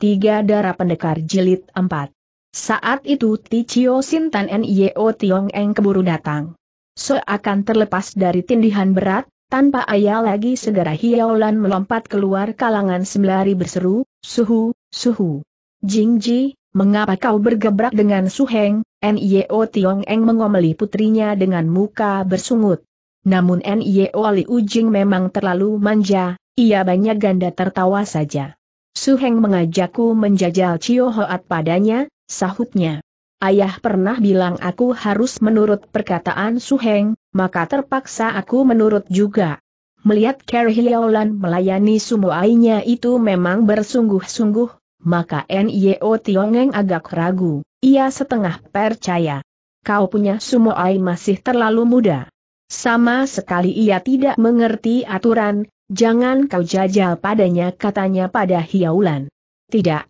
Tiga Darah Pendekar Jilid empat. Saat itu Ticio Sintan Nio Tiong Eng keburu datang. Seakan terlepas dari tindihan berat, tanpa ayah lagi segera Hiaolan melompat keluar kalangan sembari berseru, Suhu, Suhu. Jingji, mengapa kau bergebrak dengan Suheng? Nio Tiong Eng mengomeli putrinya dengan muka bersungut. Namun Nio Li Ujing memang terlalu manja, ia banyak ganda tertawa saja. Suheng mengajakku menjajal Cio Hoat padanya, sahutnya. Ayah pernah bilang aku harus menurut perkataan Suheng, maka terpaksa aku menurut juga. Melihat Carrie Hiaolan melayani sumuainya itu memang bersungguh-sungguh, maka N.I.O. Tiongeng agak ragu, ia setengah percaya. Kau punya sumuai masih terlalu muda. Sama sekali ia tidak mengerti aturan, Jangan kau jajal padanya katanya pada Hiaulan. Tidak,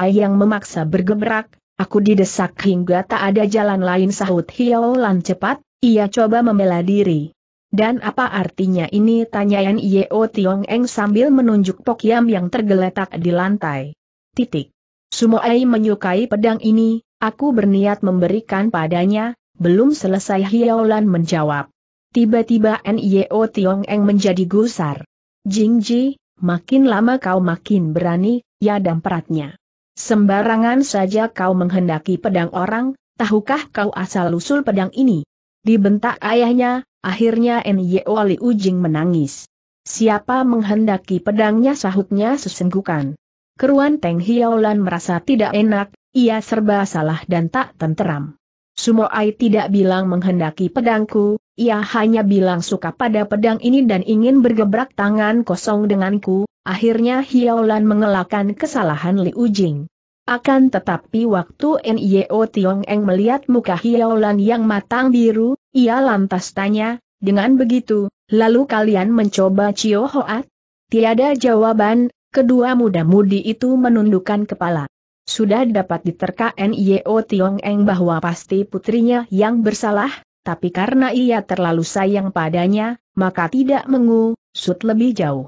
ayah yang memaksa bergemerak, aku didesak hingga tak ada jalan lain sahut Hiaulan cepat, ia coba membela diri. Dan apa artinya ini tanyaan Yeo Tiong Eng sambil menunjuk pokyam yang tergeletak di lantai. Titik. Sumoai menyukai pedang ini, aku berniat memberikan padanya, belum selesai Hiaulan menjawab. Tiba-tiba Nio Tiong Eng menjadi gusar. Jing Ji, makin lama kau makin berani, ya dampratnya. Sembarangan saja kau menghendaki pedang orang, tahukah kau asal-usul pedang ini? Dibentak ayahnya, akhirnya Nio Liu Ujing menangis. Siapa menghendaki pedangnya sahutnya sesenggukan. Keruan Teng Hiaulan merasa tidak enak, ia serba salah dan tak tenteram. Sumo Ai tidak bilang menghendaki pedangku, ia hanya bilang suka pada pedang ini dan ingin bergebrak tangan kosong denganku, akhirnya Hiaolan mengelakkan kesalahan Liu Jing. Akan tetapi waktu Nio Tiong Eng melihat muka Hiaolan yang matang biru, ia lantas tanya, dengan begitu, lalu kalian mencoba Cio Hoat? Tiada jawaban, kedua muda-mudi itu menundukkan kepala. Sudah dapat diterka Nio Tiong Eng bahwa pasti putrinya yang bersalah, tapi karena ia terlalu sayang padanya, maka tidak mengu, sut lebih jauh.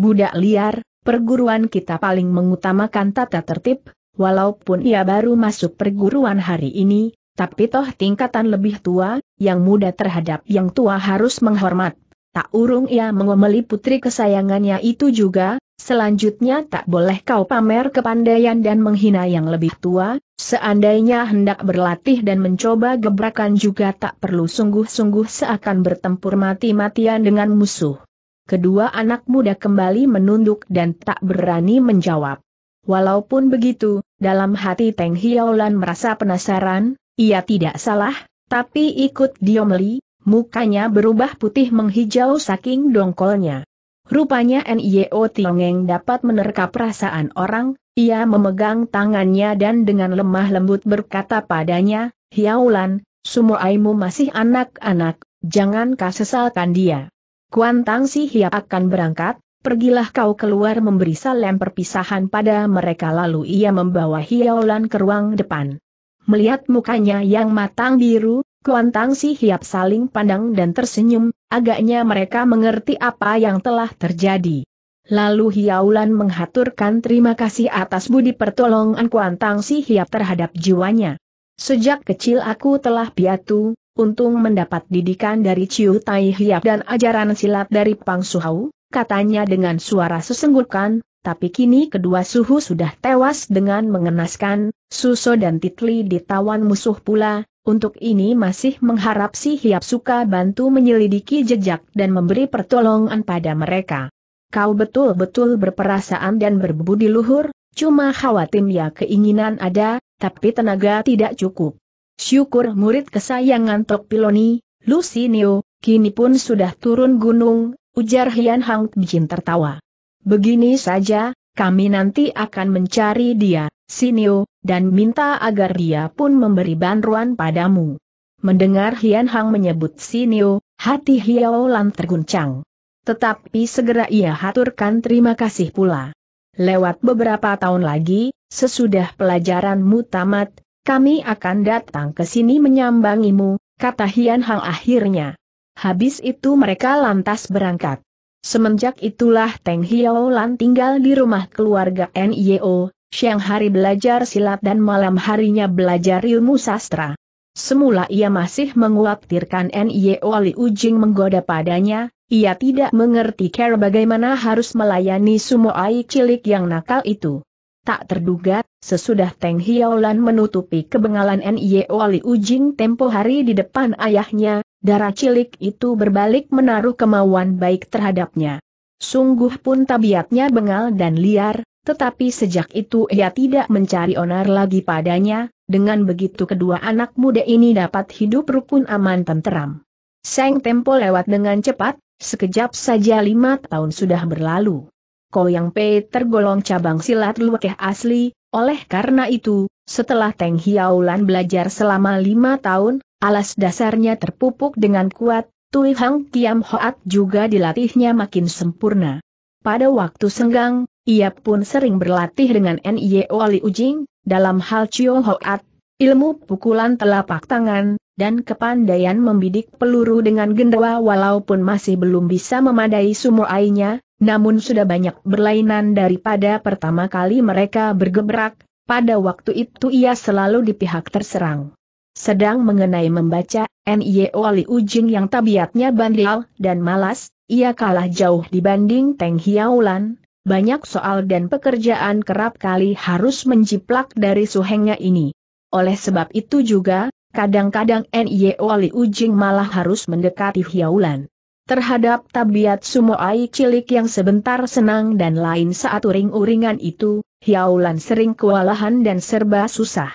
Budak liar, perguruan kita paling mengutamakan tata tertib, walaupun ia baru masuk perguruan hari ini, tapi toh tingkatan lebih tua, yang muda terhadap yang tua harus menghormat. Tak urung ia mengomeli putri kesayangannya itu juga, Selanjutnya tak boleh kau pamer kepandaian dan menghina yang lebih tua, seandainya hendak berlatih dan mencoba gebrakan juga tak perlu sungguh-sungguh seakan bertempur mati-matian dengan musuh. Kedua anak muda kembali menunduk dan tak berani menjawab. Walaupun begitu, dalam hati Teng Hiaolan merasa penasaran, ia tidak salah, tapi ikut diomeli, mukanya berubah putih menghijau saking dongkolnya. Rupanya NIO Tiongeng dapat menerka perasaan orang, ia memegang tangannya dan dengan lemah lembut berkata padanya, Hiaulan, semua aimu masih anak-anak, jangan kau sesalkan dia. Kuan Si Hia akan berangkat, pergilah kau keluar memberi salam perpisahan pada mereka lalu ia membawa Hiaulan ke ruang depan. Melihat mukanya yang matang biru, Kuantang si Hiap saling pandang dan tersenyum, agaknya mereka mengerti apa yang telah terjadi. Lalu Hiaulan menghaturkan terima kasih atas budi pertolongan Kuantang si Hiap terhadap jiwanya. Sejak kecil aku telah piatu, untung mendapat didikan dari Ciu Tai Hiap dan ajaran silat dari Pang Suhau, katanya dengan suara sesenggukan, tapi kini kedua suhu sudah tewas dengan mengenaskan, Suso dan Titli ditawan musuh pula, untuk ini masih mengharap si Hiap Suka bantu menyelidiki jejak dan memberi pertolongan pada mereka. Kau betul-betul berperasaan dan berbudi luhur, cuma khawatir ya keinginan ada, tapi tenaga tidak cukup. Syukur murid kesayangan Tok Piloni, Lucy Neo, kini pun sudah turun gunung, ujar Hian Hang Bijin tertawa. Begini saja, kami nanti akan mencari dia. Sinio, dan minta agar dia pun memberi bantuan padamu. Mendengar Hian Hang menyebut Sinio, hati Hiao Lan terguncang. Tetapi segera ia haturkan terima kasih pula. Lewat beberapa tahun lagi, sesudah pelajaranmu tamat, kami akan datang ke sini menyambangimu, kata Hian Hang akhirnya. Habis itu mereka lantas berangkat. Semenjak itulah Teng Hiao Lan tinggal di rumah keluarga NIO, Siang hari belajar silat dan malam harinya belajar ilmu sastra. Semula ia masih mengkhawatirkan N.Y.O. Li Ujing menggoda padanya, ia tidak mengerti cara bagaimana harus melayani sumoai cilik yang nakal itu. Tak terduga, sesudah Teng Hiaolan menutupi kebengalan N.Y.O. Li Ujing tempo hari di depan ayahnya, darah cilik itu berbalik menaruh kemauan baik terhadapnya. Sungguh pun tabiatnya bengal dan liar, tetapi sejak itu ia tidak mencari onar lagi padanya, dengan begitu kedua anak muda ini dapat hidup rukun aman tenteram. Seng tempo lewat dengan cepat, sekejap saja lima tahun sudah berlalu. Yang P tergolong cabang silat luwekeh asli, oleh karena itu, setelah Teng Hiaulan belajar selama lima tahun, alas dasarnya terpupuk dengan kuat, Tui Hang Kiam Hoat juga dilatihnya makin sempurna. Pada waktu senggang, ia pun sering berlatih dengan NIO Li Ujing, dalam hal Chiu Hoat, ilmu pukulan telapak tangan, dan kepandaian membidik peluru dengan gendawa walaupun masih belum bisa memadai sumur airnya, namun sudah banyak berlainan daripada pertama kali mereka bergebrak, pada waktu itu ia selalu di pihak terserang. Sedang mengenai membaca, NIO Li Ujing yang tabiatnya bandel dan malas, ia kalah jauh dibanding Teng Hiaulan, banyak soal dan pekerjaan kerap kali harus menjiplak dari suhengnya ini. Oleh sebab itu juga, kadang-kadang N.I.O. Wali Ujing malah harus mendekati Hiaulan. Terhadap tabiat Sumoai cilik yang sebentar senang dan lain saat uring-uringan itu, Hiaulan sering kewalahan dan serba susah.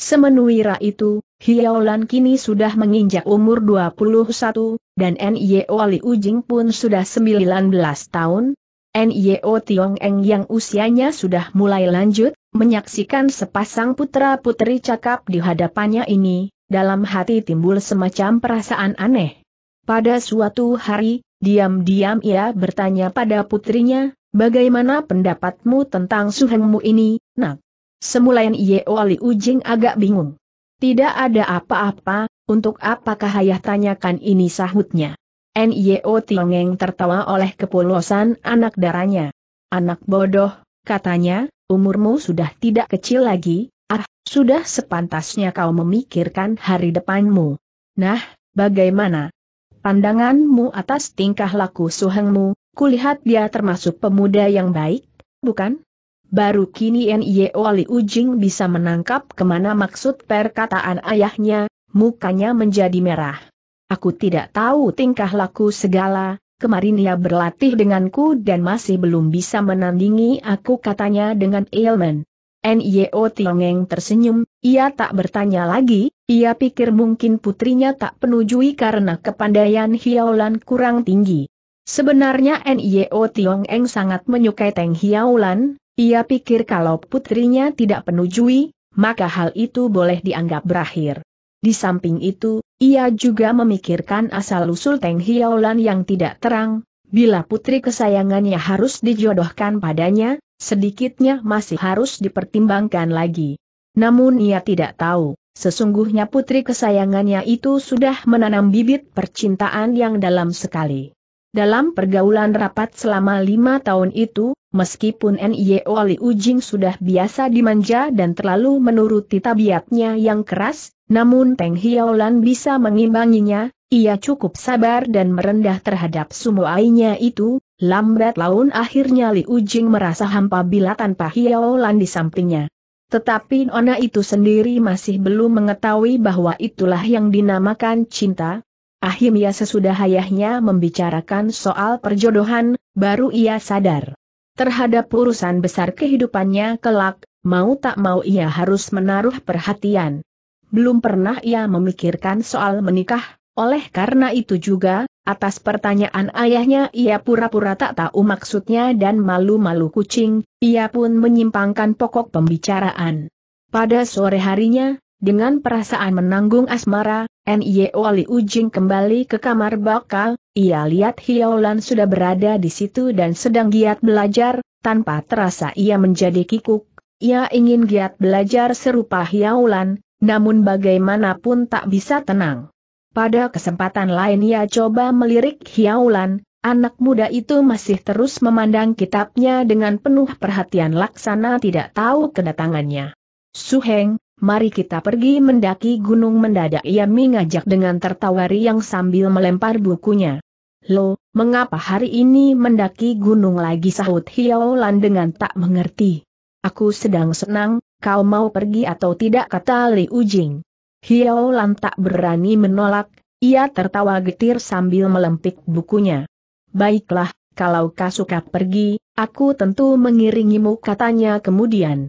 Semenuira itu, Hiaulan kini sudah menginjak umur 21, dan N.I.O. Wali Ujing pun sudah 19 tahun, NIO Tiong Eng yang usianya sudah mulai lanjut, menyaksikan sepasang putra-putri cakap di hadapannya ini, dalam hati timbul semacam perasaan aneh. Pada suatu hari, diam-diam ia bertanya pada putrinya, bagaimana pendapatmu tentang suhengmu ini, nak? Semula NIO Ali Ujing agak bingung. Tidak ada apa-apa, untuk apakah ayah tanyakan ini sahutnya. NIO Tiongeng tertawa oleh kepolosan anak darahnya. Anak bodoh, katanya, umurmu sudah tidak kecil lagi, ah, sudah sepantasnya kau memikirkan hari depanmu. Nah, bagaimana? Pandanganmu atas tingkah laku suhengmu, kulihat dia termasuk pemuda yang baik, bukan? Baru kini NIO Ali Ujing bisa menangkap kemana maksud perkataan ayahnya, mukanya menjadi merah. Aku tidak tahu tingkah laku segala, kemarin ia berlatih denganku dan masih belum bisa menandingi aku katanya dengan ilmen. N.Y.O. Tiongeng tersenyum, ia tak bertanya lagi, ia pikir mungkin putrinya tak penujui karena kepandaian Hiaulan kurang tinggi. Sebenarnya N.Y.O. Tiongeng sangat menyukai Teng Hiaulan. ia pikir kalau putrinya tidak penujui, maka hal itu boleh dianggap berakhir. Di samping itu, ia juga memikirkan asal-usul Teng Hiaolan yang tidak terang, bila putri kesayangannya harus dijodohkan padanya, sedikitnya masih harus dipertimbangkan lagi. Namun ia tidak tahu, sesungguhnya putri kesayangannya itu sudah menanam bibit percintaan yang dalam sekali. Dalam pergaulan rapat selama lima tahun itu, meskipun N.Y.O. Li Ujing sudah biasa dimanja dan terlalu menuruti tabiatnya yang keras, namun Peng Hiaolan bisa mengimbanginya, ia cukup sabar dan merendah terhadap sumuainya itu, lambat laun akhirnya Li Ujing merasa hampa bila tanpa Hiaolan di sampingnya. Tetapi Nona itu sendiri masih belum mengetahui bahwa itulah yang dinamakan cinta. Akhirnya sesudah ayahnya membicarakan soal perjodohan, baru ia sadar. Terhadap urusan besar kehidupannya kelak, mau tak mau ia harus menaruh perhatian. Belum pernah ia memikirkan soal menikah, oleh karena itu juga, atas pertanyaan ayahnya ia pura-pura tak tahu maksudnya dan malu-malu kucing, ia pun menyimpangkan pokok pembicaraan. Pada sore harinya, dengan perasaan menanggung asmara, N.Y.O. E Li Ujing kembali ke kamar bakal, ia lihat Hiaolan sudah berada di situ dan sedang giat belajar, tanpa terasa ia menjadi kikuk. Ia ingin giat belajar serupa Hiaolan. Namun bagaimanapun tak bisa tenang. Pada kesempatan lain ia coba melirik Hiaulan, anak muda itu masih terus memandang kitabnya dengan penuh perhatian laksana tidak tahu kedatangannya. Suheng, mari kita pergi mendaki gunung mendadak ia mengajak dengan tertawa riang sambil melempar bukunya. Lo, mengapa hari ini mendaki gunung lagi sahut Hiaulan dengan tak mengerti? Aku sedang senang, kau mau pergi atau tidak kata Li Ujing. Hiao Lan tak berani menolak, ia tertawa getir sambil melempik bukunya. Baiklah, kalau kau suka pergi, aku tentu mengiringimu katanya kemudian.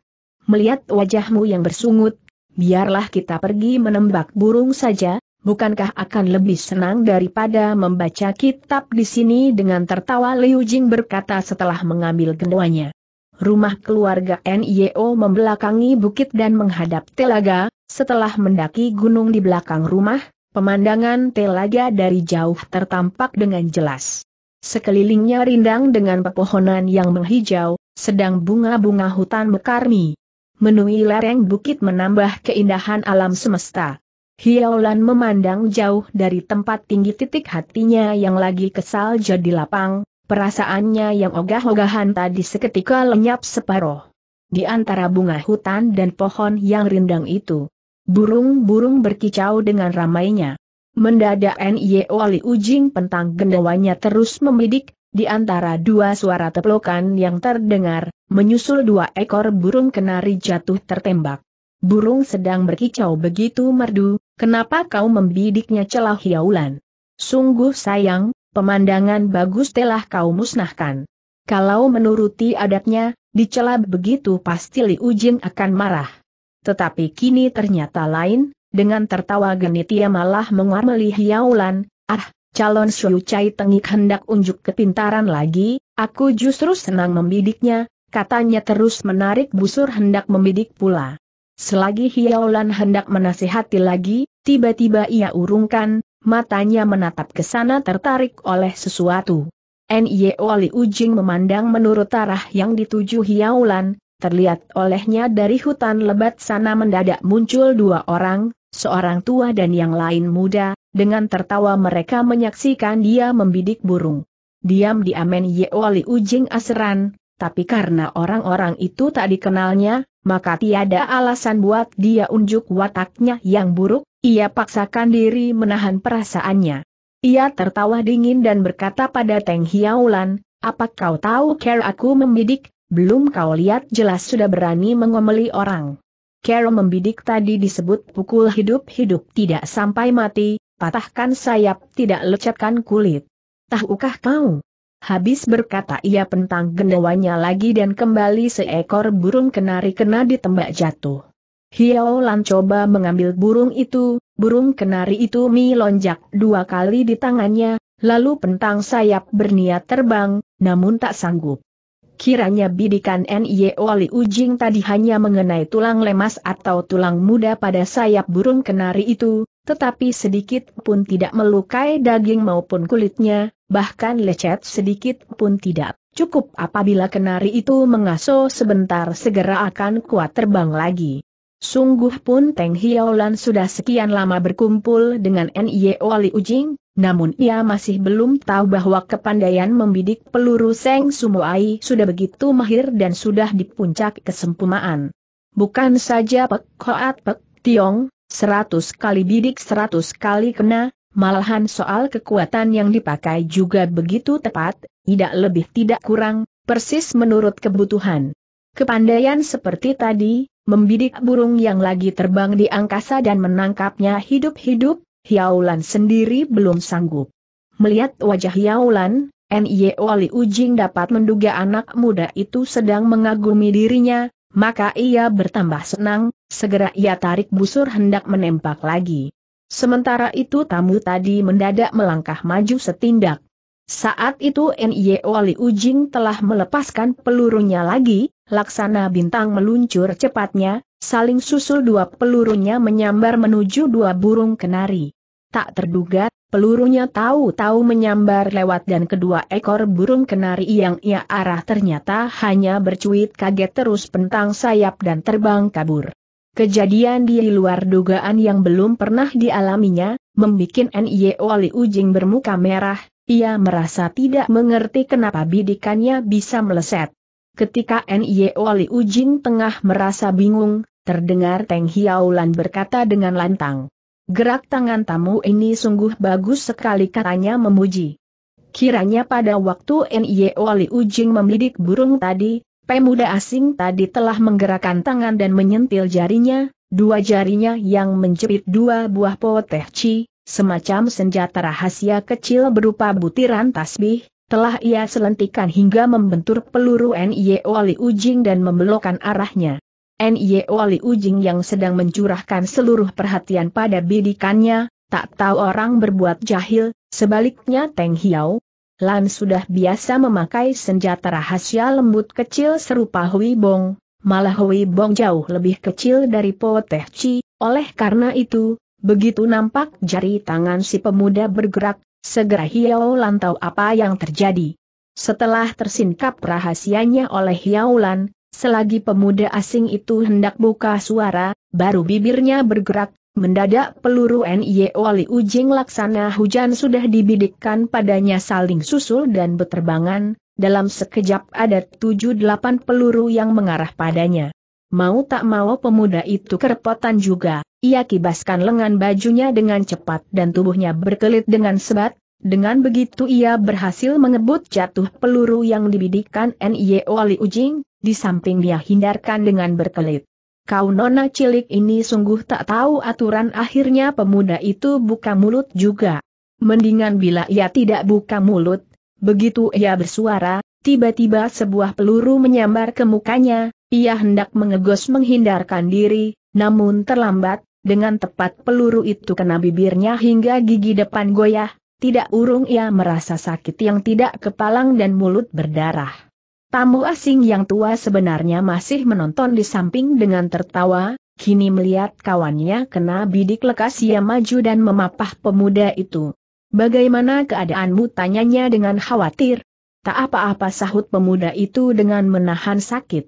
Melihat wajahmu yang bersungut, biarlah kita pergi menembak burung saja, bukankah akan lebih senang daripada membaca kitab di sini dengan tertawa Liu Jing berkata setelah mengambil keduanya rumah keluarga NIO membelakangi bukit dan menghadap telaga, setelah mendaki gunung di belakang rumah, pemandangan telaga dari jauh tertampak dengan jelas. Sekelilingnya rindang dengan pepohonan yang menghijau, sedang bunga-bunga hutan mekarmi. Menui lereng bukit menambah keindahan alam semesta. Hiaulan memandang jauh dari tempat tinggi titik hatinya yang lagi kesal jadi lapang, Perasaannya yang ogah-ogahan tadi seketika lenyap separoh. Di antara bunga hutan dan pohon yang rindang itu, burung-burung berkicau dengan ramainya. Mendadak N.Y.O. Wali Ujing pentang gendawanya terus membidik, di antara dua suara teplokan yang terdengar, menyusul dua ekor burung kenari jatuh tertembak. Burung sedang berkicau begitu merdu, kenapa kau membidiknya celah hiaulan? Sungguh sayang, Pemandangan bagus telah kau musnahkan. Kalau menuruti adatnya, dicela begitu pasti Li akan marah. Tetapi kini ternyata lain, dengan tertawa genit ia malah mengarmeli Hiaulan, ah, calon Xiu Chai tengik hendak unjuk kepintaran lagi, aku justru senang membidiknya, katanya terus menarik busur hendak membidik pula. Selagi Hiaulan hendak menasihati lagi, tiba-tiba ia urungkan, matanya menatap ke sana tertarik oleh sesuatu. Nye Li Ujing memandang menurut arah yang dituju Hiaulan, terlihat olehnya dari hutan lebat sana mendadak muncul dua orang, seorang tua dan yang lain muda, dengan tertawa mereka menyaksikan dia membidik burung. Diam-diam Ye Li Ujing aseran, tapi karena orang-orang itu tak dikenalnya, maka tiada alasan buat dia unjuk wataknya yang buruk, ia paksakan diri menahan perasaannya. Ia tertawa dingin dan berkata pada Teng Hiaulan, apa kau tahu care aku membidik, belum kau lihat jelas sudah berani mengomeli orang. Care membidik tadi disebut pukul hidup-hidup tidak sampai mati, patahkan sayap tidak lecetkan kulit. Tahukah kau? Habis berkata ia pentang gendawanya lagi dan kembali seekor burung kenari kena ditembak jatuh. Hiao Lan coba mengambil burung itu, burung kenari itu melonjak dua kali di tangannya, lalu pentang sayap berniat terbang, namun tak sanggup. Kiranya bidikan N.Y. Wali Ujing tadi hanya mengenai tulang lemas atau tulang muda pada sayap burung kenari itu, tetapi sedikit pun tidak melukai daging maupun kulitnya, bahkan lecet sedikit pun tidak. Cukup apabila kenari itu mengaso sebentar segera akan kuat terbang lagi. Sungguh pun Teng Hiaolan sudah sekian lama berkumpul dengan NIO Ali Ujing, namun ia masih belum tahu bahwa kepandaian membidik peluru Seng Sumuai sudah begitu mahir dan sudah di puncak kesempurnaan. Bukan saja Pek Hoat Pek Tiong, seratus kali bidik seratus kali kena, malahan soal kekuatan yang dipakai juga begitu tepat, tidak lebih tidak kurang, persis menurut kebutuhan. Kepandaian seperti tadi, membidik burung yang lagi terbang di angkasa dan menangkapnya hidup-hidup, Hiaulan sendiri belum sanggup. Melihat wajah Hiaulan, N.Y.O. Li Ujing dapat menduga anak muda itu sedang mengagumi dirinya, maka ia bertambah senang, segera ia tarik busur hendak menembak lagi. Sementara itu tamu tadi mendadak melangkah maju setindak. Saat itu N.Y.O. Li Ujing telah melepaskan pelurunya lagi, laksana bintang meluncur cepatnya, saling susul dua pelurunya menyambar menuju dua burung kenari. Tak terduga, pelurunya tahu-tahu menyambar lewat dan kedua ekor burung kenari yang ia arah ternyata hanya bercuit kaget terus pentang sayap dan terbang kabur. Kejadian di luar dugaan yang belum pernah dialaminya, membuat NIO e Ali Ujing bermuka merah, ia merasa tidak mengerti kenapa bidikannya bisa meleset. Ketika N.Y.O. Liu Ujin tengah merasa bingung, terdengar Teng Hiaulan berkata dengan lantang. Gerak tangan tamu ini sungguh bagus sekali katanya memuji. Kiranya pada waktu N.Y.O. Liu Ujin membidik burung tadi, pemuda asing tadi telah menggerakkan tangan dan menyentil jarinya, dua jarinya yang menjepit dua buah poteh ci, semacam senjata rahasia kecil berupa butiran tasbih, telah ia selentikan hingga membentur peluru N.I.O. Ali Ujing dan membelokkan arahnya. N.I.O. Ali Ujing yang sedang mencurahkan seluruh perhatian pada bidikannya, tak tahu orang berbuat jahil, sebaliknya Teng Hiao, Lan sudah biasa memakai senjata rahasia lembut kecil serupa Hui Bong, malah Hui Bong jauh lebih kecil dari Po Teh Chi, oleh karena itu, begitu nampak jari tangan si pemuda bergerak, Segera Hiao Lan tahu apa yang terjadi. Setelah tersingkap rahasianya oleh Hiao Lan, selagi pemuda asing itu hendak buka suara, baru bibirnya bergerak, mendadak peluru NIO e Li Ujing laksana hujan sudah dibidikkan padanya saling susul dan berterbangan. dalam sekejap ada tujuh delapan peluru yang mengarah padanya. Mau tak mau pemuda itu kerepotan juga, ia kibaskan lengan bajunya dengan cepat dan tubuhnya berkelit dengan sebat, dengan begitu ia berhasil mengebut jatuh peluru yang dibidikan N.Y. Wali Ujing, di samping dia hindarkan dengan berkelit. Kau nona cilik ini sungguh tak tahu aturan akhirnya pemuda itu buka mulut juga. Mendingan bila ia tidak buka mulut, begitu ia bersuara, tiba-tiba sebuah peluru menyambar ke mukanya, ia hendak mengegos menghindarkan diri, namun terlambat, dengan tepat peluru itu kena bibirnya hingga gigi depan goyah, tidak urung ia merasa sakit yang tidak kepalang dan mulut berdarah. Tamu asing yang tua sebenarnya masih menonton di samping dengan tertawa, kini melihat kawannya kena bidik lekas ia maju dan memapah pemuda itu. Bagaimana keadaanmu tanyanya dengan khawatir? Tak apa-apa sahut pemuda itu dengan menahan sakit.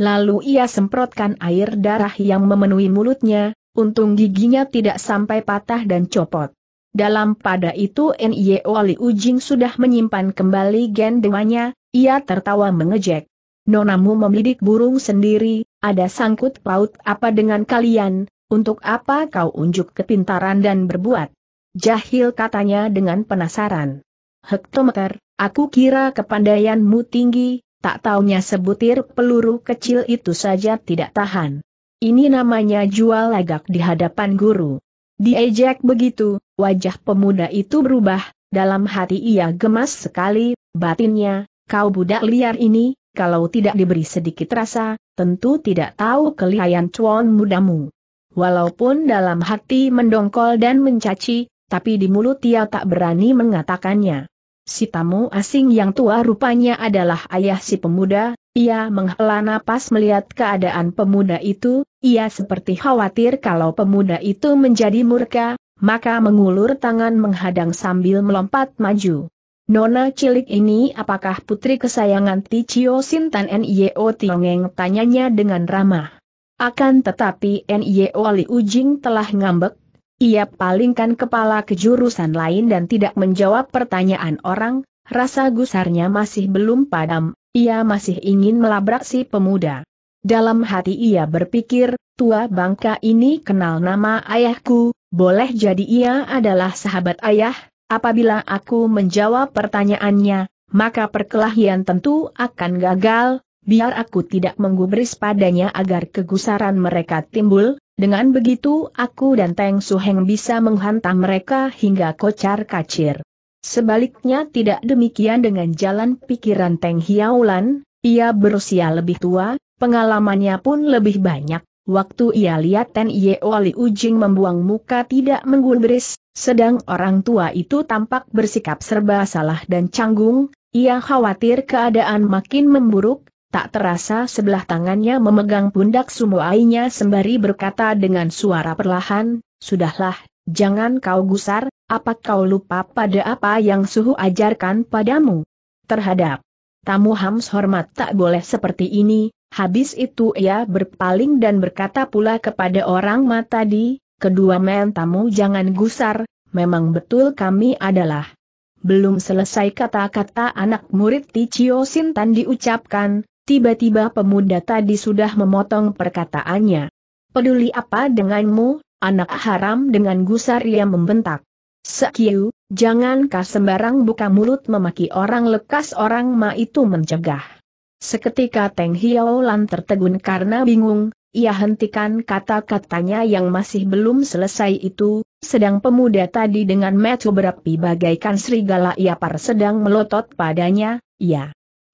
Lalu ia semprotkan air darah yang memenuhi mulutnya, untung giginya tidak sampai patah dan copot. Dalam pada itu N.Y.O. Wali Ujing sudah menyimpan kembali gen dewanya, ia tertawa mengejek. Nonamu membidik burung sendiri, ada sangkut paut apa dengan kalian, untuk apa kau unjuk kepintaran dan berbuat? Jahil katanya dengan penasaran. Hektometer, aku kira kepandaianmu tinggi, tak taunya sebutir peluru kecil itu saja tidak tahan. Ini namanya jual lagak di hadapan guru. Diejek begitu, wajah pemuda itu berubah, dalam hati ia gemas sekali, batinnya, kau budak liar ini, kalau tidak diberi sedikit rasa, tentu tidak tahu kelihayan cuan mudamu. Walaupun dalam hati mendongkol dan mencaci, tapi di mulut ia tak berani mengatakannya. Si tamu asing yang tua rupanya adalah ayah si pemuda, ia menghela napas melihat keadaan pemuda itu, ia seperti khawatir kalau pemuda itu menjadi murka, maka mengulur tangan menghadang sambil melompat maju. Nona cilik ini apakah putri kesayangan Ticio Sintan Nyo Tiongeng tanyanya dengan ramah. Akan tetapi Nyo Li Ujing telah ngambek, ia palingkan kepala ke jurusan lain dan tidak menjawab pertanyaan orang, rasa gusarnya masih belum padam, ia masih ingin melabrak si pemuda. Dalam hati ia berpikir, tua bangka ini kenal nama ayahku, boleh jadi ia adalah sahabat ayah, apabila aku menjawab pertanyaannya, maka perkelahian tentu akan gagal, biar aku tidak menggubris padanya agar kegusaran mereka timbul, dengan begitu aku dan Teng Suheng bisa menghantam mereka hingga kocar kacir. Sebaliknya tidak demikian dengan jalan pikiran Teng Hiaulan, ia berusia lebih tua, pengalamannya pun lebih banyak. Waktu ia lihat Ten Yeo Li Ujing membuang muka tidak menggulbris, sedang orang tua itu tampak bersikap serba salah dan canggung, ia khawatir keadaan makin memburuk, tak terasa sebelah tangannya memegang pundak sumuainya sembari berkata dengan suara perlahan, Sudahlah, jangan kau gusar, apa kau lupa pada apa yang suhu ajarkan padamu? Terhadap tamu Hams hormat tak boleh seperti ini, habis itu ia berpaling dan berkata pula kepada orang mata di, kedua men tamu jangan gusar, memang betul kami adalah. Belum selesai kata-kata anak murid Ticio Sintan diucapkan, Tiba-tiba pemuda tadi sudah memotong perkataannya. Peduli apa denganmu, anak haram dengan gusar ia membentak. Sekiu, jangankah sembarang buka mulut memaki orang lekas orang ma itu mencegah. Seketika Teng Hiao Lan tertegun karena bingung, ia hentikan kata-katanya yang masih belum selesai itu, sedang pemuda tadi dengan metu berapi bagaikan serigala ia par sedang melotot padanya, ya.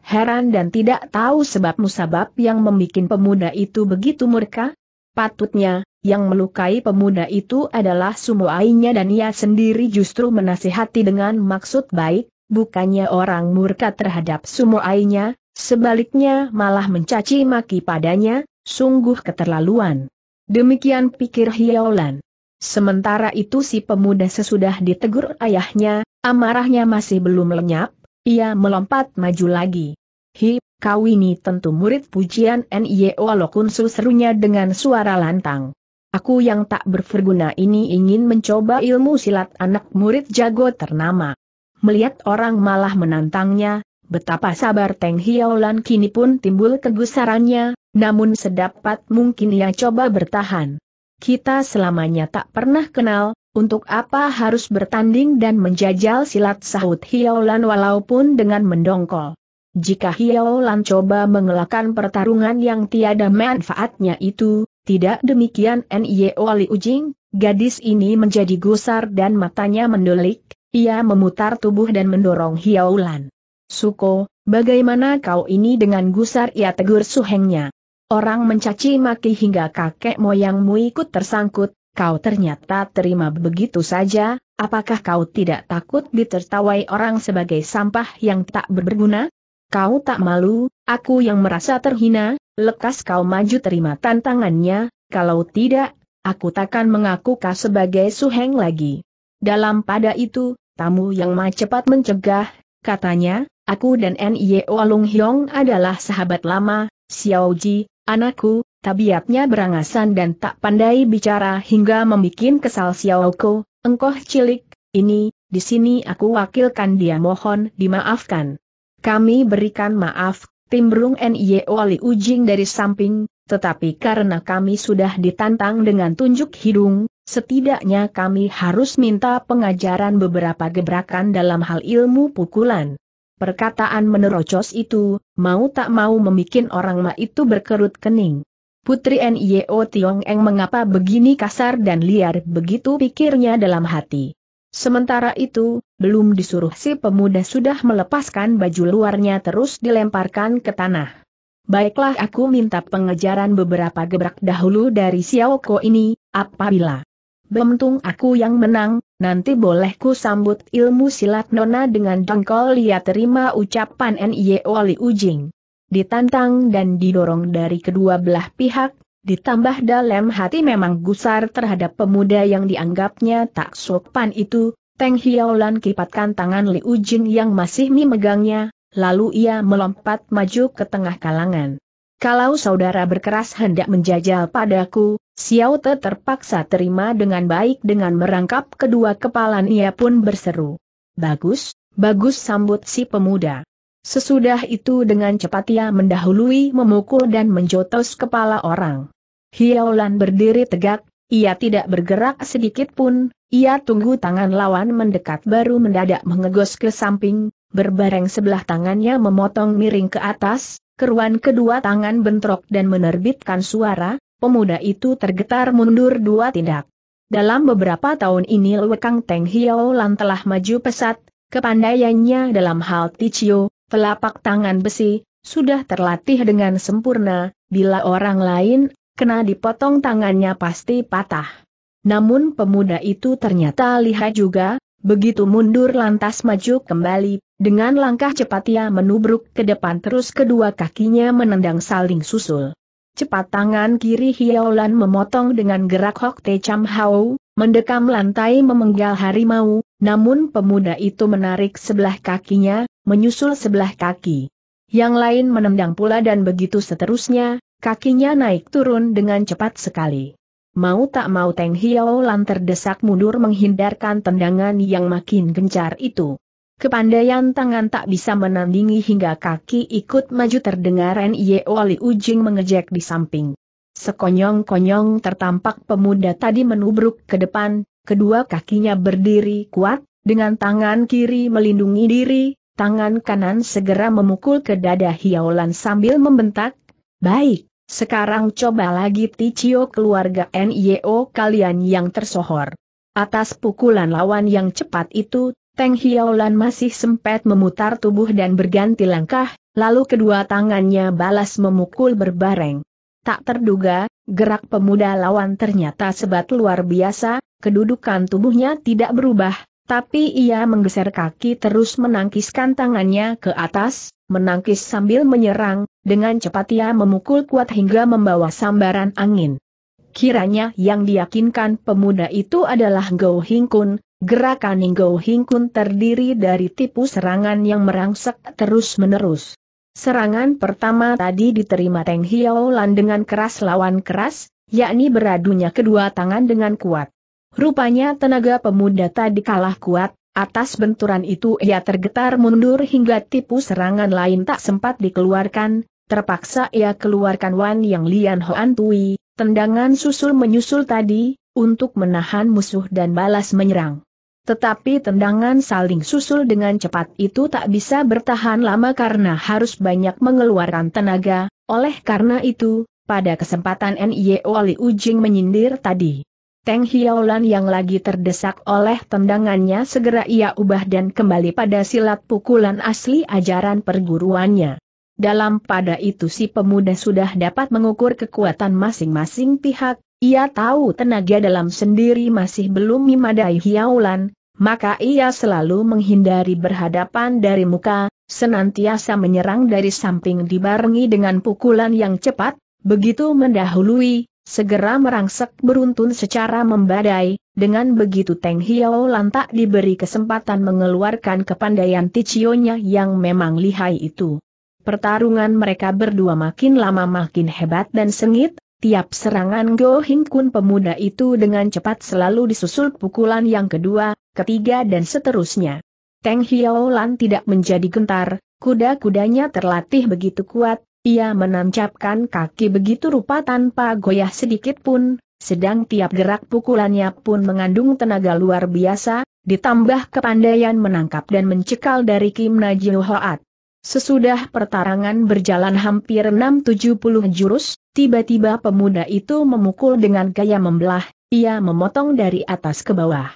Heran dan tidak tahu sebab musabab yang membuat pemuda itu begitu murka? Patutnya, yang melukai pemuda itu adalah sumuainya dan ia sendiri justru menasihati dengan maksud baik, bukannya orang murka terhadap sumuainya, sebaliknya malah mencaci maki padanya, sungguh keterlaluan. Demikian pikir Hiaolan. Sementara itu si pemuda sesudah ditegur ayahnya, amarahnya masih belum lenyap, ia melompat maju lagi. Hi, kau ini tentu murid pujian N.I.O. Lokunsu serunya dengan suara lantang. Aku yang tak berverguna ini ingin mencoba ilmu silat anak murid jago ternama. Melihat orang malah menantangnya, betapa sabar Teng Hiaolan kini pun timbul kegusarannya, namun sedapat mungkin ia coba bertahan. Kita selamanya tak pernah kenal, untuk apa harus bertanding dan menjajal silat sahut Hiaolan walaupun dengan mendongkol. Jika Hiaolan coba mengelakkan pertarungan yang tiada manfaatnya itu, tidak demikian N.I.O. Li Ujing, gadis ini menjadi gusar dan matanya mendelik, ia memutar tubuh dan mendorong Hiaolan. Suko, bagaimana kau ini dengan gusar ia tegur suhengnya. Orang mencaci maki hingga kakek moyangmu ikut tersangkut, kau ternyata terima begitu saja, apakah kau tidak takut ditertawai orang sebagai sampah yang tak berguna? Kau tak malu, aku yang merasa terhina, lekas kau maju terima tantangannya, kalau tidak, aku takkan mengaku kau sebagai suheng lagi. Dalam pada itu, tamu yang cepat mencegah, katanya, aku dan N.Y.O. Lung Hyong adalah sahabat lama, Xiao Ji, anakku, tabiatnya berangasan dan tak pandai bicara hingga membuat kesal Xiaoko, engkoh cilik, ini, di sini aku wakilkan dia mohon dimaafkan. Kami berikan maaf, timbrung N.I.O. Li Ujing dari samping, tetapi karena kami sudah ditantang dengan tunjuk hidung, setidaknya kami harus minta pengajaran beberapa gebrakan dalam hal ilmu pukulan. Perkataan menerocos itu, mau tak mau membuat orang ma itu berkerut kening. Putri Nio Tiong Eng mengapa begini kasar dan liar begitu pikirnya dalam hati. Sementara itu, belum disuruh si pemuda sudah melepaskan baju luarnya terus dilemparkan ke tanah. Baiklah aku minta pengejaran beberapa gebrak dahulu dari Xiao Xiaoko ini, apabila Bentung aku yang menang, nanti bolehku sambut ilmu silat nona dengan dongkol lihat terima ucapan Nio Li Ujing ditantang dan didorong dari kedua belah pihak, ditambah dalam hati memang gusar terhadap pemuda yang dianggapnya tak sopan itu, Teng Hiaolan kipatkan tangan Liu Jin yang masih memegangnya, lalu ia melompat maju ke tengah kalangan. Kalau saudara berkeras hendak menjajal padaku, Xiao Te terpaksa terima dengan baik dengan merangkap kedua kepalan ia pun berseru. Bagus, bagus sambut si pemuda. Sesudah itu dengan cepat ia mendahului memukul dan menjotos kepala orang. Hiaolan berdiri tegak, ia tidak bergerak sedikit pun, ia tunggu tangan lawan mendekat baru mendadak mengegos ke samping, berbareng sebelah tangannya memotong miring ke atas, keruan kedua tangan bentrok dan menerbitkan suara, pemuda itu tergetar mundur dua tindak. Dalam beberapa tahun ini Lwekang Teng Hiaolan telah maju pesat, kepandaiannya dalam hal ticio, telapak tangan besi, sudah terlatih dengan sempurna, bila orang lain, kena dipotong tangannya pasti patah. Namun pemuda itu ternyata lihat juga, begitu mundur lantas maju kembali, dengan langkah cepat ia menubruk ke depan terus kedua kakinya menendang saling susul. Cepat tangan kiri Hiaolan memotong dengan gerak Hok Te Cham Hau, mendekam lantai memenggal harimau, namun pemuda itu menarik sebelah kakinya, menyusul sebelah kaki. Yang lain menendang pula dan begitu seterusnya, kakinya naik turun dengan cepat sekali. Mau tak mau Teng Hiao Lan terdesak mundur menghindarkan tendangan yang makin gencar itu. Kepandaian tangan tak bisa menandingi hingga kaki ikut maju terdengar N.I.O. Wali Ujing mengejek di samping. Sekonyong-konyong tertampak pemuda tadi menubruk ke depan, kedua kakinya berdiri kuat, dengan tangan kiri melindungi diri, tangan kanan segera memukul ke dada Hiaolan sambil membentak, Baik, sekarang coba lagi Ticio keluarga NIO kalian yang tersohor. Atas pukulan lawan yang cepat itu, Teng Hiaolan masih sempat memutar tubuh dan berganti langkah, lalu kedua tangannya balas memukul berbareng. Tak terduga, gerak pemuda lawan ternyata sebat luar biasa, kedudukan tubuhnya tidak berubah, tapi ia menggeser kaki terus menangkiskan tangannya ke atas, menangkis sambil menyerang, dengan cepat ia memukul kuat hingga membawa sambaran angin. Kiranya yang diyakinkan pemuda itu adalah Go Hingkun, gerakan Go Hingkun terdiri dari tipu serangan yang merangsek terus-menerus. Serangan pertama tadi diterima Teng lan dengan keras lawan keras, yakni beradunya kedua tangan dengan kuat. Rupanya tenaga pemuda tadi kalah kuat, atas benturan itu ia tergetar mundur hingga tipu serangan lain tak sempat dikeluarkan, terpaksa ia keluarkan Wan Yang Lian Hoan Tui, tendangan susul menyusul tadi, untuk menahan musuh dan balas menyerang. Tetapi tendangan saling susul dengan cepat itu tak bisa bertahan lama karena harus banyak mengeluarkan tenaga, oleh karena itu, pada kesempatan NIO Li Ujing menyindir tadi. Teng Hiaulan yang lagi terdesak oleh tendangannya segera ia ubah dan kembali pada silat pukulan asli ajaran perguruannya. Dalam pada itu si pemuda sudah dapat mengukur kekuatan masing-masing pihak, ia tahu tenaga dalam sendiri masih belum memadai Hiaulan, maka ia selalu menghindari berhadapan dari muka, senantiasa menyerang dari samping dibarengi dengan pukulan yang cepat, begitu mendahului, segera merangsek beruntun secara membadai, dengan begitu Teng Hiao lantak diberi kesempatan mengeluarkan kepandaian Ticionya yang memang lihai itu. Pertarungan mereka berdua makin lama makin hebat dan sengit, Tiap serangan Go Hing Kun pemuda itu dengan cepat selalu disusul pukulan yang kedua, ketiga dan seterusnya. Teng Hiao Lan tidak menjadi gentar, kuda-kudanya terlatih begitu kuat, ia menancapkan kaki begitu rupa tanpa goyah sedikit pun, sedang tiap gerak pukulannya pun mengandung tenaga luar biasa, ditambah kepandaian menangkap dan mencekal dari Kim Najil Hoat. Sesudah pertarangan berjalan hampir 670 jurus, Tiba-tiba pemuda itu memukul dengan gaya membelah, ia memotong dari atas ke bawah.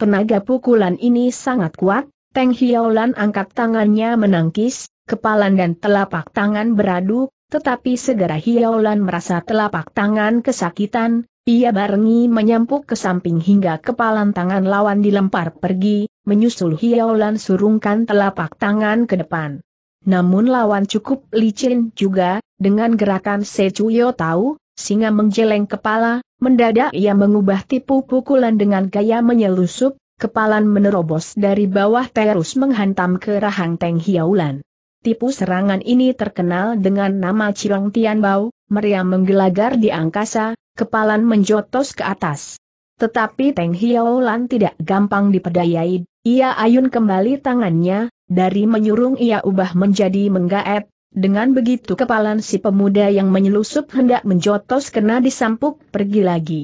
Tenaga pukulan ini sangat kuat, Teng Hiaulan angkat tangannya menangkis, kepalan dan telapak tangan beradu, tetapi segera Hiaulan merasa telapak tangan kesakitan, ia barengi menyampuk ke samping hingga kepalan tangan lawan dilempar pergi, menyusul Hiaulan surungkan telapak tangan ke depan. Namun lawan cukup licin juga, dengan gerakan Secuyo tahu, singa menjeleng kepala, mendadak ia mengubah tipu pukulan dengan gaya menyelusup, kepalan menerobos dari bawah terus menghantam ke rahang Teng Hiaulan. Tipu serangan ini terkenal dengan nama Cirong Tian Bao, meriam menggelagar di angkasa, kepalan menjotos ke atas. Tetapi Teng Hiaulan tidak gampang dipedayai, ia ayun kembali tangannya, dari menyurung ia ubah menjadi menggaet, dengan begitu kepalan si pemuda yang menyelusup hendak menjotos kena disampuk pergi lagi.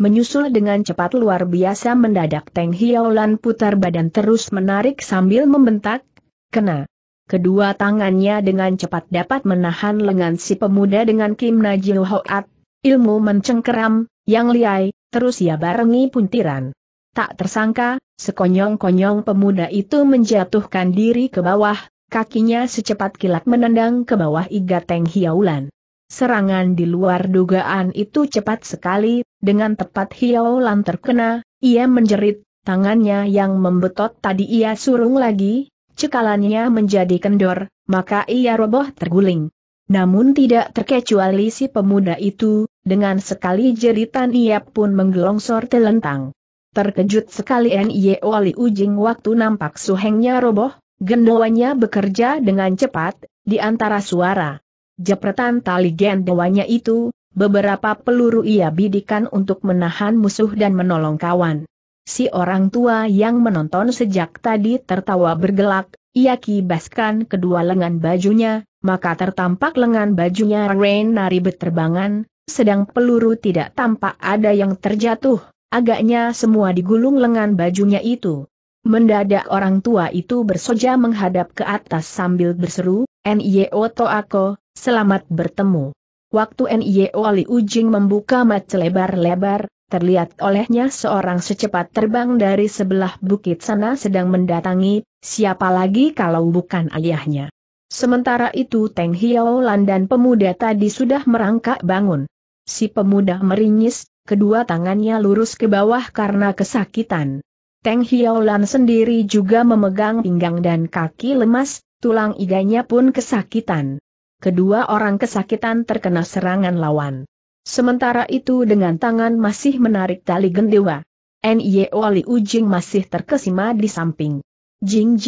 Menyusul dengan cepat luar biasa mendadak Teng Hiaolan putar badan terus menarik sambil membentak, kena. Kedua tangannya dengan cepat dapat menahan lengan si pemuda dengan Kim Najil Hoat, ilmu mencengkeram, yang liai, terus ia barengi puntiran. Tak tersangka, sekonyong-konyong pemuda itu menjatuhkan diri ke bawah, kakinya secepat kilat menendang ke bawah iga Teng Hiaulan. Serangan di luar dugaan itu cepat sekali, dengan tepat Hiaulan terkena, ia menjerit, tangannya yang membetot tadi ia surung lagi, cekalannya menjadi kendor, maka ia roboh terguling. Namun tidak terkecuali si pemuda itu, dengan sekali jeritan ia pun menggelongsor telentang. Terkejut sekali N.Y.E. Wali Ujing waktu nampak suhengnya roboh, gendawanya bekerja dengan cepat, di antara suara. Jepretan tali gendawanya itu, beberapa peluru ia bidikan untuk menahan musuh dan menolong kawan. Si orang tua yang menonton sejak tadi tertawa bergelak, ia kibaskan kedua lengan bajunya, maka tertampak lengan bajunya Rain nari terbangan, sedang peluru tidak tampak ada yang terjatuh. Agaknya semua digulung lengan bajunya itu. Mendadak orang tua itu bersoja menghadap ke atas sambil berseru, NIO Toako, selamat bertemu. Waktu NIO Ali Ujing membuka mat lebar-lebar, terlihat olehnya seorang secepat terbang dari sebelah bukit sana sedang mendatangi, siapa lagi kalau bukan ayahnya. Sementara itu Teng Hiao Lan dan pemuda tadi sudah merangkak bangun. Si pemuda meringis, kedua tangannya lurus ke bawah karena kesakitan. Teng Hiaolan sendiri juga memegang pinggang dan kaki lemas, tulang iganya pun kesakitan. Kedua orang kesakitan terkena serangan lawan. Sementara itu dengan tangan masih menarik tali gendewa. N.I.O. Liu Ujing masih terkesima di samping. Jing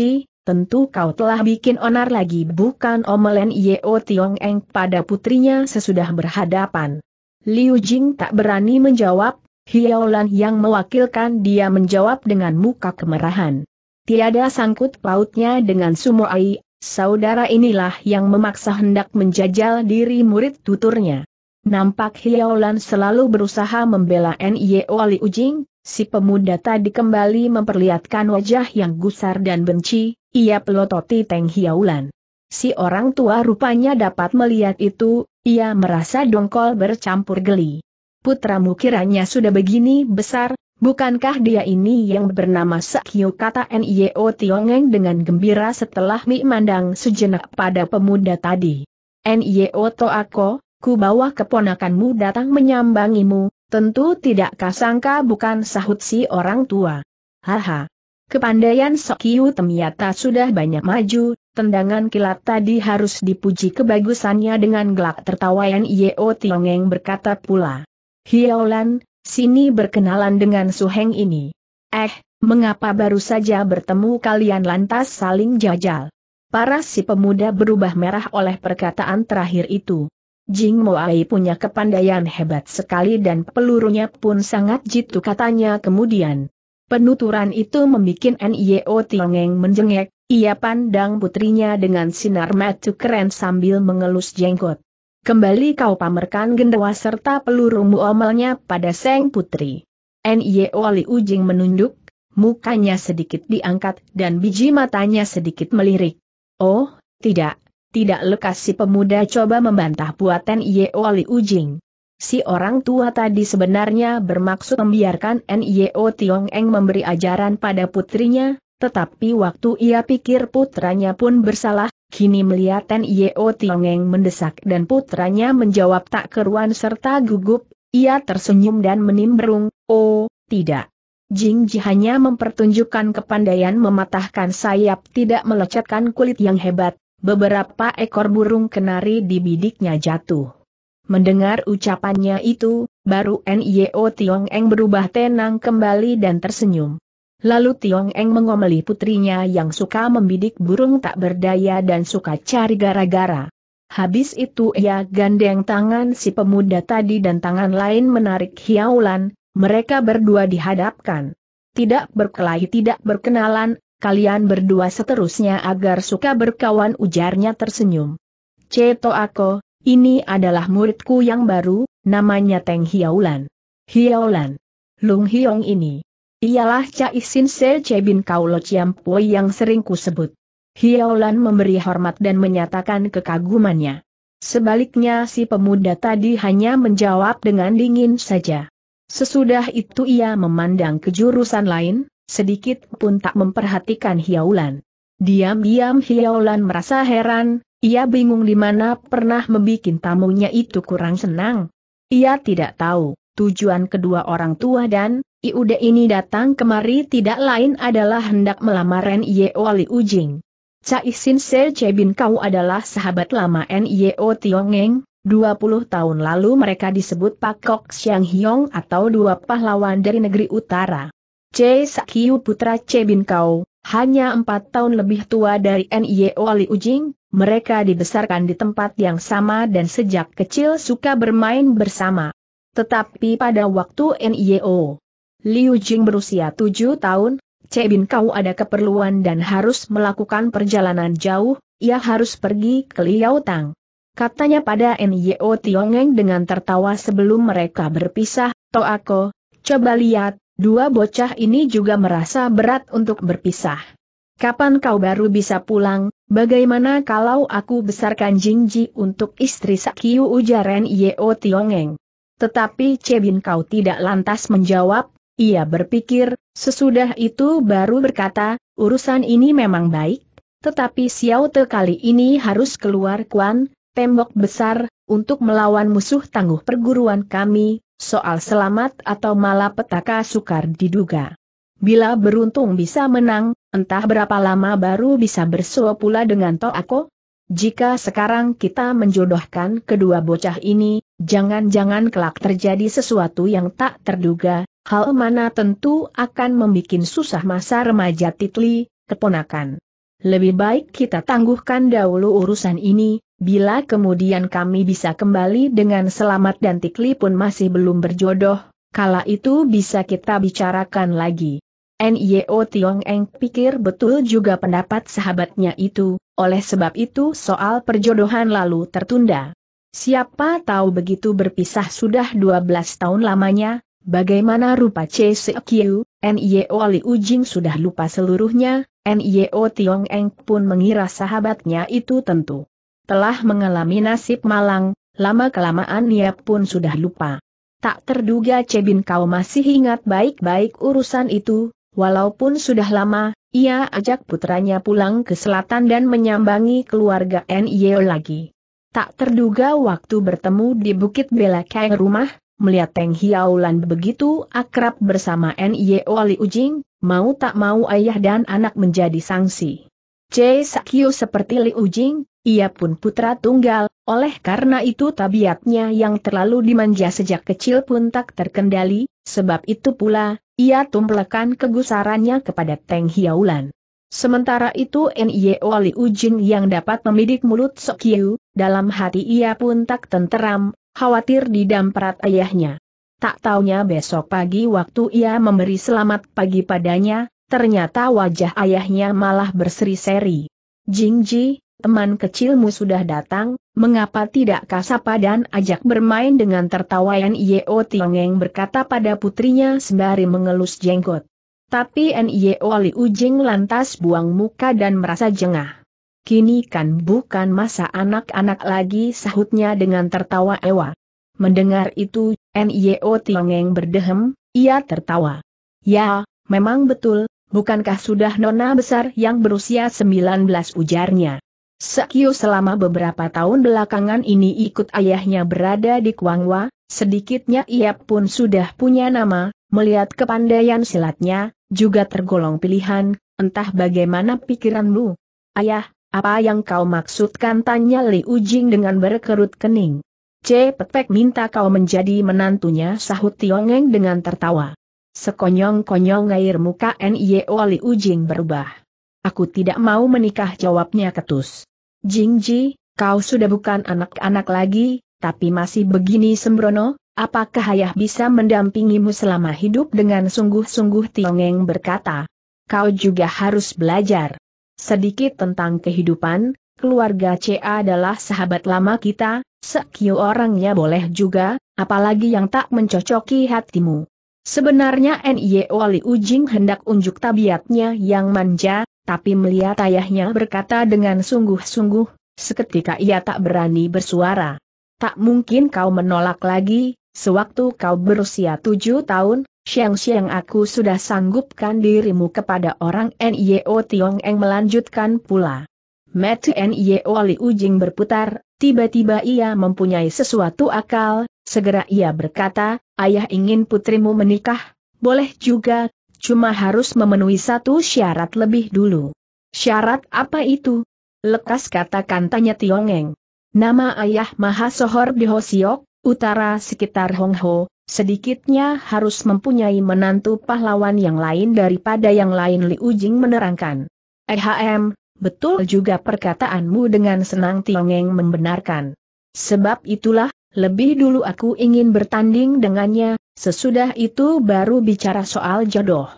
tentu kau telah bikin onar lagi bukan omel O Tiong Eng pada putrinya sesudah berhadapan. Liu Jing tak berani menjawab, Hiaolan yang mewakilkan dia menjawab dengan muka kemerahan. Tiada sangkut pautnya dengan Sumo Ai, saudara inilah yang memaksa hendak menjajal diri murid tuturnya. Nampak Hiaolan selalu berusaha membela N.Y.O. E Liu Jing, si pemuda tadi kembali memperlihatkan wajah yang gusar dan benci, ia pelototi Teng Hiaolan, Si orang tua rupanya dapat melihat itu, ia merasa dongkol bercampur geli. Putramu kiranya sudah begini besar, bukankah dia ini yang bernama Sakyo kata Nio Tiongeng dengan gembira setelah Mi mandang sejenak pada pemuda tadi. Nio Toako, ku bawa keponakanmu datang menyambangimu, tentu tidak kasangka bukan sahut si orang tua. Haha. Kepandaian Sekiu ternyata sudah banyak maju, Tendangan kilat tadi harus dipuji kebagusannya dengan gelak tertawa Yeo Tiongeng berkata pula. Hiaolan, sini berkenalan dengan Suheng ini. Eh, mengapa baru saja bertemu kalian lantas saling jajal? Paras si pemuda berubah merah oleh perkataan terakhir itu. Jing Moai punya kepandaian hebat sekali dan pelurunya pun sangat jitu katanya kemudian. Penuturan itu membuat Nio Tiongeng menjengek, ia pandang putrinya dengan sinar mata keren sambil mengelus jenggot. Kembali kau pamerkan gendawa serta peluru muamalnya pada seng putri. Nye Wali Ujing menunduk, mukanya sedikit diangkat dan biji matanya sedikit melirik. Oh, tidak, tidak lekas si pemuda coba membantah buatan N.Y.O. Wali Ujing. Si orang tua tadi sebenarnya bermaksud membiarkan N.Y.O. Tiong Eng memberi ajaran pada putrinya, tetapi waktu ia pikir putranya pun bersalah, kini melihat Nio Tiongeng mendesak dan putranya menjawab tak keruan serta gugup, ia tersenyum dan menimbrung, oh, tidak. Jing Ji hanya mempertunjukkan kepandaian mematahkan sayap tidak melecetkan kulit yang hebat, beberapa ekor burung kenari di bidiknya jatuh. Mendengar ucapannya itu, baru Nio Tiongeng berubah tenang kembali dan tersenyum. Lalu Tiong Eng mengomeli putrinya yang suka membidik burung tak berdaya dan suka cari gara-gara. Habis itu ia gandeng tangan si pemuda tadi dan tangan lain menarik hiaulan, mereka berdua dihadapkan. Tidak berkelahi tidak berkenalan, kalian berdua seterusnya agar suka berkawan ujarnya tersenyum. Ceto Ako, ini adalah muridku yang baru, namanya Teng Hiaulan. Hiaulan. Lung Hiong ini Ialah Cai Sin Se Chebin Kaulo Pui yang sering kusebut. Hiaolan memberi hormat dan menyatakan kekagumannya. Sebaliknya si pemuda tadi hanya menjawab dengan dingin saja. Sesudah itu ia memandang ke jurusan lain, sedikit pun tak memperhatikan Hiaulan. Diam-diam Hiaulan merasa heran, ia bingung di mana pernah membuat tamunya itu kurang senang. Ia tidak tahu tujuan kedua orang tua dan Iuda ini datang kemari tidak lain adalah hendak melamar N.Y.O. Li Ujing. Cai Sin Se Chebin kau adalah sahabat lama N.Y.O. Tiongeng, 20 tahun lalu mereka disebut Pakok Xiang Hiong atau dua pahlawan dari negeri utara. Che Sakiu putra Che Bin Kau, hanya empat tahun lebih tua dari N.Y.O. Li Ujing, mereka dibesarkan di tempat yang sama dan sejak kecil suka bermain bersama. Tetapi pada waktu N.Y.O. Liu Jing berusia tujuh tahun, Cebin kau ada keperluan dan harus melakukan perjalanan jauh, ia harus pergi ke Liao Tang. Katanya pada Nyo Tiongeng dengan tertawa sebelum mereka berpisah, Toako, coba lihat, dua bocah ini juga merasa berat untuk berpisah. Kapan kau baru bisa pulang, bagaimana kalau aku besarkan Jingji untuk istri Sakyu ujar Nyo Tiongeng. Tetapi Cebin kau tidak lantas menjawab, ia berpikir, sesudah itu baru berkata, urusan ini memang baik, tetapi Xiao Te kali ini harus keluar Kuan, tembok besar, untuk melawan musuh tangguh perguruan kami, soal selamat atau malapetaka sukar diduga. Bila beruntung bisa menang, entah berapa lama baru bisa bersua pula dengan Toako? Jika sekarang kita menjodohkan kedua bocah ini, jangan-jangan kelak terjadi sesuatu yang tak terduga, Hal mana tentu akan membuat susah masa remaja Titli, keponakan. Lebih baik kita tangguhkan dahulu urusan ini, bila kemudian kami bisa kembali dengan selamat dan Titli pun masih belum berjodoh, kala itu bisa kita bicarakan lagi. N.Y.O. Tiong Eng pikir betul juga pendapat sahabatnya itu, oleh sebab itu soal perjodohan lalu tertunda. Siapa tahu begitu berpisah sudah 12 tahun lamanya, Bagaimana rupa CCQ, NIO Ali Ujing sudah lupa seluruhnya, NIO Tiong Eng pun mengira sahabatnya itu tentu telah mengalami nasib malang, lama-kelamaan ia pun sudah lupa. Tak terduga Cebin kau masih ingat baik-baik urusan itu, walaupun sudah lama, ia ajak putranya pulang ke selatan dan menyambangi keluarga NIO lagi. Tak terduga waktu bertemu di Bukit Belakang rumah, Melihat Teng Hiaulan begitu akrab bersama N.I.O. Wali Ujing, mau tak mau ayah dan anak menjadi sangsi. C. Sakyu seperti Li Ujing, ia pun putra tunggal, oleh karena itu tabiatnya yang terlalu dimanja sejak kecil pun tak terkendali, sebab itu pula, ia tumplekan kegusarannya kepada Teng Hiaulan. Sementara itu N.I.O. Wali Ujing yang dapat memidik mulut Sakyu, dalam hati ia pun tak tenteram, khawatir didamprat ayahnya. Tak taunya besok pagi waktu ia memberi selamat pagi padanya, ternyata wajah ayahnya malah berseri-seri. Jingji, teman kecilmu sudah datang, mengapa tidak kasapa dan ajak bermain dengan tertawa N.I.O. Tiongeng berkata pada putrinya sembari mengelus jenggot. Tapi N.I.O. Li Ujing lantas buang muka dan merasa jengah kini kan bukan masa anak-anak lagi sahutnya dengan tertawa ewa. Mendengar itu, N.I.O. Tiongeng berdehem, ia tertawa. Ya, memang betul, bukankah sudah nona besar yang berusia 19 ujarnya. Sekio selama beberapa tahun belakangan ini ikut ayahnya berada di Kuangwa, sedikitnya ia pun sudah punya nama, melihat kepandaian silatnya, juga tergolong pilihan, entah bagaimana pikiranmu. Ayah, apa yang kau maksudkan tanya Li Ujing dengan berkerut kening. C. Petek minta kau menjadi menantunya sahut Tiongeng dengan tertawa. Sekonyong-konyong air muka N.I.O. Li Ujing berubah. Aku tidak mau menikah jawabnya ketus. Jingji, kau sudah bukan anak-anak lagi, tapi masih begini sembrono, apakah ayah bisa mendampingimu selama hidup dengan sungguh-sungguh Tiongeng berkata. Kau juga harus belajar. Sedikit tentang kehidupan, keluarga CA adalah sahabat lama kita, sekiu orangnya boleh juga, apalagi yang tak mencocoki hatimu. Sebenarnya Nio Li Ujing hendak unjuk tabiatnya yang manja, tapi melihat ayahnya berkata dengan sungguh-sungguh, seketika ia tak berani bersuara. Tak mungkin kau menolak lagi, sewaktu kau berusia tujuh tahun, Siang siang aku sudah sanggupkan dirimu kepada orang Nio Tiong Eng melanjutkan pula. Matthew Nio Li Ujing berputar, tiba-tiba ia mempunyai sesuatu akal, segera ia berkata, ayah ingin putrimu menikah, boleh juga, cuma harus memenuhi satu syarat lebih dulu. Syarat apa itu? Lekas katakan tanya Tiong Eng. Nama ayah Maha Sohor di Hosiok, utara sekitar Hongho, Sedikitnya harus mempunyai menantu pahlawan yang lain daripada yang lain Li Ujing menerangkan. Ehm, betul juga perkataanmu dengan senang Tiongeng membenarkan. Sebab itulah, lebih dulu aku ingin bertanding dengannya, sesudah itu baru bicara soal jodoh.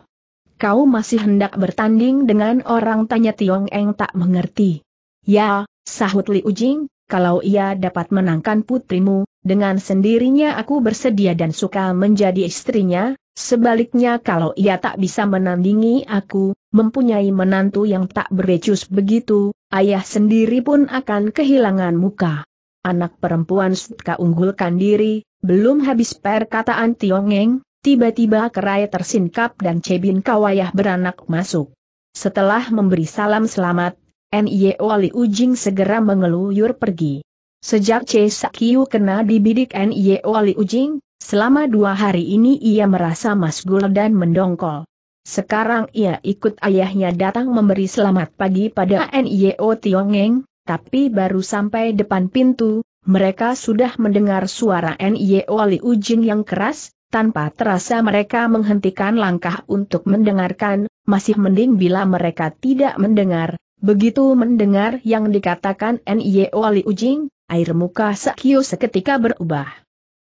Kau masih hendak bertanding dengan orang tanya Tiongeng tak mengerti. Ya, sahut Li Ujing, kalau ia dapat menangkan putrimu, dengan sendirinya aku bersedia dan suka menjadi istrinya, sebaliknya kalau ia tak bisa menandingi aku, mempunyai menantu yang tak berecus begitu, ayah sendiri pun akan kehilangan muka. Anak perempuan suka unggulkan diri, belum habis perkataan Tiongeng, tiba-tiba kerai tersingkap dan Cebin Kawayah beranak masuk. Setelah memberi salam selamat, N.I.O. Wali Ujing segera mengeluyur pergi. Sejak Che Sakyu kena dibidik N.Y. Wali Ujing, selama dua hari ini ia merasa masgul dan mendongkol. Sekarang ia ikut ayahnya datang memberi selamat pagi pada N.Y.O. Tiongeng, tapi baru sampai depan pintu, mereka sudah mendengar suara N.Y.O. Li Ujing yang keras, tanpa terasa mereka menghentikan langkah untuk mendengarkan, masih mending bila mereka tidak mendengar, Begitu mendengar yang dikatakan N.Y.O. Li Ujing, air muka Sakyo seketika berubah.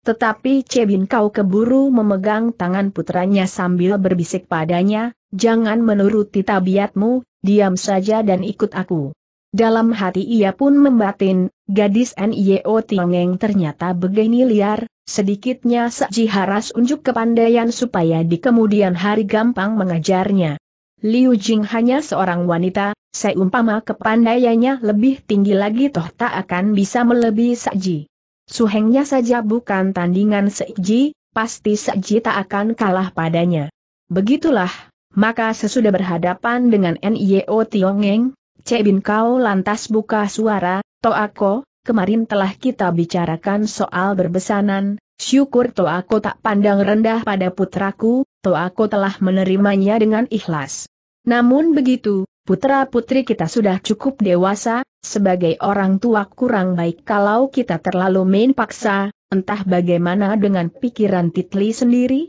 Tetapi Cebin kau keburu memegang tangan putranya sambil berbisik padanya, jangan menuruti tabiatmu, diam saja dan ikut aku. Dalam hati ia pun membatin, gadis N.I.O. Tiongeng ternyata begini liar, sedikitnya Sakji Haras unjuk kepandaian supaya di kemudian hari gampang mengajarnya. Liu Jing hanya seorang wanita, Seumpama kepandaiannya lebih tinggi lagi toh tak akan bisa melebihi Saji. Suhengnya saja bukan tandingan Saji, pasti Saji tak akan kalah padanya. Begitulah, maka sesudah berhadapan dengan NIO Tiongeng, Cebin Kau lantas buka suara, Toako, kemarin telah kita bicarakan soal berbesanan, syukur Toako tak pandang rendah pada putraku, Toako telah menerimanya dengan ikhlas. Namun begitu, putra-putri kita sudah cukup dewasa, sebagai orang tua kurang baik kalau kita terlalu main paksa, entah bagaimana dengan pikiran Titli sendiri?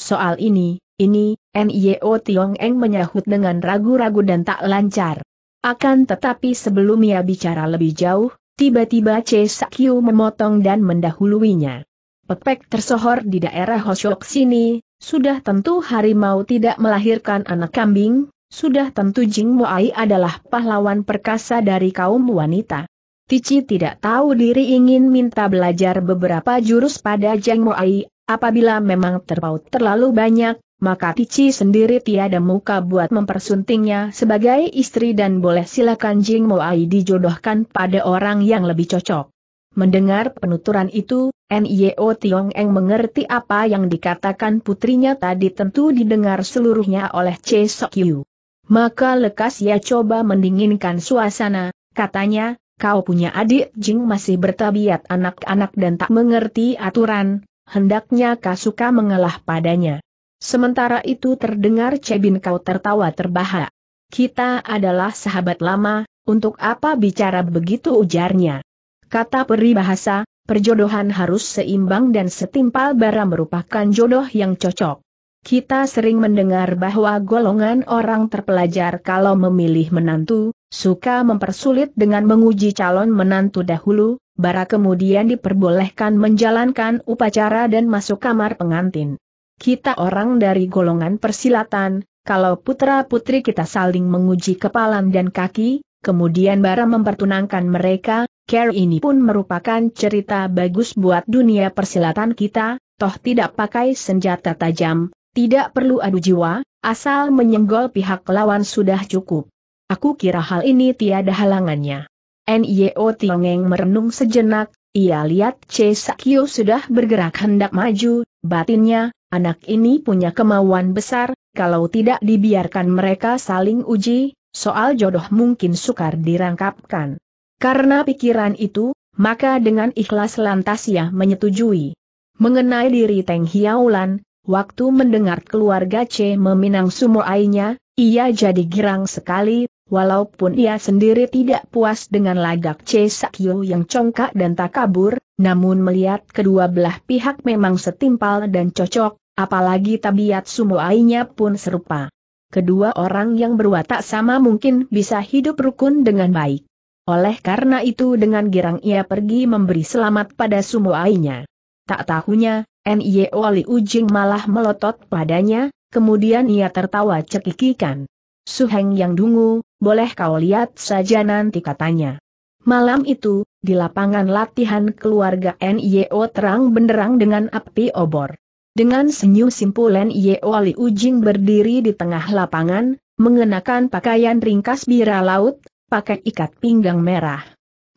Soal ini, ini, NIO e Tiong Eng menyahut dengan ragu-ragu dan tak lancar. Akan tetapi sebelum ia bicara lebih jauh, tiba-tiba C. Sakyu memotong dan mendahuluinya. Pepek tersohor di daerah Hoshok sini, sudah tentu harimau tidak melahirkan anak kambing, sudah tentu Jing Wai adalah pahlawan perkasa dari kaum wanita. Tici tidak tahu diri ingin minta belajar beberapa jurus pada Jeng Moai, apabila memang terpaut terlalu banyak, maka Tici sendiri tiada muka buat mempersuntingnya sebagai istri dan boleh silakan Jing Moai dijodohkan pada orang yang lebih cocok. Mendengar penuturan itu, Nio Tiong Eng mengerti apa yang dikatakan putrinya tadi tentu didengar seluruhnya oleh Che Sok Yu. Maka lekas ia coba mendinginkan suasana, katanya, kau punya adik Jing masih bertabiat anak-anak dan tak mengerti aturan, hendaknya kau suka mengalah padanya. Sementara itu terdengar Cebin kau tertawa terbahak. Kita adalah sahabat lama, untuk apa bicara begitu ujarnya. Kata peribahasa, perjodohan harus seimbang dan setimpal bara merupakan jodoh yang cocok. Kita sering mendengar bahwa golongan orang terpelajar kalau memilih menantu, suka mempersulit dengan menguji calon menantu dahulu, bara kemudian diperbolehkan menjalankan upacara dan masuk kamar pengantin. Kita orang dari golongan persilatan, kalau putra-putri kita saling menguji kepalan dan kaki, kemudian bara mempertunangkan mereka, care ini pun merupakan cerita bagus buat dunia persilatan kita, toh tidak pakai senjata tajam, tidak perlu adu jiwa, asal menyenggol pihak lawan sudah cukup. Aku kira hal ini tiada halangannya. Nio Tiongeng merenung sejenak, ia lihat C. Sakyo sudah bergerak hendak maju, batinnya, anak ini punya kemauan besar, kalau tidak dibiarkan mereka saling uji, soal jodoh mungkin sukar dirangkapkan. Karena pikiran itu, maka dengan ikhlas lantas ia menyetujui. Mengenai diri Teng Hiaulan, Waktu mendengar keluarga C meminang sumoainya, ia jadi girang sekali, walaupun ia sendiri tidak puas dengan lagak C Sakyo yang congkak dan tak kabur, namun melihat kedua belah pihak memang setimpal dan cocok, apalagi tabiat sumoainya pun serupa. Kedua orang yang berwatak sama mungkin bisa hidup rukun dengan baik. Oleh karena itu dengan girang ia pergi memberi selamat pada sumoainya. Tak tahunya, NIO Li Ujing malah melotot padanya, kemudian ia tertawa cekikikan. Suheng yang dungu, boleh kau lihat saja nanti katanya. Malam itu, di lapangan latihan keluarga NIO terang benderang dengan api obor. Dengan senyum simpul NIO Li Ujing berdiri di tengah lapangan, mengenakan pakaian ringkas bira laut, pakai ikat pinggang merah.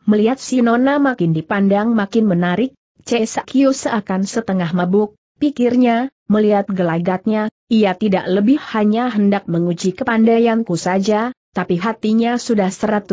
Melihat si Nona makin dipandang makin menarik, Cesakio seakan setengah mabuk, pikirnya, melihat gelagatnya, ia tidak lebih hanya hendak menguji kepandaianku saja, tapi hatinya sudah 100%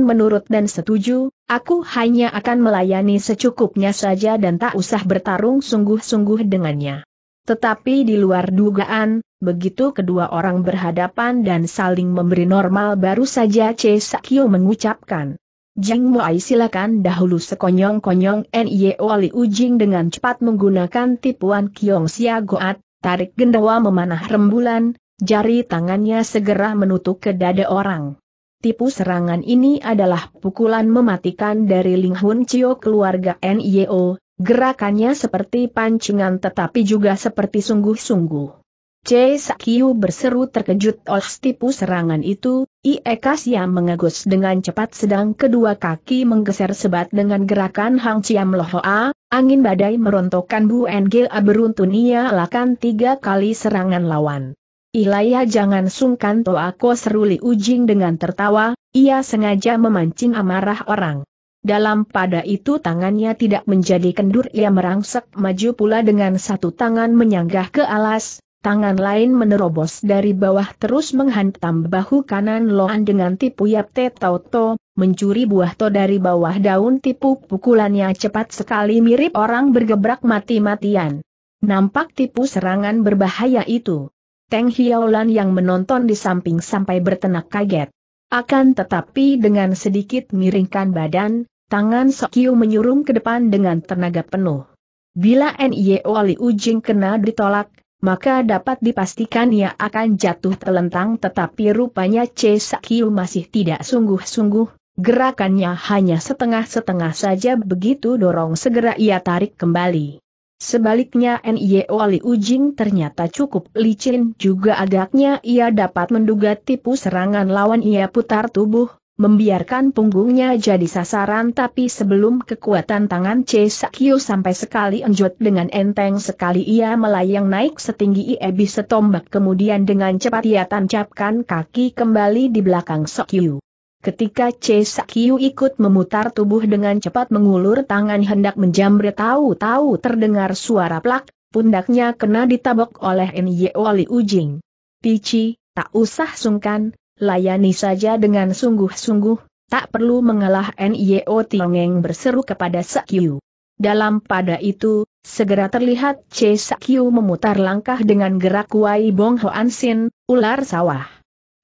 menurut dan setuju, aku hanya akan melayani secukupnya saja dan tak usah bertarung sungguh-sungguh dengannya. Tetapi di luar dugaan, begitu kedua orang berhadapan dan saling memberi normal baru saja Cesakio mengucapkan. Jeng Muai silakan dahulu sekonyong-konyong N.I.O. E Wali Ujing dengan cepat menggunakan tipuan Kiong Sia Goat, tarik gendawa memanah rembulan, jari tangannya segera menutup ke dada orang. Tipu serangan ini adalah pukulan mematikan dari Ling Hun Chio keluarga N.I.E.O., gerakannya seperti pancingan tetapi juga seperti sungguh-sungguh. C. Sakyu berseru terkejut oleh tipu serangan itu, Iekas yang mengegus dengan cepat sedang kedua kaki menggeser sebat dengan gerakan Hang Chiam Lohoa, angin badai merontokkan Bu Engea beruntun ia lakukan tiga kali serangan lawan. Ilaya jangan sungkan aku seruli ujing dengan tertawa, ia sengaja memancing amarah orang. Dalam pada itu tangannya tidak menjadi kendur ia merangsek maju pula dengan satu tangan menyanggah ke alas, Tangan lain menerobos dari bawah terus menghantam bahu kanan Loan dengan tipu yap tetoto, mencuri buah to dari bawah daun tipu pukulannya cepat sekali mirip orang bergebrak mati-matian. Nampak tipu serangan berbahaya itu. Teng Hiaolan yang menonton di samping sampai bertenak kaget. Akan tetapi dengan sedikit miringkan badan, tangan Sokyu menyurung ke depan dengan tenaga penuh. Bila N.I.O. Ali Ujing kena ditolak, maka dapat dipastikan ia akan jatuh telentang tetapi rupanya C. Sakyu masih tidak sungguh-sungguh, gerakannya hanya setengah-setengah saja begitu dorong segera ia tarik kembali. Sebaliknya NIO Wali Ujing ternyata cukup licin juga agaknya ia dapat menduga tipu serangan lawan ia putar tubuh, membiarkan punggungnya jadi sasaran tapi sebelum kekuatan tangan C Sakyu sampai sekali enjut dengan enteng sekali ia melayang naik setinggi Iebi setombak kemudian dengan cepat ia tancapkan kaki kembali di belakang Sakyu. Ketika C Sakyu ikut memutar tubuh dengan cepat mengulur tangan hendak menjambret tahu-tahu terdengar suara plak, pundaknya kena ditabok oleh N.Y. Oli Ujing. Pici, tak usah sungkan, layani saja dengan sungguh-sungguh, tak perlu mengalah N.I.O. Tiongeng berseru kepada Sakyu. Dalam pada itu, segera terlihat C. Sakyu memutar langkah dengan gerak Wai Bong Hoan Sin, ular sawah.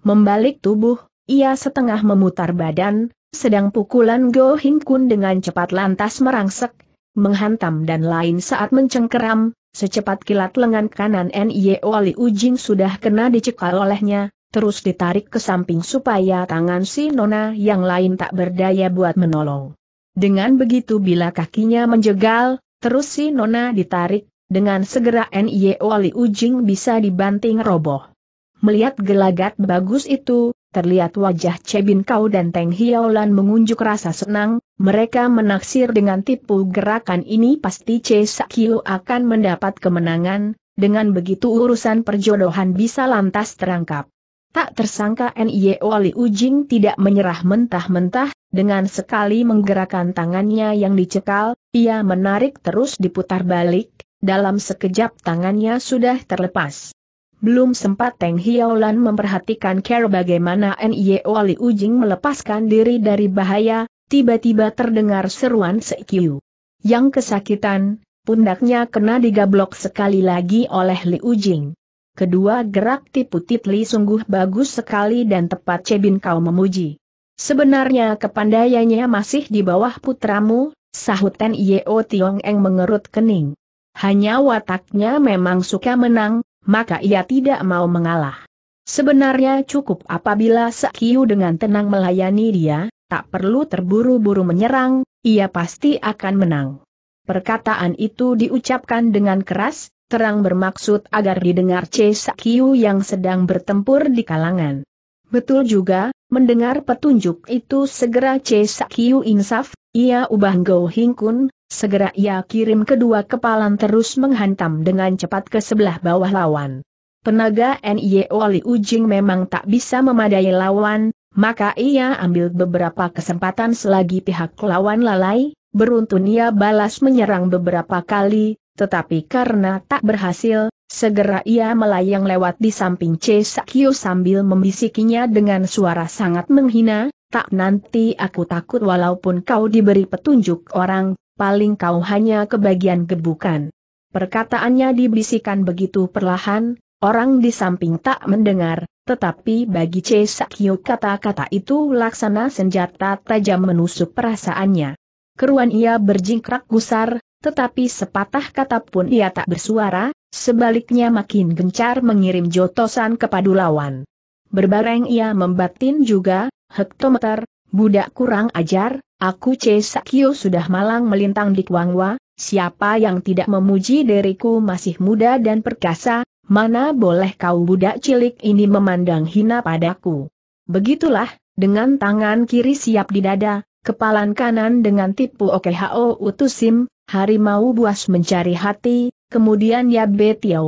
Membalik tubuh, ia setengah memutar badan, sedang pukulan Go Hing Kun dengan cepat lantas merangsek, menghantam dan lain saat mencengkeram, Secepat kilat lengan kanan N.I.O. Li Ujing sudah kena dicekal olehnya, terus ditarik ke samping supaya tangan si Nona yang lain tak berdaya buat menolong. Dengan begitu bila kakinya menjegal, terus si Nona ditarik, dengan segera NIO e wali Ujing bisa dibanting roboh. Melihat gelagat bagus itu, terlihat wajah Cebin Kau dan Teng Hiaulan mengunjuk rasa senang, mereka menaksir dengan tipu gerakan ini pasti C Sakyu akan mendapat kemenangan, dengan begitu urusan perjodohan bisa lantas terangkap. Tak tersangka N.I.O. E Liu Ujing tidak menyerah mentah-mentah, dengan sekali menggerakkan tangannya yang dicekal, ia menarik terus diputar balik, dalam sekejap tangannya sudah terlepas. Belum sempat Teng Hiaolan memperhatikan cara bagaimana N.I.O. E Liu Ujing melepaskan diri dari bahaya, tiba-tiba terdengar seruan Sekiu. Yang kesakitan, pundaknya kena digablok sekali lagi oleh Li Ujing. Kedua gerak tipu titli sungguh bagus sekali dan tepat Cebin kau memuji. Sebenarnya kepandaiannya masih di bawah putramu, sahut Ten Yeo Tiong Eng mengerut kening. Hanya wataknya memang suka menang, maka ia tidak mau mengalah. Sebenarnya cukup apabila Sekiu dengan tenang melayani dia, tak perlu terburu-buru menyerang, ia pasti akan menang. Perkataan itu diucapkan dengan keras, terang bermaksud agar didengar C. Sakyu yang sedang bertempur di kalangan. Betul juga, mendengar petunjuk itu segera C. Sakyu insaf, ia ubah Go Hingkun, segera ia kirim kedua kepalan terus menghantam dengan cepat ke sebelah bawah lawan. Penaga NIO e Li Ujing memang tak bisa memadai lawan, maka ia ambil beberapa kesempatan selagi pihak lawan lalai, beruntun ia balas menyerang beberapa kali, tetapi karena tak berhasil, segera ia melayang lewat di samping C. Sakyo sambil membisikinya dengan suara sangat menghina, tak nanti aku takut walaupun kau diberi petunjuk orang, paling kau hanya kebagian gebukan. Perkataannya dibisikan begitu perlahan, orang di samping tak mendengar, tetapi bagi C. Sakyo kata-kata itu laksana senjata tajam menusuk perasaannya. Keruan ia berjingkrak gusar, tetapi sepatah kata pun ia tak bersuara, sebaliknya makin gencar mengirim jotosan kepada lawan. Berbareng ia membatin juga, hektometer, budak kurang ajar, aku C. Sakyo sudah malang melintang di Kuangwa, siapa yang tidak memuji diriku masih muda dan perkasa, mana boleh kau budak cilik ini memandang hina padaku. Begitulah, dengan tangan kiri siap di dada, kepalan kanan dengan tipu OKHO utusim, Harimau buas mencari hati, kemudian ya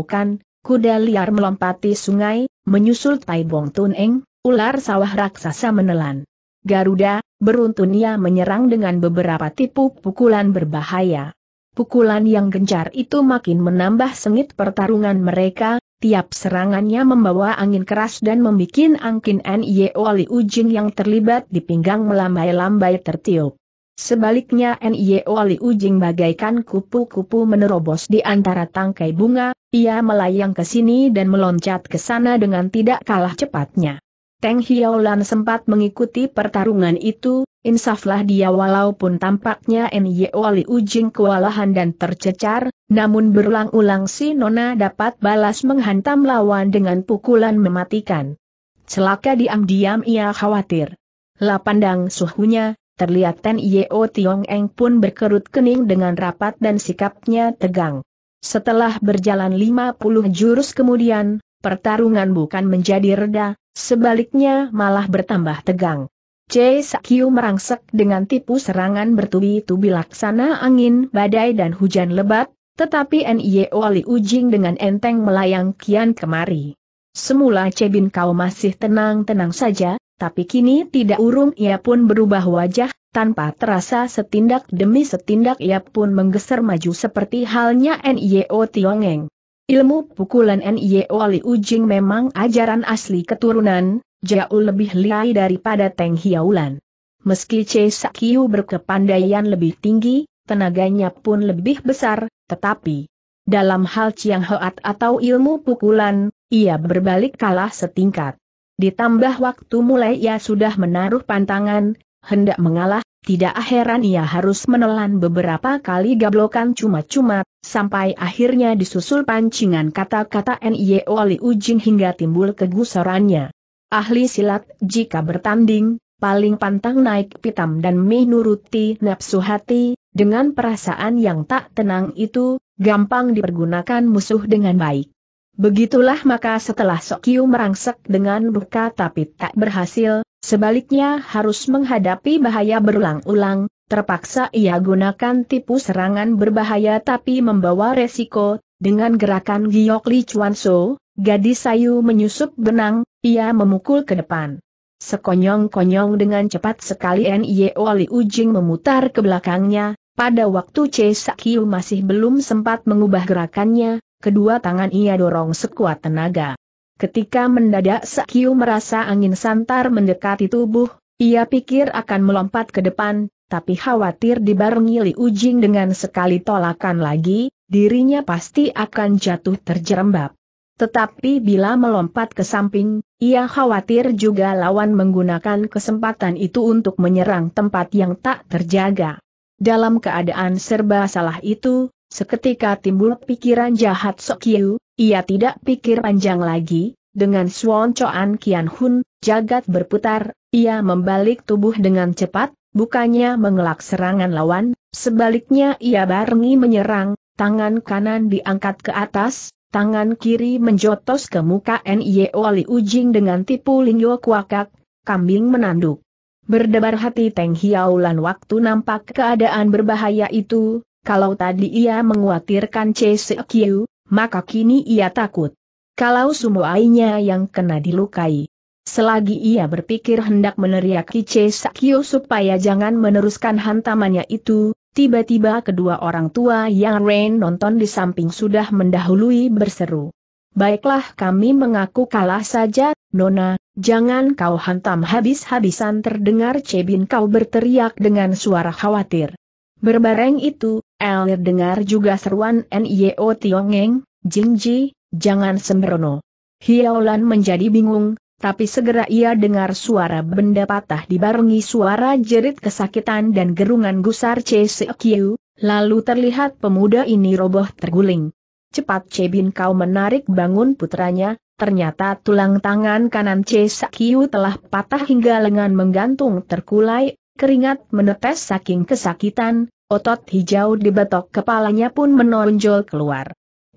kan, kuda liar melompati sungai, menyusul Tai Bong Tun Eng, ular sawah raksasa menelan. Garuda, beruntun ia menyerang dengan beberapa tipu pukulan berbahaya. Pukulan yang gencar itu makin menambah sengit pertarungan mereka, tiap serangannya membawa angin keras dan membuat angkin N.Y.O. Li Ujing yang terlibat di pinggang melambai-lambai tertiup. Sebaliknya Nio Liu Ujing bagaikan kupu-kupu menerobos di antara tangkai bunga, ia melayang ke sini dan meloncat ke sana dengan tidak kalah cepatnya. Teng Hiaolan sempat mengikuti pertarungan itu, insaflah dia walaupun tampaknya Nio Liu Ujing kewalahan dan tercecar, namun berulang-ulang si Nona dapat balas menghantam lawan dengan pukulan mematikan. Celaka diam-diam ia khawatir. Lapandang suhunya, terlihat Ten Yeo Tiong Eng pun berkerut kening dengan rapat dan sikapnya tegang. Setelah berjalan 50 jurus kemudian, pertarungan bukan menjadi reda, sebaliknya malah bertambah tegang. C. Sakyu merangsek dengan tipu serangan bertubi-tubi laksana angin badai dan hujan lebat, tetapi N.I.O. Li Ujing dengan enteng melayang kian kemari. Semula Cebin kau masih tenang-tenang saja, tapi kini tidak urung ia pun berubah wajah, tanpa terasa setindak demi setindak ia pun menggeser maju seperti halnya NIO Tiongeng. Ilmu pukulan NIO Li Ujing memang ajaran asli keturunan, jauh lebih liai daripada Teng Hiaulan. Meski Che Sakiu berkepandaian lebih tinggi, tenaganya pun lebih besar, tetapi dalam hal Chiang Hoat atau ilmu pukulan, ia berbalik kalah setingkat. Ditambah waktu mulai ia sudah menaruh pantangan, hendak mengalah, tidak heran ia harus menelan beberapa kali gablokan cuma-cuma, sampai akhirnya disusul pancingan kata-kata NIO e oleh ujing hingga timbul kegusarannya. Ahli silat jika bertanding, paling pantang naik pitam dan menuruti nafsu hati, dengan perasaan yang tak tenang itu, gampang dipergunakan musuh dengan baik. Begitulah maka setelah Sokyu merangsek dengan buka tapi tak berhasil, sebaliknya harus menghadapi bahaya berulang-ulang, terpaksa ia gunakan tipu serangan berbahaya tapi membawa resiko, dengan gerakan giok Li Chuan So, gadis sayu menyusup benang, ia memukul ke depan. Sekonyong-konyong dengan cepat sekali Nie Oli Ujing memutar ke belakangnya, pada waktu Che Sakyu masih belum sempat mengubah gerakannya, kedua tangan ia dorong sekuat tenaga. Ketika mendadak Sakyu merasa angin santar mendekati tubuh, ia pikir akan melompat ke depan, tapi khawatir dibarengi Li Ujing dengan sekali tolakan lagi, dirinya pasti akan jatuh terjerembab. Tetapi bila melompat ke samping, ia khawatir juga lawan menggunakan kesempatan itu untuk menyerang tempat yang tak terjaga. Dalam keadaan serba salah itu, Seketika timbul pikiran jahat Sok Kiu, ia tidak pikir panjang lagi, dengan Suon Coan Kian Hun, jagat berputar, ia membalik tubuh dengan cepat, bukannya mengelak serangan lawan, sebaliknya ia barengi menyerang, tangan kanan diangkat ke atas, tangan kiri menjotos ke muka Nyeo Li Ujing dengan tipu lingyo kuakak, kambing menanduk. Berdebar hati Teng Hiaulan waktu nampak keadaan berbahaya itu, kalau tadi ia menguatirkan CCQ, maka kini ia takut. Kalau semua ainya yang kena dilukai. Selagi ia berpikir hendak meneriaki CCQ supaya jangan meneruskan hantamannya itu, tiba-tiba kedua orang tua yang Rain nonton di samping sudah mendahului berseru. Baiklah kami mengaku kalah saja, Nona, jangan kau hantam habis-habisan terdengar Cebin kau berteriak dengan suara khawatir. Berbareng itu, Elir dengar juga seruan Nio Tiongeng, Jingji, jangan sembrono. Hiaolan menjadi bingung, tapi segera ia dengar suara benda patah dibarengi suara jerit kesakitan dan gerungan gusar CCQ, lalu terlihat pemuda ini roboh terguling. Cepat Cebin kau menarik bangun putranya, ternyata tulang tangan kanan CCQ telah patah hingga lengan menggantung terkulai, keringat menetes saking kesakitan, Otot hijau di batok kepalanya pun menonjol keluar.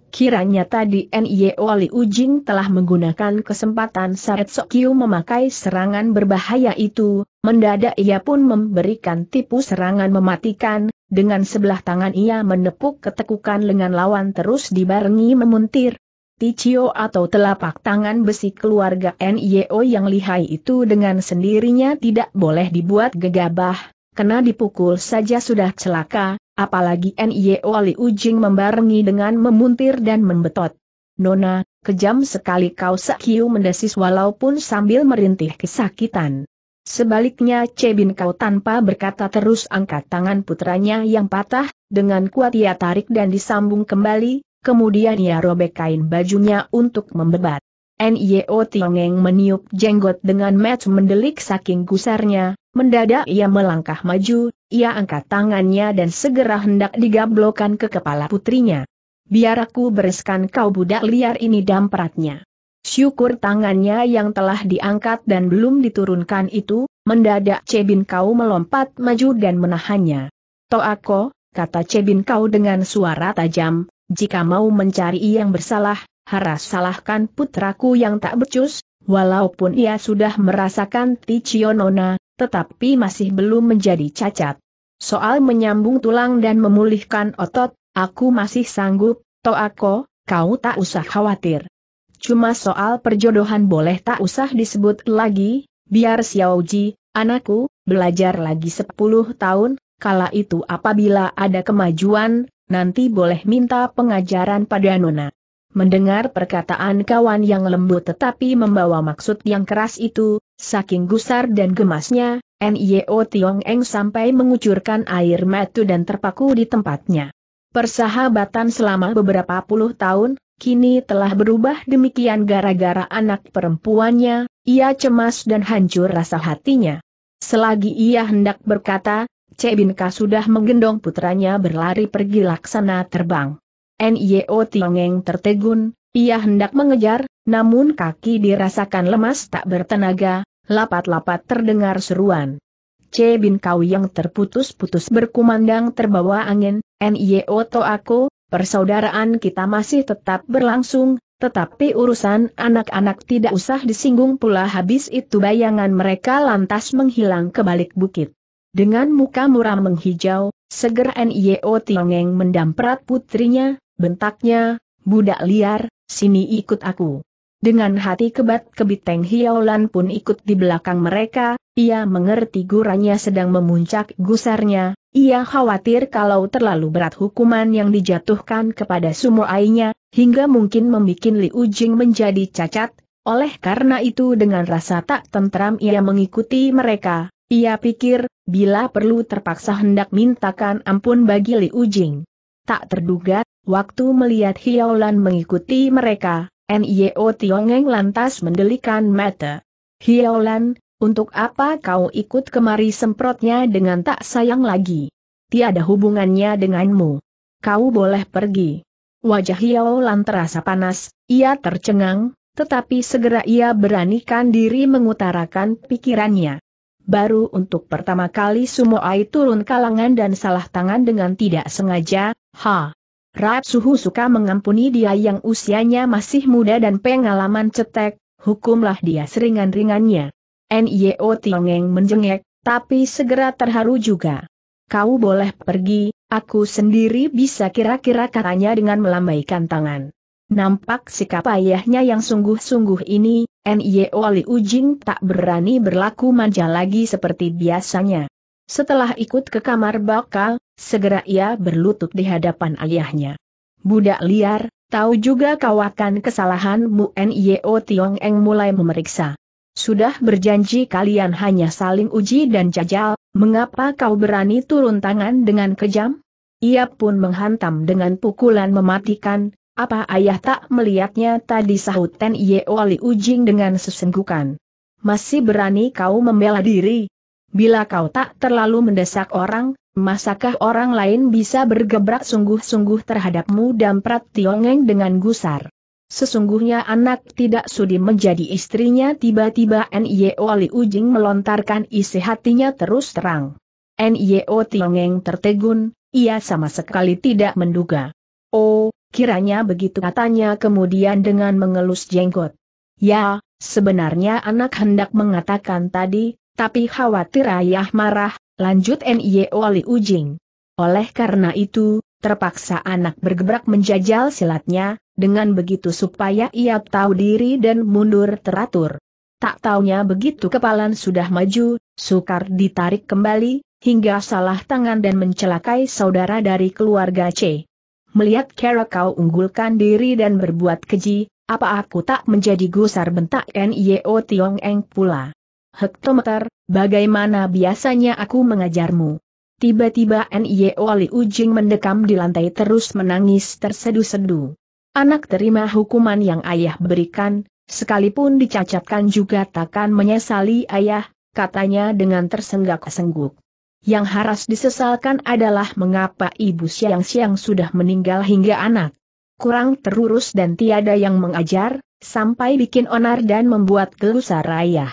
Kiranya tadi N.I.O. Wali Ujing telah menggunakan kesempatan saat Sokyu memakai serangan berbahaya itu, mendadak ia pun memberikan tipu serangan mematikan, dengan sebelah tangan ia menepuk ketekukan lengan lawan terus dibarengi memuntir. Ticio atau telapak tangan besi keluarga N.I.O. yang lihai itu dengan sendirinya tidak boleh dibuat gegabah, kena dipukul saja sudah celaka, apalagi NIO Ali Ujing membarengi dengan memuntir dan membetot. Nona, kejam sekali kau Sakiu mendesis walaupun sambil merintih kesakitan. Sebaliknya Cebin kau tanpa berkata terus angkat tangan putranya yang patah, dengan kuat ia tarik dan disambung kembali, kemudian ia robek kain bajunya untuk membebat. NIO Tiongeng meniup jenggot dengan match mendelik saking gusarnya, Mendadak ia melangkah maju, ia angkat tangannya dan segera hendak digablokan ke kepala putrinya. Biar aku bereskan kau budak liar ini dampratnya. Syukur tangannya yang telah diangkat dan belum diturunkan itu, mendadak Cebin kau melompat maju dan menahannya. Toako, kata Cebin kau dengan suara tajam, jika mau mencari yang bersalah, harus salahkan putraku yang tak becus, walaupun ia sudah merasakan Ticionona, tetapi masih belum menjadi cacat. Soal menyambung tulang dan memulihkan otot, aku masih sanggup, Toako, kau tak usah khawatir. Cuma soal perjodohan boleh tak usah disebut lagi, biar Xiaoji, anakku, belajar lagi 10 tahun, kala itu apabila ada kemajuan, nanti boleh minta pengajaran pada Nona. Mendengar perkataan kawan yang lembut tetapi membawa maksud yang keras itu, Saking gusar dan gemasnya, Nio Tiong Eng sampai mengucurkan air mata dan terpaku di tempatnya. Persahabatan selama beberapa puluh tahun, kini telah berubah demikian gara-gara anak perempuannya, ia cemas dan hancur rasa hatinya. Selagi ia hendak berkata, Cebinka sudah menggendong putranya berlari pergi laksana terbang. Nio Eng tertegun, ia hendak mengejar, namun kaki dirasakan lemas tak bertenaga, Lapat-lapat terdengar seruan. C bin kau yang terputus-putus berkumandang terbawa angin, NIO to aku, persaudaraan kita masih tetap berlangsung, tetapi urusan anak-anak tidak usah disinggung pula habis itu bayangan mereka lantas menghilang ke balik bukit. Dengan muka muram menghijau, seger NIO Tiongeng mendamprat putrinya, bentaknya, budak liar, sini ikut aku. Dengan hati kebat kebiteng Hiaolan pun ikut di belakang mereka, ia mengerti guranya sedang memuncak gusarnya, ia khawatir kalau terlalu berat hukuman yang dijatuhkan kepada sumoainya, hingga mungkin membuat Liu Jing menjadi cacat, oleh karena itu dengan rasa tak tentram ia mengikuti mereka, ia pikir, bila perlu terpaksa hendak mintakan ampun bagi Liu Jing. Tak terduga, waktu melihat Hiaolan mengikuti mereka, NIO Tiongeng lantas mendelikan mata. Hiaolan, untuk apa kau ikut kemari semprotnya dengan tak sayang lagi? Tiada hubungannya denganmu. Kau boleh pergi. Wajah Hiaolan terasa panas, ia tercengang, tetapi segera ia beranikan diri mengutarakan pikirannya. Baru untuk pertama kali Sumoai turun kalangan dan salah tangan dengan tidak sengaja, ha, suhu suka mengampuni dia yang usianya masih muda dan pengalaman cetek, hukumlah dia seringan-ringannya. N.I.O. Tiongeng menjengek, tapi segera terharu juga. Kau boleh pergi, aku sendiri bisa kira-kira katanya dengan melambaikan tangan. Nampak sikap ayahnya yang sungguh-sungguh ini, N.I.O. Li Ujing tak berani berlaku manja lagi seperti biasanya. Setelah ikut ke kamar bakal, Segera ia berlutut di hadapan ayahnya. Budak liar, tahu juga kau akan kesalahanmu Nyo Tiong Eng mulai memeriksa. Sudah berjanji kalian hanya saling uji dan jajal, mengapa kau berani turun tangan dengan kejam? Ia pun menghantam dengan pukulan mematikan, apa ayah tak melihatnya tadi sahut Ten Li Ujing dengan sesenggukan. Masih berani kau membela diri? Bila kau tak terlalu mendesak orang, Masakah orang lain bisa bergebrak sungguh-sungguh terhadapmu dan damprat Tiongeng dengan gusar? Sesungguhnya anak tidak sudi menjadi istrinya tiba-tiba N.Y.O. Li Ujing melontarkan isi hatinya terus terang. N.Y.O. Tiongeng tertegun, ia sama sekali tidak menduga. Oh, kiranya begitu katanya kemudian dengan mengelus jenggot. Ya, sebenarnya anak hendak mengatakan tadi, tapi khawatir ayah marah, lanjut NIO e wali ujing. Oleh karena itu, terpaksa anak bergebrak menjajal silatnya, dengan begitu supaya ia tahu diri dan mundur teratur. Tak taunya begitu kepalan sudah maju, sukar ditarik kembali, hingga salah tangan dan mencelakai saudara dari keluarga C. Melihat kerakau kau unggulkan diri dan berbuat keji, apa aku tak menjadi gusar bentak NIO e Tiong Eng pula. Hektometer, bagaimana biasanya aku mengajarmu? Tiba-tiba Nye Wali Ujing mendekam di lantai terus menangis tersedu-sedu. Anak terima hukuman yang ayah berikan, sekalipun dicacatkan juga takkan menyesali ayah, katanya dengan tersenggak-sengguk. Yang harus disesalkan adalah mengapa ibu siang-siang sudah meninggal hingga anak. Kurang terurus dan tiada yang mengajar, sampai bikin onar dan membuat gelusar ayah.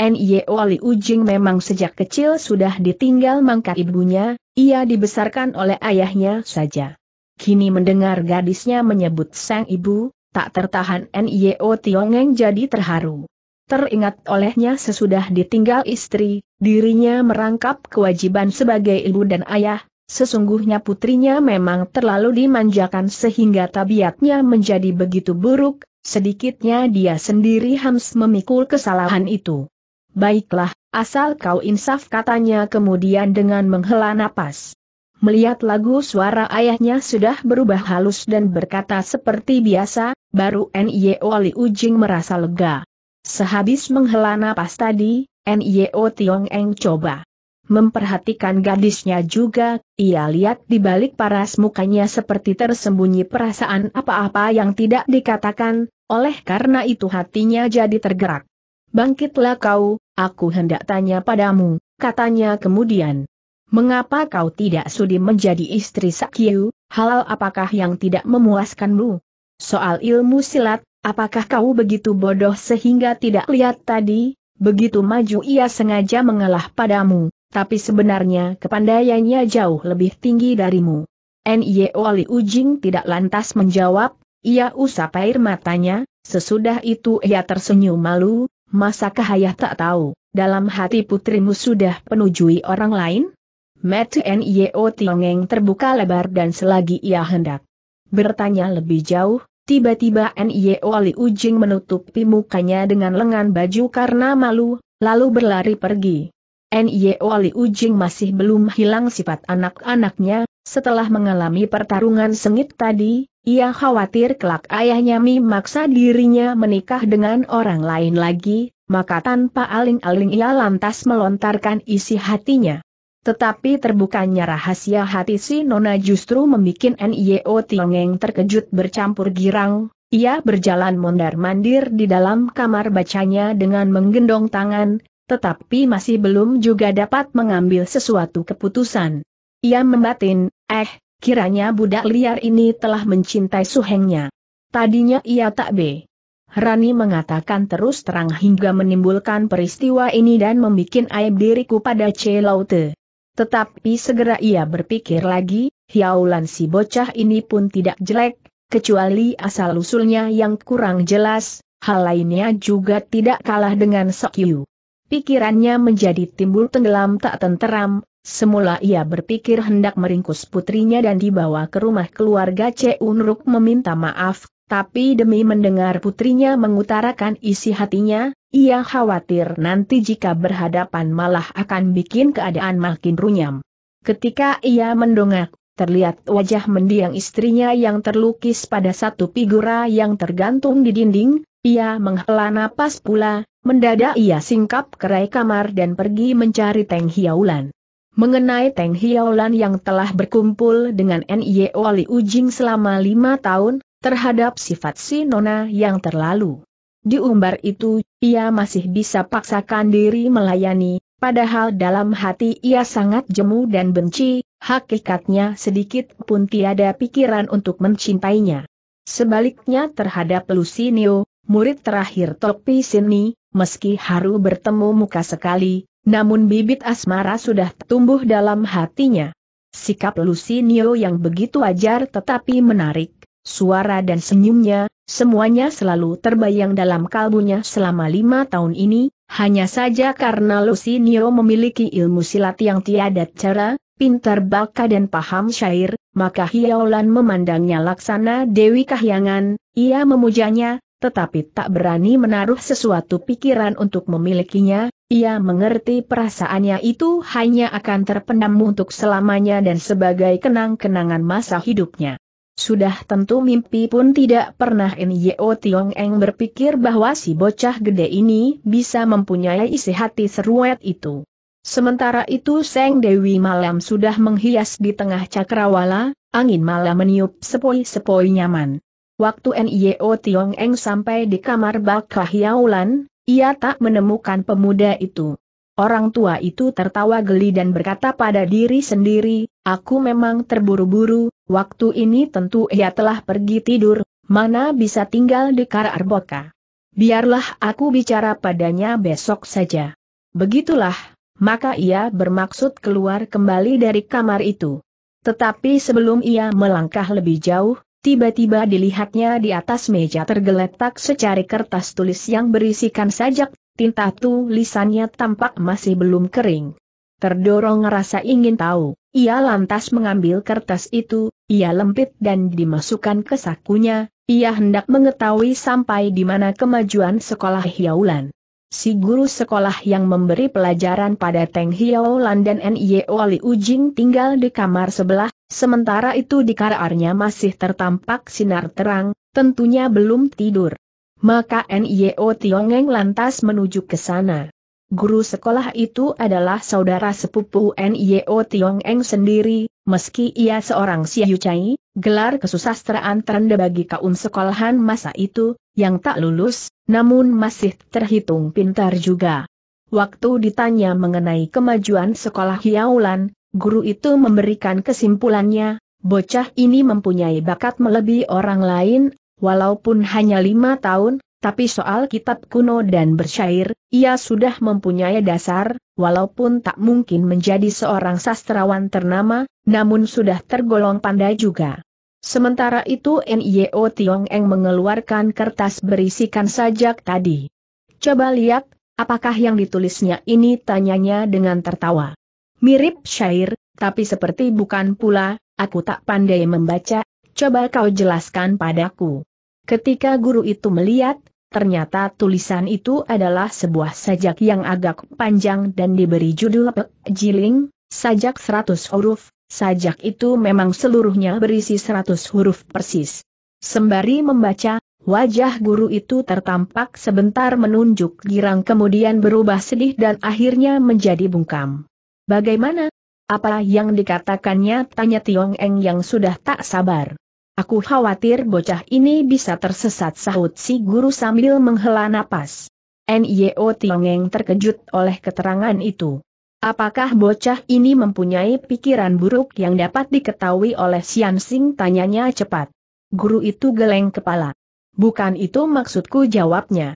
N.Y.O. Li Ujing memang sejak kecil sudah ditinggal mangkat ibunya, ia dibesarkan oleh ayahnya saja. Kini mendengar gadisnya menyebut sang ibu, tak tertahan N.Y.O. Tiongeng jadi terharu. Teringat olehnya sesudah ditinggal istri, dirinya merangkap kewajiban sebagai ibu dan ayah, Sesungguhnya putrinya memang terlalu dimanjakan sehingga tabiatnya menjadi begitu buruk, sedikitnya dia sendiri hams memikul kesalahan itu. Baiklah, asal kau insaf katanya kemudian dengan menghela napas. Melihat lagu suara ayahnya sudah berubah halus dan berkata seperti biasa, baru N.Y.O. Li Ujing merasa lega. Sehabis menghela napas tadi, N.Y.O. Tiong Eng coba memperhatikan gadisnya juga, ia lihat di balik paras mukanya seperti tersembunyi perasaan apa-apa yang tidak dikatakan, oleh karena itu hatinya jadi tergerak. Bangkitlah kau, aku hendak tanya padamu, katanya kemudian. Mengapa kau tidak sudi menjadi istri Sakyu, halal apakah yang tidak memuaskanmu? Soal ilmu silat, apakah kau begitu bodoh sehingga tidak lihat tadi? Begitu maju ia sengaja mengalah padamu, tapi sebenarnya kepandaiannya jauh lebih tinggi darimu. N.Y.O. Li Ujing tidak lantas menjawab, ia usap air matanya, sesudah itu ia tersenyum malu, Masakah ayah tak tahu, dalam hati putrimu sudah penujui orang lain? Metu Nio Tiongeng terbuka lebar dan selagi ia hendak bertanya lebih jauh, tiba-tiba Nio Li Ujing menutupi mukanya dengan lengan baju karena malu, lalu berlari pergi. Nio Li Ujing masih belum hilang sifat anak-anaknya, setelah mengalami pertarungan sengit tadi, ia khawatir kelak ayahnya memaksa dirinya menikah dengan orang lain lagi, maka tanpa aling-aling ia lantas melontarkan isi hatinya. Tetapi terbukanya rahasia hati si Nona justru membuat N.I.O. Tiongeng terkejut bercampur girang, ia berjalan mondar-mandir di dalam kamar bacanya dengan menggendong tangan, tetapi masih belum juga dapat mengambil sesuatu keputusan. Ia membatin, eh, Kiranya budak liar ini telah mencintai suhengnya. Tadinya ia tak be. Rani mengatakan terus terang hingga menimbulkan peristiwa ini dan membuat aib diriku pada C. Laute. Tetapi segera ia berpikir lagi, hiaulan si bocah ini pun tidak jelek, kecuali asal-usulnya yang kurang jelas, hal lainnya juga tidak kalah dengan Sokyu. Pikirannya menjadi timbul tenggelam tak tenteram, Semula ia berpikir hendak meringkus putrinya dan dibawa ke rumah keluarga C. Unruk meminta maaf, tapi demi mendengar putrinya mengutarakan isi hatinya, ia khawatir nanti jika berhadapan malah akan bikin keadaan makin runyam. Ketika ia mendongak, terlihat wajah mendiang istrinya yang terlukis pada satu figura yang tergantung di dinding, ia menghela napas pula, mendadak ia singkap kerai kamar dan pergi mencari Teng Hiaulan. Mengenai Teng Hiaolan yang telah berkumpul dengan Nie wali Ujing selama lima tahun, terhadap sifat si Nona yang terlalu. Diumbar itu, ia masih bisa paksakan diri melayani, padahal dalam hati ia sangat jemu dan benci, hakikatnya sedikit pun tiada pikiran untuk mencintainya. Sebaliknya terhadap Lucinio, murid terakhir Topi Sini, meski haru bertemu muka sekali, namun bibit asmara sudah tumbuh dalam hatinya. Sikap Lucy Lucinio yang begitu ajar tetapi menarik, suara dan senyumnya, semuanya selalu terbayang dalam kalbunya selama lima tahun ini, hanya saja karena Lucy Lucinio memiliki ilmu silat yang tiada cara, pintar baka dan paham syair, maka Hiaolan memandangnya laksana Dewi Kahyangan, ia memujanya, tetapi tak berani menaruh sesuatu pikiran untuk memilikinya, ia mengerti perasaannya itu hanya akan terpendam untuk selamanya dan sebagai kenang-kenangan masa hidupnya. Sudah tentu mimpi pun tidak pernah Nyo Tiong Eng berpikir bahwa si bocah gede ini bisa mempunyai isi hati seruet itu. Sementara itu Seng Dewi malam sudah menghias di tengah cakrawala, angin malam meniup sepoi-sepoi nyaman. Waktu NIO Tiong Eng sampai di kamar Bak Hiaulan, ia tak menemukan pemuda itu. Orang tua itu tertawa geli dan berkata pada diri sendiri, aku memang terburu-buru, waktu ini tentu ia telah pergi tidur, mana bisa tinggal di Kararboka. Biarlah aku bicara padanya besok saja. Begitulah, maka ia bermaksud keluar kembali dari kamar itu. Tetapi sebelum ia melangkah lebih jauh, Tiba-tiba dilihatnya di atas meja tergeletak secari kertas tulis yang berisikan sajak, tinta tulisannya tampak masih belum kering. Terdorong rasa ingin tahu, ia lantas mengambil kertas itu, ia lempit dan dimasukkan ke sakunya, ia hendak mengetahui sampai di mana kemajuan sekolah Hiaulan si guru sekolah yang memberi pelajaran pada Teng Hiaolan Lan dan N.I.O. Wali Ujing tinggal di kamar sebelah, sementara itu di kararnya masih tertampak sinar terang, tentunya belum tidur. Maka N.I.O. Tiongeng lantas menuju ke sana. Guru sekolah itu adalah saudara sepupu Nio Tiong Eng sendiri, meski ia seorang Siayu Chai, gelar kesusastraan terendah bagi kaum sekolahan masa itu, yang tak lulus, namun masih terhitung pintar juga. Waktu ditanya mengenai kemajuan sekolah Hiaulan, guru itu memberikan kesimpulannya, bocah ini mempunyai bakat melebihi orang lain, walaupun hanya lima tahun, tapi soal kitab kuno dan bersyair, ia sudah mempunyai dasar, walaupun tak mungkin menjadi seorang sastrawan ternama, namun sudah tergolong pandai juga. Sementara itu NIO Tiong Eng mengeluarkan kertas berisikan sajak tadi. Coba lihat, apakah yang ditulisnya ini tanyanya dengan tertawa. Mirip syair, tapi seperti bukan pula, aku tak pandai membaca, coba kau jelaskan padaku. Ketika guru itu melihat, Ternyata tulisan itu adalah sebuah sajak yang agak panjang dan diberi judul Jiling, sajak 100 huruf, sajak itu memang seluruhnya berisi 100 huruf persis. Sembari membaca, wajah guru itu tertampak sebentar menunjuk girang kemudian berubah sedih dan akhirnya menjadi bungkam. Bagaimana? Apa yang dikatakannya tanya Tiong Eng yang sudah tak sabar. Aku khawatir bocah ini bisa tersesat sahut si guru sambil menghela napas. N.I.O. Tiongeng terkejut oleh keterangan itu. Apakah bocah ini mempunyai pikiran buruk yang dapat diketahui oleh Sian Sing tanyanya cepat. Guru itu geleng kepala. Bukan itu maksudku jawabnya.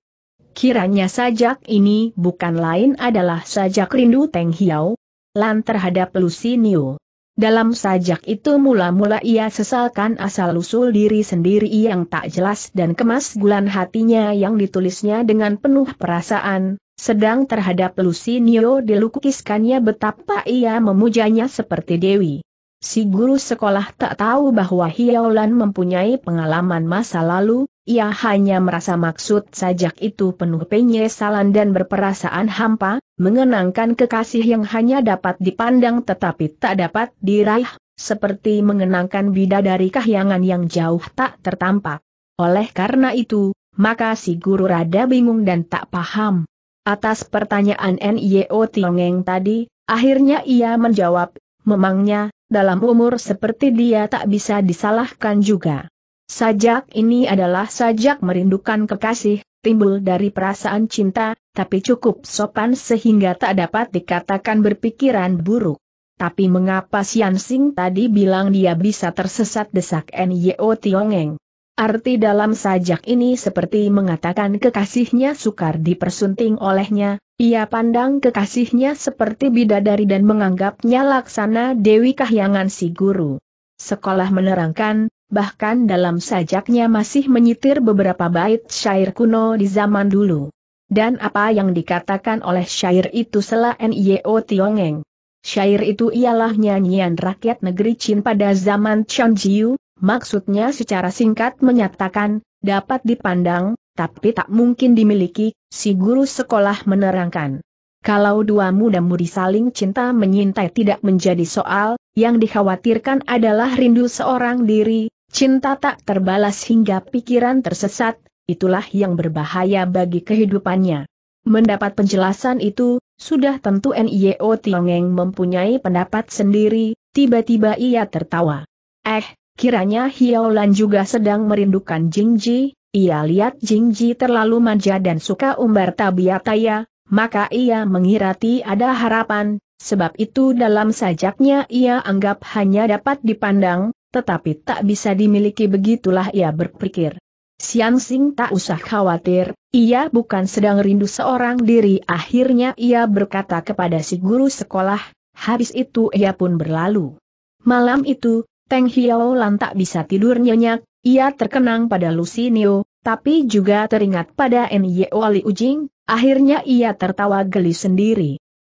Kiranya sajak ini bukan lain adalah sajak rindu Teng Hiao, lan terhadap Lucy Niu. Dalam sajak itu mula-mula ia sesalkan asal-usul diri sendiri yang tak jelas dan kemas gulan hatinya yang ditulisnya dengan penuh perasaan, sedang terhadap Lucy Nio dilukiskannya betapa ia memujanya seperti Dewi. Si guru sekolah tak tahu bahwa Hiaolan mempunyai pengalaman masa lalu, ia hanya merasa maksud sajak itu penuh penyesalan dan berperasaan hampa, mengenangkan kekasih yang hanya dapat dipandang tetapi tak dapat diraih, seperti mengenangkan bidadari kahyangan yang jauh tak tertampak. Oleh karena itu, maka si guru rada bingung dan tak paham. Atas pertanyaan N.I.O. Tiongeng tadi, akhirnya ia menjawab, memangnya, dalam umur seperti dia tak bisa disalahkan juga. Sajak ini adalah sajak merindukan kekasih, timbul dari perasaan cinta, tapi cukup sopan sehingga tak dapat dikatakan berpikiran buruk. Tapi mengapa Sian Sing tadi bilang dia bisa tersesat desak Nyo Tiongeng? Arti dalam sajak ini seperti mengatakan kekasihnya sukar dipersunting olehnya, ia pandang kekasihnya seperti bidadari dan menganggapnya laksana Dewi Kahyangan si guru. Sekolah menerangkan, bahkan dalam sajaknya masih menyitir beberapa bait syair kuno di zaman dulu. Dan apa yang dikatakan oleh syair itu selah N.Y.O. Tiongeng. Syair itu ialah nyanyian rakyat negeri Chin pada zaman Chongjiu, maksudnya secara singkat menyatakan, dapat dipandang, tapi tak mungkin dimiliki, si guru sekolah menerangkan. Kalau dua muda mudi saling cinta menyintai tidak menjadi soal, yang dikhawatirkan adalah rindu seorang diri, Cinta tak terbalas hingga pikiran tersesat, itulah yang berbahaya bagi kehidupannya. Mendapat penjelasan itu, sudah tentu NIO Tiongeng mempunyai pendapat sendiri, tiba-tiba ia tertawa. Eh, kiranya Hiaolan juga sedang merindukan Jingji, ia lihat Jingji terlalu manja dan suka umbar tabiataya, maka ia mengirati ada harapan, sebab itu dalam sajaknya ia anggap hanya dapat dipandang, tetapi tak bisa dimiliki begitulah ia berpikir. Sian Sing tak usah khawatir, ia bukan sedang rindu seorang diri akhirnya ia berkata kepada si guru sekolah, habis itu ia pun berlalu. Malam itu, Teng Hiao Lan tak bisa tidur nyenyak, ia terkenang pada Lucy Niu, tapi juga teringat pada N.Y.O. Ujing, akhirnya ia tertawa geli sendiri.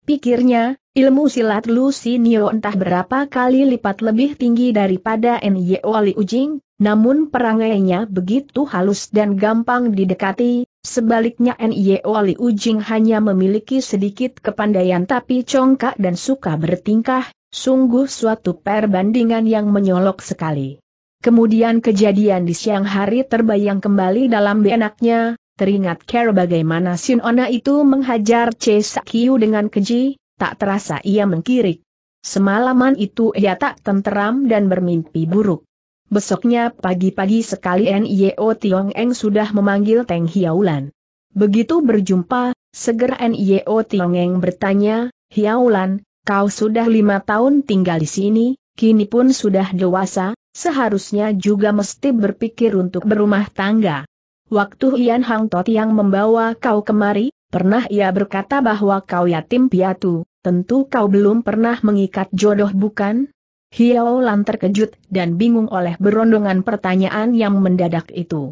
Pikirnya, ilmu silat Lusinio entah berapa kali lipat lebih tinggi daripada Nyo Li Ujing, namun perangainya begitu halus dan gampang didekati, sebaliknya Nyo Li Ujing hanya memiliki sedikit kepandaian tapi congkak dan suka bertingkah, sungguh suatu perbandingan yang menyolok sekali. Kemudian kejadian di siang hari terbayang kembali dalam benaknya, Teringat Carol bagaimana Sinona itu menghajar Che Sakyu dengan keji, tak terasa ia mengkirik. Semalaman itu ia tak tenteram dan bermimpi buruk. Besoknya pagi-pagi sekali N.I.O. Tiong Eng sudah memanggil Teng Hiaulan. Begitu berjumpa, segera N.I.O. Tiong Eng bertanya, Hiaulan, kau sudah lima tahun tinggal di sini, kini pun sudah dewasa, seharusnya juga mesti berpikir untuk berumah tangga. Waktu Ian Hang Tot yang membawa kau kemari, pernah ia berkata bahwa kau yatim piatu, tentu kau belum pernah mengikat jodoh bukan? Hiao Lan terkejut dan bingung oleh berondongan pertanyaan yang mendadak itu.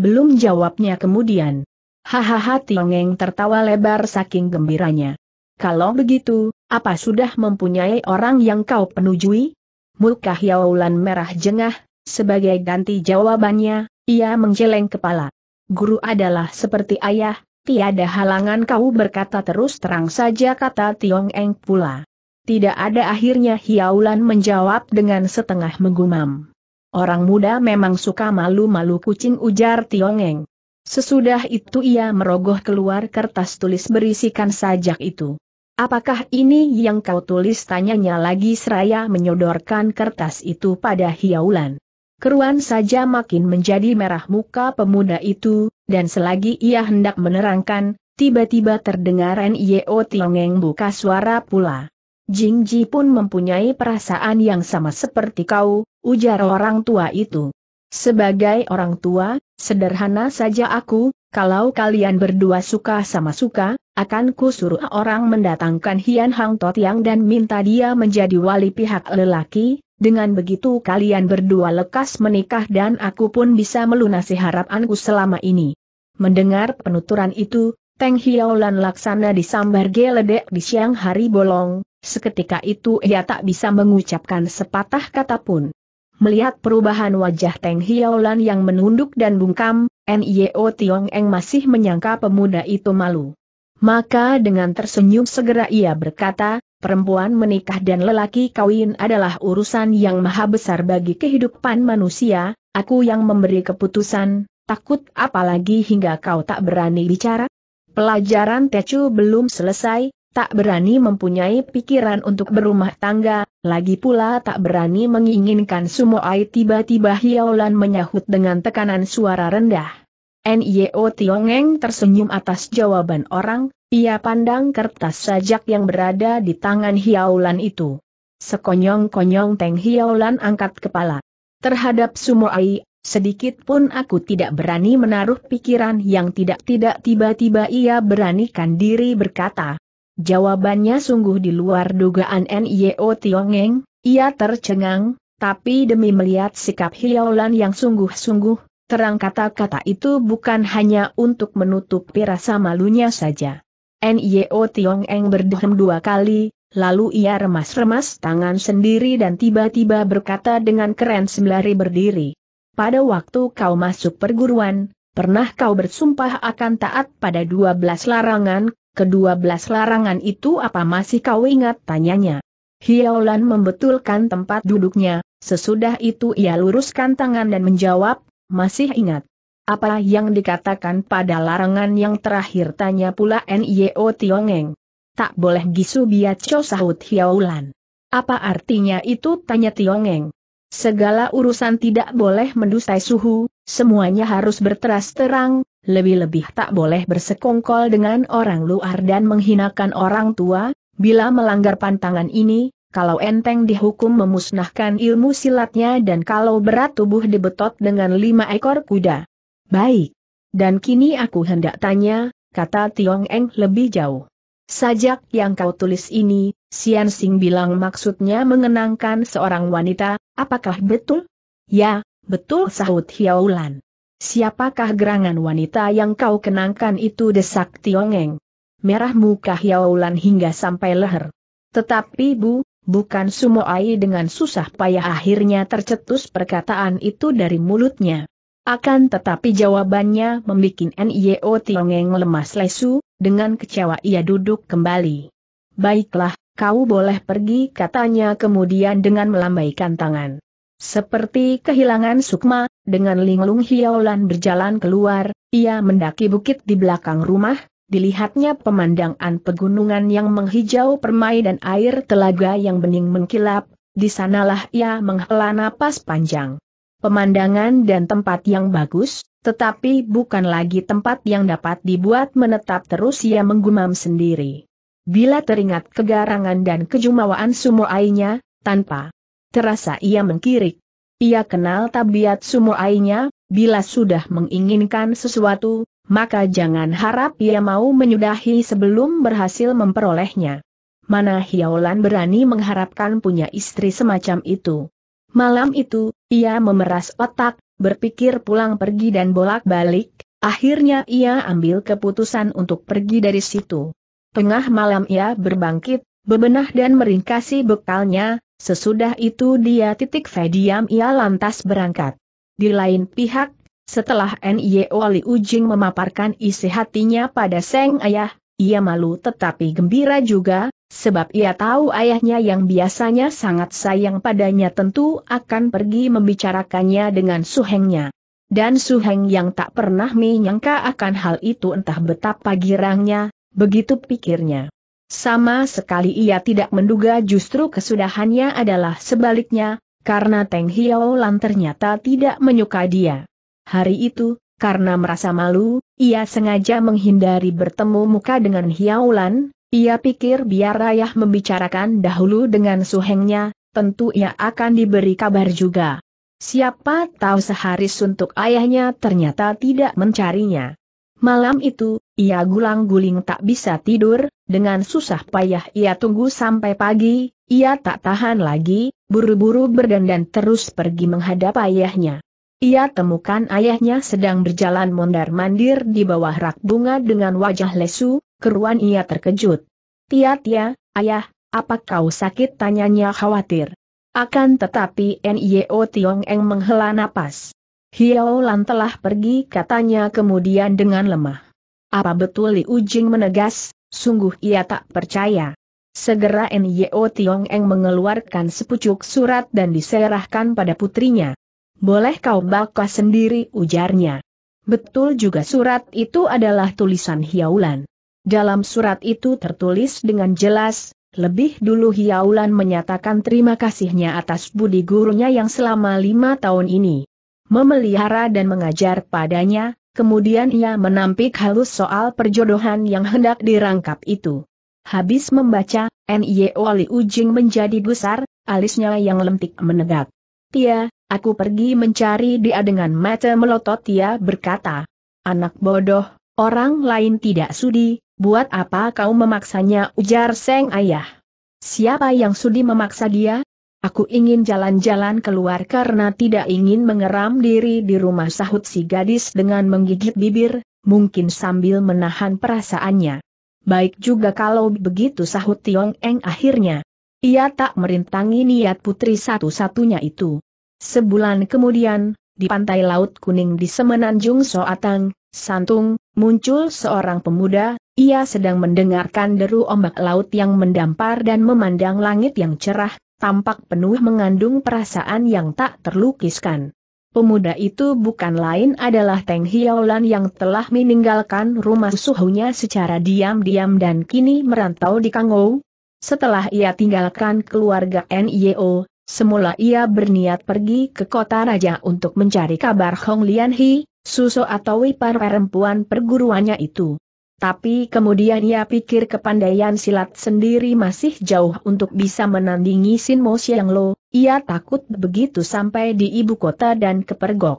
Belum jawabnya kemudian. Hahaha Tiongeng tertawa lebar saking gembiranya. Kalau begitu, apa sudah mempunyai orang yang kau penujui? Muka Hiaulan merah jengah, sebagai ganti jawabannya, ia menjeleng kepala. Guru adalah seperti ayah, tiada halangan kau berkata terus terang saja kata Tiong Eng pula. Tidak ada akhirnya Hiaulan menjawab dengan setengah menggumam. Orang muda memang suka malu-malu kucing ujar Tiong Eng. Sesudah itu ia merogoh keluar kertas tulis berisikan sajak itu. Apakah ini yang kau tulis tanyanya lagi seraya menyodorkan kertas itu pada Hiaulan keruan saja makin menjadi merah muka pemuda itu, dan selagi ia hendak menerangkan, tiba-tiba terdengar N.I.O. Tiongeng buka suara pula. Jing Ji pun mempunyai perasaan yang sama seperti kau, ujar orang tua itu. Sebagai orang tua, sederhana saja aku, kalau kalian berdua suka sama suka, akan ku suruh orang mendatangkan Hian Hang Totiang dan minta dia menjadi wali pihak lelaki, dengan begitu kalian berdua lekas menikah dan aku pun bisa melunasi harapanku selama ini. Mendengar penuturan itu, Teng Hiaulan laksana disambar geledek di siang hari bolong, seketika itu ia tak bisa mengucapkan sepatah kata pun. Melihat perubahan wajah Teng Hiaulan yang menunduk dan bungkam, N.I.O. Tiong Eng masih menyangka pemuda itu malu. Maka dengan tersenyum segera ia berkata, perempuan menikah dan lelaki kawin adalah urusan yang maha besar bagi kehidupan manusia, aku yang memberi keputusan, takut apalagi hingga kau tak berani bicara? Pelajaran Tecu belum selesai, tak berani mempunyai pikiran untuk berumah tangga, lagi pula tak berani menginginkan Sumoai tiba-tiba Hiaulan menyahut dengan tekanan suara rendah. NIO Tiongeng tersenyum atas jawaban orang, ia pandang kertas sajak yang berada di tangan Hiaulan itu. Sekonyong-konyong Teng Hiaulan angkat kepala. Terhadap Sumoai, sedikit pun aku tidak berani menaruh pikiran yang tidak-tidak tiba-tiba ia beranikan diri berkata. Jawabannya sungguh di luar dugaan NIO Tiongeng, ia tercengang, tapi demi melihat sikap Hiaulan yang sungguh-sungguh, terang kata-kata itu bukan hanya untuk menutupi rasa malunya saja. NIO Tiong Eng berdehem dua kali, lalu ia remas-remas tangan sendiri dan tiba-tiba berkata dengan keren sembari berdiri. Pada waktu kau masuk perguruan, pernah kau bersumpah akan taat pada dua belas larangan, kedua belas larangan itu apa masih kau ingat tanyanya. Hiaolan membetulkan tempat duduknya, sesudah itu ia luruskan tangan dan menjawab, masih ingat. Apa yang dikatakan pada larangan yang terakhir tanya pula N.I.O. Tiongeng. Tak boleh gisu biaco sahut Hiaulan. Apa artinya itu tanya Tiongeng. Segala urusan tidak boleh mendustai suhu, semuanya harus berteras terang, lebih-lebih tak boleh bersekongkol dengan orang luar dan menghinakan orang tua, bila melanggar pantangan ini, kalau enteng dihukum memusnahkan ilmu silatnya dan kalau berat tubuh dibetot dengan lima ekor kuda. Baik. Dan kini aku hendak tanya, kata Tiong Eng lebih jauh. Sajak yang kau tulis ini, Sian Sing bilang maksudnya mengenangkan seorang wanita, apakah betul? Ya, betul sahut Hiaulan. Siapakah gerangan wanita yang kau kenangkan itu desak Tiong Eng. Merah muka Hiaulan hingga sampai leher. Tetapi bu, bukan Ai dengan susah payah akhirnya tercetus perkataan itu dari mulutnya. Akan tetapi jawabannya membuat Nio Tiongeng lemas lesu, dengan kecewa ia duduk kembali. Baiklah, kau boleh pergi katanya kemudian dengan melambaikan tangan. Seperti kehilangan sukma, dengan linglung hiaulan berjalan keluar, ia mendaki bukit di belakang rumah, dilihatnya pemandangan pegunungan yang menghijau permai dan air telaga yang bening mengkilap, di sanalah ia menghela napas panjang pemandangan dan tempat yang bagus, tetapi bukan lagi tempat yang dapat dibuat menetap terus ia menggumam sendiri. Bila teringat kegarangan dan kejumawaan sumoainya, tanpa terasa ia mengkirik. Ia kenal tabiat sumoainya, bila sudah menginginkan sesuatu, maka jangan harap ia mau menyudahi sebelum berhasil memperolehnya. Mana Hiaulan berani mengharapkan punya istri semacam itu? Malam itu, ia memeras otak, berpikir pulang pergi dan bolak-balik, akhirnya ia ambil keputusan untuk pergi dari situ. Tengah malam ia berbangkit, bebenah dan meringkasi bekalnya, sesudah itu dia titik fediam ia lantas berangkat. Di lain pihak, setelah N.Y. Wali Ujing memaparkan isi hatinya pada Seng Ayah, ia malu tetapi gembira juga, sebab ia tahu ayahnya yang biasanya sangat sayang padanya tentu akan pergi membicarakannya dengan suhengnya. Dan suheng yang tak pernah menyangka akan hal itu entah betapa girangnya, begitu pikirnya. Sama sekali ia tidak menduga justru kesudahannya adalah sebaliknya, karena Teng Hio ternyata tidak menyuka dia. Hari itu, karena merasa malu, ia sengaja menghindari bertemu muka dengan Hiaulan, ia pikir biar Rayah membicarakan dahulu dengan suhengnya, tentu ia akan diberi kabar juga. Siapa tahu sehari suntuk ayahnya ternyata tidak mencarinya. Malam itu, ia gulang-guling tak bisa tidur, dengan susah payah ia tunggu sampai pagi, ia tak tahan lagi, buru-buru berdandan terus pergi menghadap ayahnya. Ia temukan ayahnya sedang berjalan mondar-mandir di bawah rak bunga dengan wajah lesu, keruan ia terkejut. Tia-tia, ayah, apa kau sakit tanyanya khawatir. Akan tetapi Nio Tiong Eng menghela napas. Hiao Lan telah pergi katanya kemudian dengan lemah. Apa betul Li Ujing menegas, sungguh ia tak percaya. Segera Nio Tiong Eng mengeluarkan sepucuk surat dan diserahkan pada putrinya. Boleh kau baca sendiri ujarnya. Betul juga surat itu adalah tulisan Hiaulan. Dalam surat itu tertulis dengan jelas, lebih dulu Hiaulan menyatakan terima kasihnya atas budi gurunya yang selama lima tahun ini memelihara dan mengajar padanya, kemudian ia menampik halus soal perjodohan yang hendak dirangkap itu. Habis membaca, N.Y.O. Wali Ujing menjadi besar, alisnya yang lentik menegak. Tia, aku pergi mencari dia dengan mata melotot Tia berkata. Anak bodoh, orang lain tidak sudi, Buat apa kau memaksanya ujar Seng Ayah. Siapa yang sudi memaksa dia? Aku ingin jalan-jalan keluar karena tidak ingin mengeram diri di rumah sahut si gadis dengan menggigit bibir, mungkin sambil menahan perasaannya. Baik juga kalau begitu sahut Tiong Eng akhirnya. Ia tak merintangi niat putri satu-satunya itu. Sebulan kemudian, di pantai Laut Kuning di Semenanjung Soatang, Santung, muncul seorang pemuda, ia sedang mendengarkan deru ombak laut yang mendampar dan memandang langit yang cerah, tampak penuh mengandung perasaan yang tak terlukiskan. Pemuda itu bukan lain adalah Teng Hiaolan yang telah meninggalkan rumah suhunya secara diam-diam dan kini merantau di Kangou. Setelah ia tinggalkan keluarga NIO, Semula ia berniat pergi ke kota raja untuk mencari kabar Hong Lian Hi, susu atau wipar perempuan perguruannya itu. Tapi kemudian ia pikir kepandaian silat sendiri masih jauh untuk bisa menandingi Sin Mo yang Lo, ia takut begitu sampai di ibu kota dan kepergok.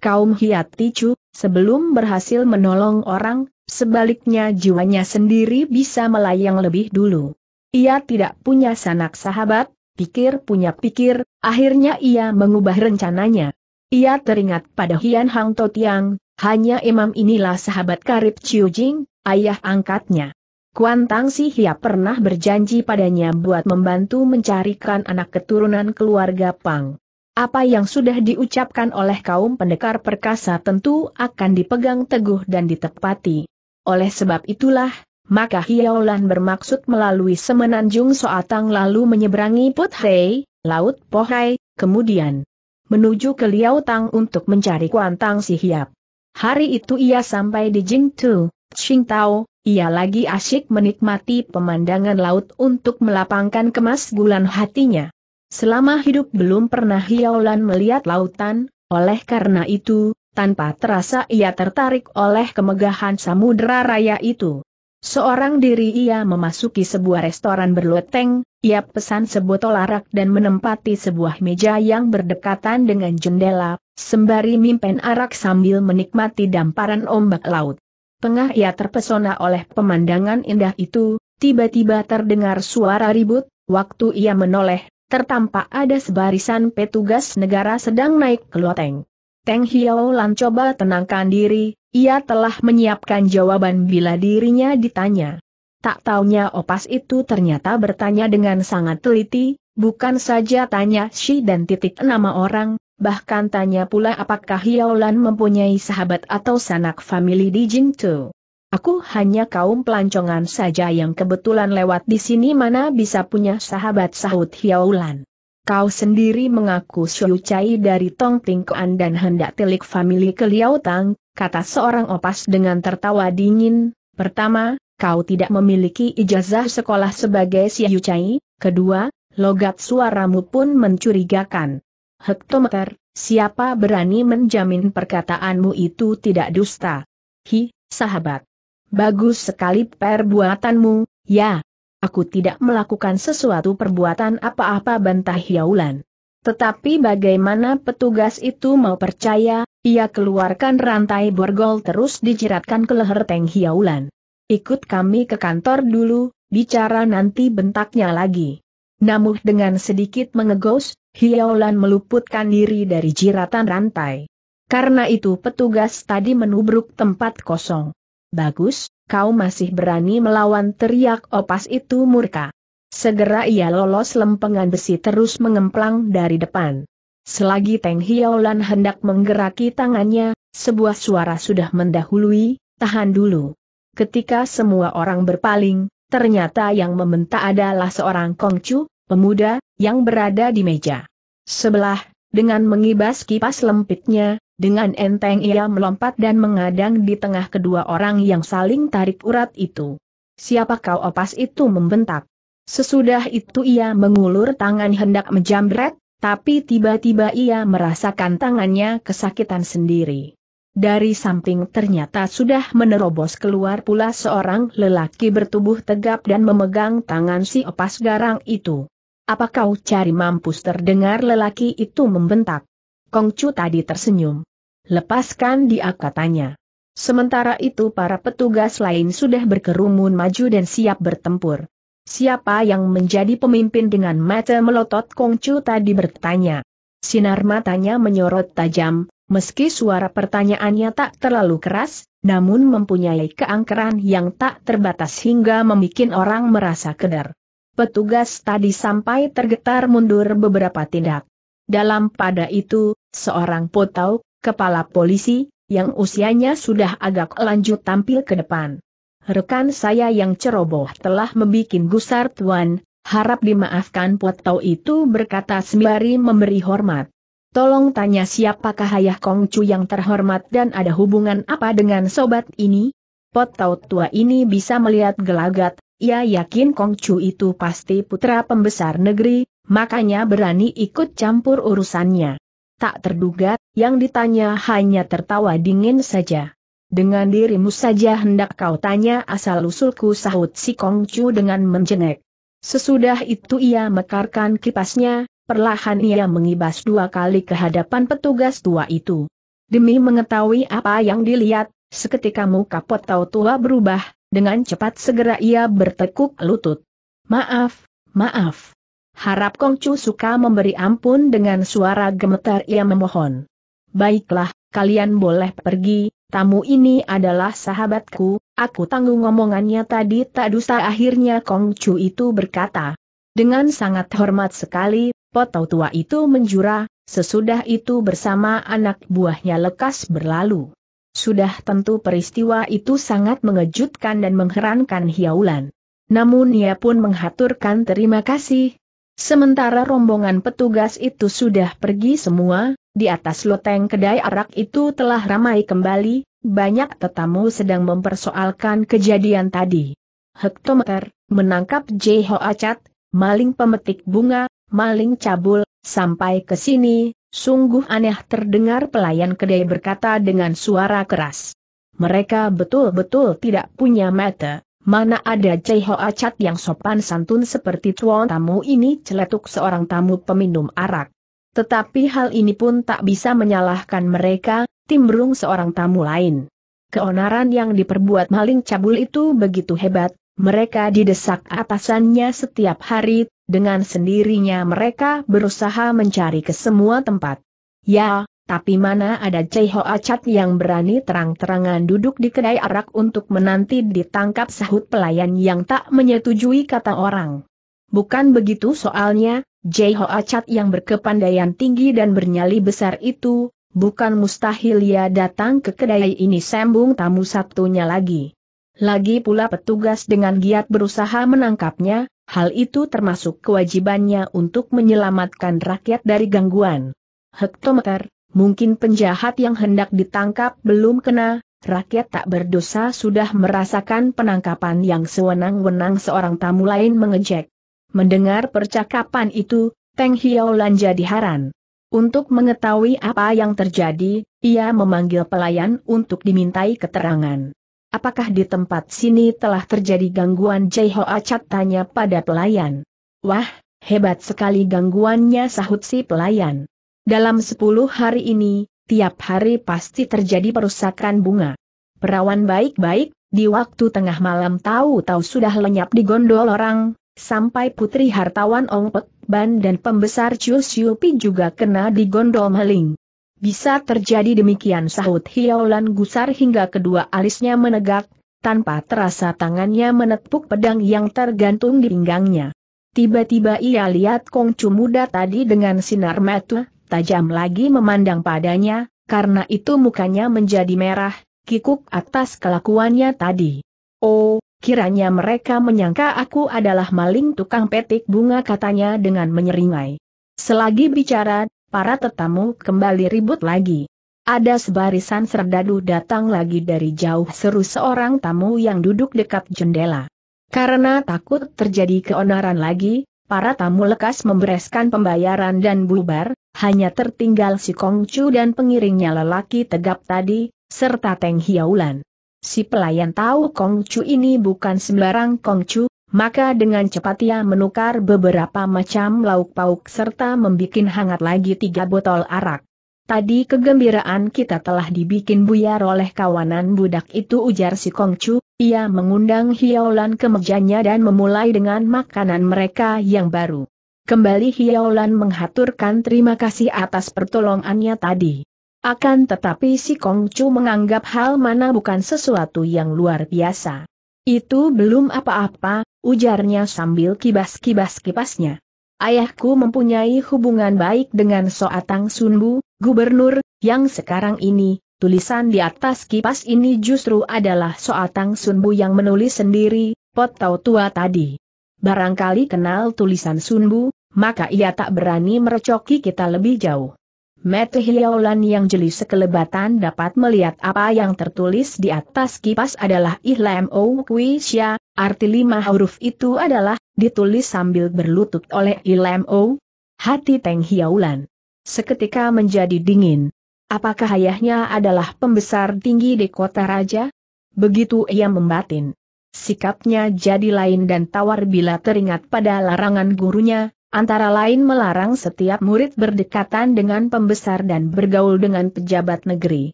Kaum Hiat Ticu, sebelum berhasil menolong orang, sebaliknya jiwanya sendiri bisa melayang lebih dulu. Ia tidak punya sanak sahabat, pikir punya pikir, akhirnya ia mengubah rencananya. Ia teringat pada Hian Hang Totiang, hanya imam inilah sahabat karib Chiu Jing, ayah angkatnya. Kuan Tang Si Hia pernah berjanji padanya buat membantu mencarikan anak keturunan keluarga Pang. Apa yang sudah diucapkan oleh kaum pendekar perkasa tentu akan dipegang teguh dan ditepati. Oleh sebab itulah, maka Hiaolan bermaksud melalui semenanjung Soatang lalu menyeberangi Puthai, Laut Pohai, kemudian menuju ke Liao Tang untuk mencari Kuantang Tang Si Hiap. Hari itu ia sampai di Jingtu, Qingtao, ia lagi asyik menikmati pemandangan laut untuk melapangkan kemas gulan hatinya. Selama hidup belum pernah Hiaolan melihat lautan, oleh karena itu, tanpa terasa ia tertarik oleh kemegahan samudera raya itu. Seorang diri ia memasuki sebuah restoran berloteng, ia pesan sebotol arak dan menempati sebuah meja yang berdekatan dengan jendela, sembari mimpen arak sambil menikmati damparan ombak laut. Tengah ia terpesona oleh pemandangan indah itu, tiba-tiba terdengar suara ribut, waktu ia menoleh, tertampak ada sebarisan petugas negara sedang naik ke loteng. Teng Hiao Lan coba tenangkan diri, ia telah menyiapkan jawaban bila dirinya ditanya. Tak taunya opas itu ternyata bertanya dengan sangat teliti, bukan saja tanya si dan titik nama orang, bahkan tanya pula apakah Yaolan mempunyai sahabat atau sanak famili di Jingtu. Aku hanya kaum pelancongan saja yang kebetulan lewat di sini mana bisa punya sahabat sahut Hiaulan. Kau sendiri mengaku Xiu Chai dari Tong Kuan dan hendak telik famili ke Liao Tang, kata seorang opas dengan tertawa dingin. Pertama, kau tidak memiliki ijazah sekolah sebagai Xiu Chai. Kedua, logat suaramu pun mencurigakan. Hektometer, siapa berani menjamin perkataanmu itu tidak dusta? Hi, sahabat. Bagus sekali perbuatanmu, ya, aku tidak melakukan sesuatu perbuatan apa-apa bantah Hiaulan. Tetapi bagaimana petugas itu mau percaya, ia keluarkan rantai borgol terus dijeratkan ke leher Teng Hiaulan. Ikut kami ke kantor dulu, bicara nanti bentaknya lagi. Namun dengan sedikit mengegos, Hiaulan meluputkan diri dari jiratan rantai. Karena itu petugas tadi menubruk tempat kosong. Bagus, kau masih berani melawan teriak opas itu murka. Segera ia lolos lempengan besi terus mengemplang dari depan. Selagi Teng Hiaolan hendak menggeraki tangannya, sebuah suara sudah mendahului, tahan dulu. Ketika semua orang berpaling, ternyata yang meminta adalah seorang kongcu, pemuda, yang berada di meja. Sebelah, dengan mengibas kipas lempitnya, dengan enteng ia melompat dan mengadang di tengah kedua orang yang saling tarik urat itu. Siapa kau opas itu membentak. Sesudah itu ia mengulur tangan hendak menjambret, tapi tiba-tiba ia merasakan tangannya kesakitan sendiri. Dari samping ternyata sudah menerobos keluar pula seorang lelaki bertubuh tegap dan memegang tangan si opas garang itu. Apa kau cari mampus terdengar lelaki itu membentak? Kongcu tadi tersenyum. Lepaskan dia katanya. Sementara itu para petugas lain sudah berkerumun maju dan siap bertempur. Siapa yang menjadi pemimpin dengan mata melotot Kongcu tadi bertanya. Sinar matanya menyorot tajam, meski suara pertanyaannya tak terlalu keras, namun mempunyai keangkeran yang tak terbatas hingga membuat orang merasa keder. Petugas tadi sampai tergetar mundur beberapa tindak. Dalam pada itu, seorang potau, kepala polisi, yang usianya sudah agak lanjut tampil ke depan. Rekan saya yang ceroboh telah membuat gusar tuan, harap dimaafkan potau itu berkata sembari memberi hormat. Tolong tanya siapakah ayah Kongcu yang terhormat dan ada hubungan apa dengan sobat ini? Potau tua ini bisa melihat gelagat, ia yakin Kongcu itu pasti putra pembesar negeri, makanya berani ikut campur urusannya tak terduga, yang ditanya hanya tertawa dingin saja. Dengan dirimu saja hendak kau tanya asal-usulku sahut si Kongcu dengan menjenek. Sesudah itu ia mekarkan kipasnya, perlahan ia mengibas dua kali ke hadapan petugas tua itu. Demi mengetahui apa yang dilihat, seketika muka potau tua berubah, dengan cepat segera ia bertekuk lutut. Maaf, maaf. Harap Kongcu suka memberi ampun dengan suara gemetar ia memohon. Baiklah, kalian boleh pergi, tamu ini adalah sahabatku, aku tanggung omongannya tadi tak dusta akhirnya Kongcu itu berkata. Dengan sangat hormat sekali, potau tua itu menjura, sesudah itu bersama anak buahnya lekas berlalu. Sudah tentu peristiwa itu sangat mengejutkan dan mengherankan Hiaulan. Namun ia pun menghaturkan terima kasih, Sementara rombongan petugas itu sudah pergi semua, di atas loteng kedai arak itu telah ramai kembali, banyak tetamu sedang mempersoalkan kejadian tadi. Hektometer, menangkap Jho Acat, maling pemetik bunga, maling cabul, sampai ke sini, sungguh aneh terdengar pelayan kedai berkata dengan suara keras. Mereka betul-betul tidak punya mata. Mana ada Cei Ho Acat yang sopan santun seperti tuan tamu ini celetuk seorang tamu peminum arak. Tetapi hal ini pun tak bisa menyalahkan mereka, timbrung seorang tamu lain. Keonaran yang diperbuat maling cabul itu begitu hebat, mereka didesak atasannya setiap hari, dengan sendirinya mereka berusaha mencari ke semua tempat. Ya, tapi mana ada Chei Ho Acat yang berani terang-terangan duduk di kedai arak untuk menanti ditangkap sahut pelayan yang tak menyetujui kata orang. Bukan begitu soalnya, Jai Ho Acat yang berkepandaian tinggi dan bernyali besar itu, bukan mustahil ia datang ke kedai ini sembung tamu satunya lagi. Lagi pula petugas dengan giat berusaha menangkapnya, hal itu termasuk kewajibannya untuk menyelamatkan rakyat dari gangguan. Hektometer, mungkin penjahat yang hendak ditangkap belum kena, rakyat tak berdosa sudah merasakan penangkapan yang sewenang-wenang seorang tamu lain mengejek. Mendengar percakapan itu, Teng Lan jadi heran. Untuk mengetahui apa yang terjadi, ia memanggil pelayan untuk dimintai keterangan. Apakah di tempat sini telah terjadi gangguan Jai Ho Acat tanya pada pelayan. Wah, hebat sekali gangguannya sahut si pelayan. Dalam sepuluh hari ini, tiap hari pasti terjadi perusakan bunga. Perawan baik-baik, di waktu tengah malam tahu-tahu sudah lenyap di gondol orang, sampai putri hartawan Ong Pek Ban dan pembesar Chiu Siu Pi juga kena di gondol maling. Bisa terjadi demikian sahut Hiaulan gusar hingga kedua alisnya menegak, tanpa terasa tangannya menepuk pedang yang tergantung di pinggangnya. Tiba-tiba ia lihat Kongcu muda tadi dengan sinar mata, tajam lagi memandang padanya, karena itu mukanya menjadi merah, kikuk atas kelakuannya tadi. Oh, kiranya mereka menyangka aku adalah maling tukang petik bunga katanya dengan menyeringai. Selagi bicara, para tetamu kembali ribut lagi. Ada sebarisan serdadu datang lagi dari jauh seru seorang tamu yang duduk dekat jendela. Karena takut terjadi keonaran lagi, para tamu lekas membereskan pembayaran dan bubar, hanya tertinggal si Kongcu dan pengiringnya lelaki tegap tadi, serta Teng Hiaulan. Si pelayan tahu Kongcu ini bukan sembarang Kongcu, maka dengan cepat ia menukar beberapa macam lauk pauk serta membikin hangat lagi tiga botol arak. Tadi kegembiraan kita telah dibikin buyar oleh kawanan budak itu ujar si Kongcu, ia mengundang Hiaolan ke mejanya dan memulai dengan makanan mereka yang baru. Kembali Hiaolan menghaturkan terima kasih atas pertolongannya tadi. Akan tetapi si Kongcu menganggap hal mana bukan sesuatu yang luar biasa. Itu belum apa-apa, ujarnya sambil kibas-kibas kipasnya. Ayahku mempunyai hubungan baik dengan Soatang Sunbu, gubernur, yang sekarang ini, tulisan di atas kipas ini justru adalah soal Tang Sunbu yang menulis sendiri, pot tau tua tadi. Barangkali kenal tulisan Sunbu, maka ia tak berani merecoki kita lebih jauh. Mete Hiaolan yang jeli sekelebatan dapat melihat apa yang tertulis di atas kipas adalah Ihlam O arti lima huruf itu adalah, ditulis sambil berlutut oleh Ihlam O. Hati Teng Hiaolan. Seketika menjadi dingin. Apakah ayahnya adalah pembesar tinggi di kota raja? Begitu ia membatin. Sikapnya jadi lain dan tawar bila teringat pada larangan gurunya, antara lain melarang setiap murid berdekatan dengan pembesar dan bergaul dengan pejabat negeri.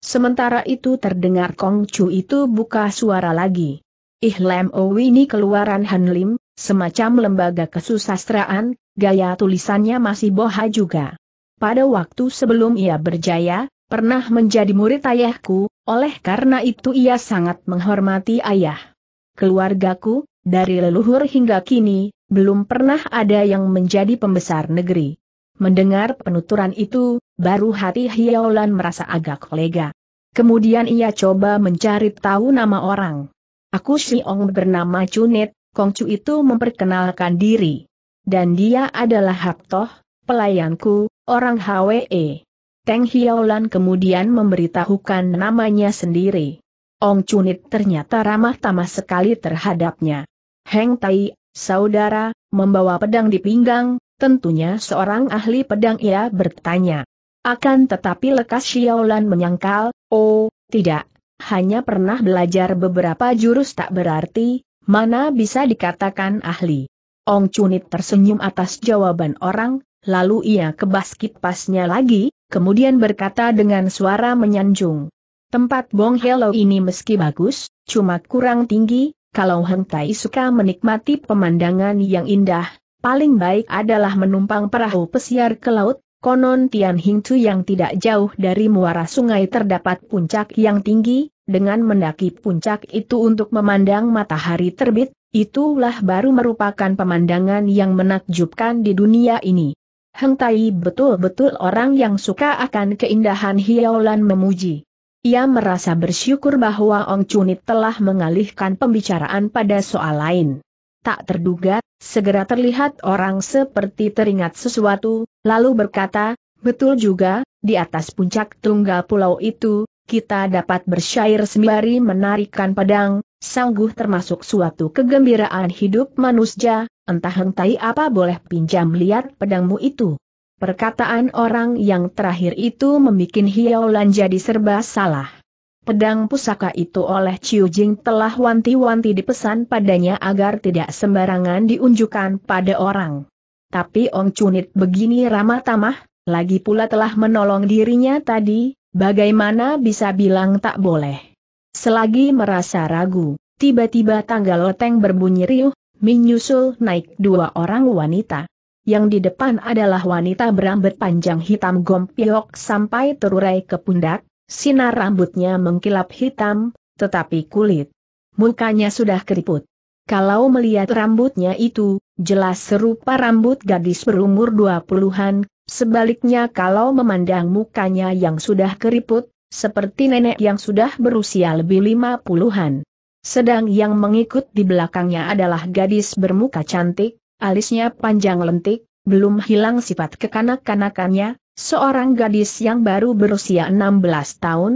Sementara itu terdengar Kong Chu itu buka suara lagi. Ih Ihlam ini keluaran Han Lim, semacam lembaga kesusastraan, gaya tulisannya masih boha juga pada waktu sebelum ia berjaya, pernah menjadi murid ayahku, oleh karena itu ia sangat menghormati ayah. Keluargaku, dari leluhur hingga kini, belum pernah ada yang menjadi pembesar negeri. Mendengar penuturan itu, baru hati Hiaolan merasa agak lega. Kemudian ia coba mencari tahu nama orang. Aku Siong bernama Junet. Kongcu itu memperkenalkan diri. Dan dia adalah Haptoh, pelayanku, orang HWE. Teng Hiaolan kemudian memberitahukan namanya sendiri. Ong Chunit ternyata ramah tamah sekali terhadapnya. Heng Tai, saudara, membawa pedang di pinggang, tentunya seorang ahli pedang ia bertanya. Akan tetapi lekas Xiaolan menyangkal, oh, tidak, hanya pernah belajar beberapa jurus tak berarti, mana bisa dikatakan ahli. Ong Chunit tersenyum atas jawaban orang, lalu ia kebas kipasnya lagi, kemudian berkata dengan suara menyanjung. Tempat Bong Helo ini meski bagus, cuma kurang tinggi, kalau Heng Tai suka menikmati pemandangan yang indah, paling baik adalah menumpang perahu pesiar ke laut, konon Tian Hing Tu yang tidak jauh dari muara sungai terdapat puncak yang tinggi, dengan mendaki puncak itu untuk memandang matahari terbit, itulah baru merupakan pemandangan yang menakjubkan di dunia ini. Heng Tai betul-betul orang yang suka akan keindahan Hiaolan memuji. Ia merasa bersyukur bahwa Ong Chunit telah mengalihkan pembicaraan pada soal lain. Tak terduga, segera terlihat orang seperti teringat sesuatu, lalu berkata, betul juga, di atas puncak tunggal pulau itu, kita dapat bersyair sembari menarikan pedang, sangguh termasuk suatu kegembiraan hidup manusia, entah hentai apa boleh pinjam lihat pedangmu itu. Perkataan orang yang terakhir itu membuat Hiaolan jadi serba salah. Pedang pusaka itu oleh Chiu Jing telah wanti-wanti dipesan padanya agar tidak sembarangan diunjukkan pada orang. Tapi Ong Cunit begini ramah tamah, lagi pula telah menolong dirinya tadi, bagaimana bisa bilang tak boleh. Selagi merasa ragu, tiba-tiba tangga loteng berbunyi riuh, menyusul naik dua orang wanita. Yang di depan adalah wanita berambut panjang hitam gompiok sampai terurai ke pundak, sinar rambutnya mengkilap hitam, tetapi kulit mukanya sudah keriput. Kalau melihat rambutnya itu, jelas serupa rambut gadis berumur dua puluhan, sebaliknya kalau memandang mukanya yang sudah keriput, seperti nenek yang sudah berusia lebih lima puluhan. Sedang yang mengikut di belakangnya adalah gadis bermuka cantik, alisnya panjang lentik, belum hilang sifat kekanak-kanakannya, seorang gadis yang baru berusia 16 tahun.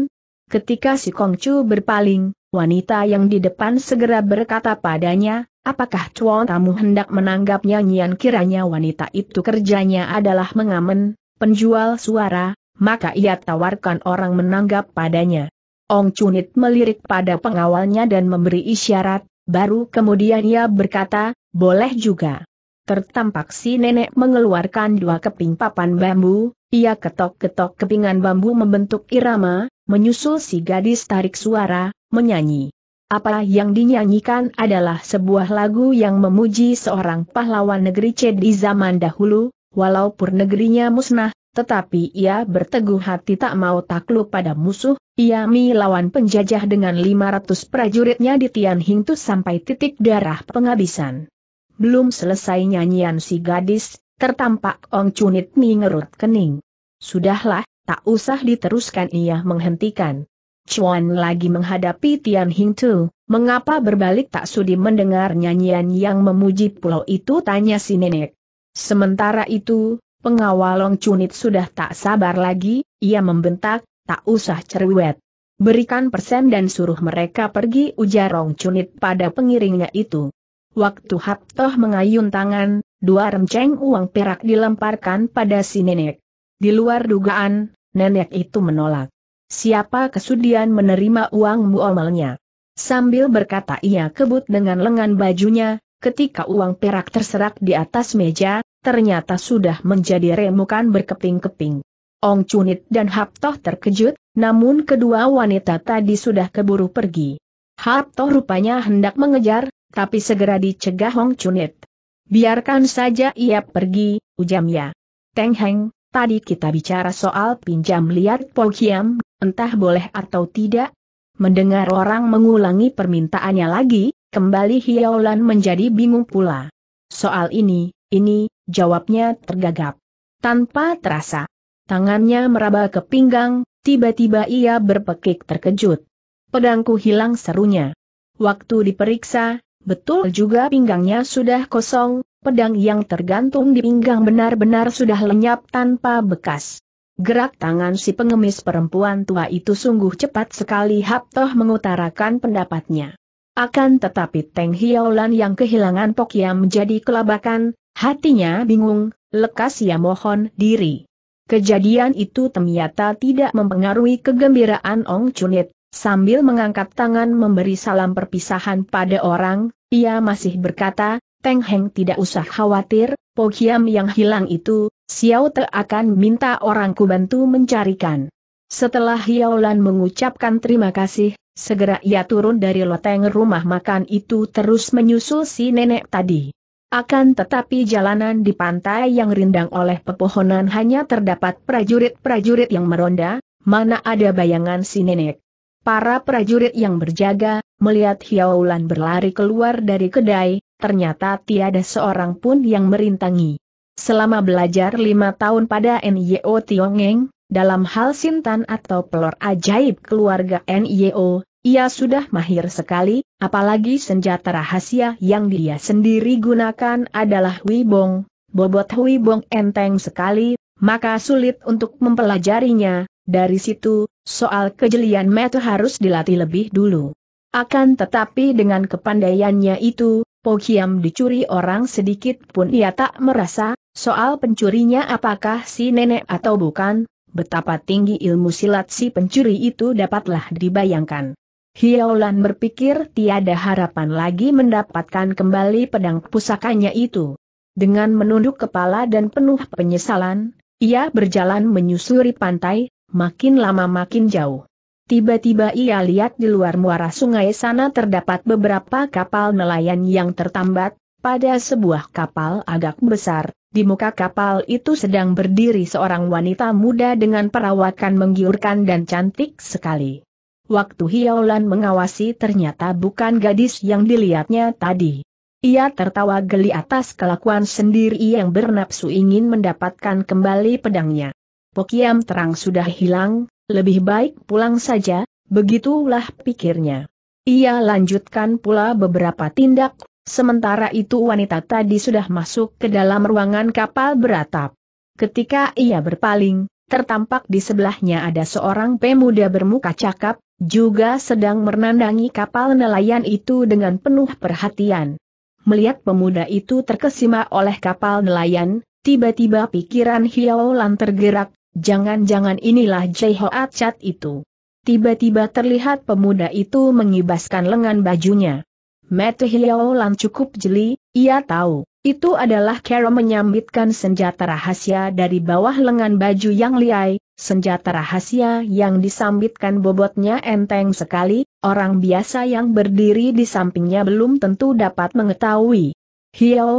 Ketika si Kongcu berpaling, wanita yang di depan segera berkata padanya, apakah cuan tamu hendak menanggap nyanyian kiranya wanita itu kerjanya adalah mengamen, penjual suara, maka ia tawarkan orang menanggap padanya. Ong Chunit melirik pada pengawalnya dan memberi isyarat, baru kemudian ia berkata, boleh juga. Tertampak si nenek mengeluarkan dua keping papan bambu, ia ketok-ketok kepingan bambu membentuk irama, menyusul si gadis tarik suara, menyanyi. Apa yang dinyanyikan adalah sebuah lagu yang memuji seorang pahlawan negeri Ced di zaman dahulu, walaupun negerinya musnah, tetapi ia berteguh hati tak mau takluk pada musuh, ia melawan penjajah dengan 500 prajuritnya di Tian tuh sampai titik darah penghabisan. Belum selesai nyanyian si gadis, tertampak Ong Cunit Mi ngerut kening. Sudahlah, tak usah diteruskan ia menghentikan. Chuan lagi menghadapi Tian tuh, mengapa berbalik tak sudi mendengar nyanyian yang memuji pulau itu tanya si nenek. Sementara itu, Pengawal Long Cunit sudah tak sabar lagi, ia membentak, tak usah cerewet. Berikan persen dan suruh mereka pergi ujar Long Cunit pada pengiringnya itu. Waktu Haptoh mengayun tangan, dua remceng uang perak dilemparkan pada si nenek. Di luar dugaan, nenek itu menolak. Siapa kesudian menerima uang muamalnya? Sambil berkata ia kebut dengan lengan bajunya, ketika uang perak terserak di atas meja, ternyata sudah menjadi remukan berkeping-keping. Ong Chunit dan Hap Toh terkejut, namun kedua wanita tadi sudah keburu pergi. Hap Toh rupanya hendak mengejar, tapi segera dicegah Ong Chunit. Biarkan saja ia pergi, ujamnya. Teng Heng, tadi kita bicara soal pinjam liar Po Kiam, entah boleh atau tidak. Mendengar orang mengulangi permintaannya lagi, Kembali Hiaulan menjadi bingung pula. Soal ini, ini, jawabnya tergagap. Tanpa terasa. Tangannya meraba ke pinggang, tiba-tiba ia berpekik terkejut. Pedangku hilang serunya. Waktu diperiksa, betul juga pinggangnya sudah kosong, pedang yang tergantung di pinggang benar-benar sudah lenyap tanpa bekas. Gerak tangan si pengemis perempuan tua itu sungguh cepat sekali Haptoh mengutarakan pendapatnya. Akan tetapi Teng Hiaolan yang kehilangan Pokia menjadi kelabakan, hatinya bingung, lekas ia mohon diri. Kejadian itu ternyata tidak mempengaruhi kegembiraan Ong Chunit, Sambil mengangkat tangan memberi salam perpisahan pada orang, ia masih berkata, Teng Heng tidak usah khawatir, Pokiam yang hilang itu, Xiao Te akan minta orangku bantu mencarikan. Setelah Hiaulan mengucapkan terima kasih, Segera ia turun dari loteng rumah makan itu terus menyusul si nenek tadi. Akan tetapi jalanan di pantai yang rindang oleh pepohonan hanya terdapat prajurit-prajurit yang meronda, mana ada bayangan si nenek. Para prajurit yang berjaga, melihat Hiaulan berlari keluar dari kedai, ternyata tiada seorang pun yang merintangi. Selama belajar lima tahun pada NYO Tiongeng, dalam hal sintan atau pelor ajaib keluarga NIO, ia sudah mahir sekali, apalagi senjata rahasia yang dia sendiri gunakan adalah Wibong. Bobot Wibong enteng sekali, maka sulit untuk mempelajarinya, dari situ, soal kejelian Metu harus dilatih lebih dulu. Akan tetapi dengan kepandaiannya itu, Pokiam dicuri orang sedikit pun ia tak merasa, soal pencurinya apakah si nenek atau bukan, Betapa tinggi ilmu silat si pencuri itu dapatlah dibayangkan. Hiaulan berpikir tiada harapan lagi mendapatkan kembali pedang pusakanya itu. Dengan menunduk kepala dan penuh penyesalan, ia berjalan menyusuri pantai, makin lama makin jauh. Tiba-tiba ia lihat di luar muara sungai sana terdapat beberapa kapal nelayan yang tertambat, pada sebuah kapal agak besar, di muka kapal itu sedang berdiri seorang wanita muda dengan perawakan menggiurkan dan cantik sekali. Waktu Hiaulan mengawasi ternyata bukan gadis yang dilihatnya tadi. Ia tertawa geli atas kelakuan sendiri yang bernapsu ingin mendapatkan kembali pedangnya. Pokiam terang sudah hilang, lebih baik pulang saja, begitulah pikirnya. Ia lanjutkan pula beberapa tindak Sementara itu wanita tadi sudah masuk ke dalam ruangan kapal beratap. Ketika ia berpaling, tertampak di sebelahnya ada seorang pemuda bermuka cakap, juga sedang menandangi kapal nelayan itu dengan penuh perhatian. Melihat pemuda itu terkesima oleh kapal nelayan, tiba-tiba pikiran Hiao Lan tergerak, jangan-jangan inilah Jai Hoat Chat itu. Tiba-tiba terlihat pemuda itu mengibaskan lengan bajunya. Mata Lan cukup jeli, ia tahu, itu adalah Kero menyambitkan senjata rahasia dari bawah lengan baju yang liai, senjata rahasia yang disambitkan bobotnya enteng sekali, orang biasa yang berdiri di sampingnya belum tentu dapat mengetahui.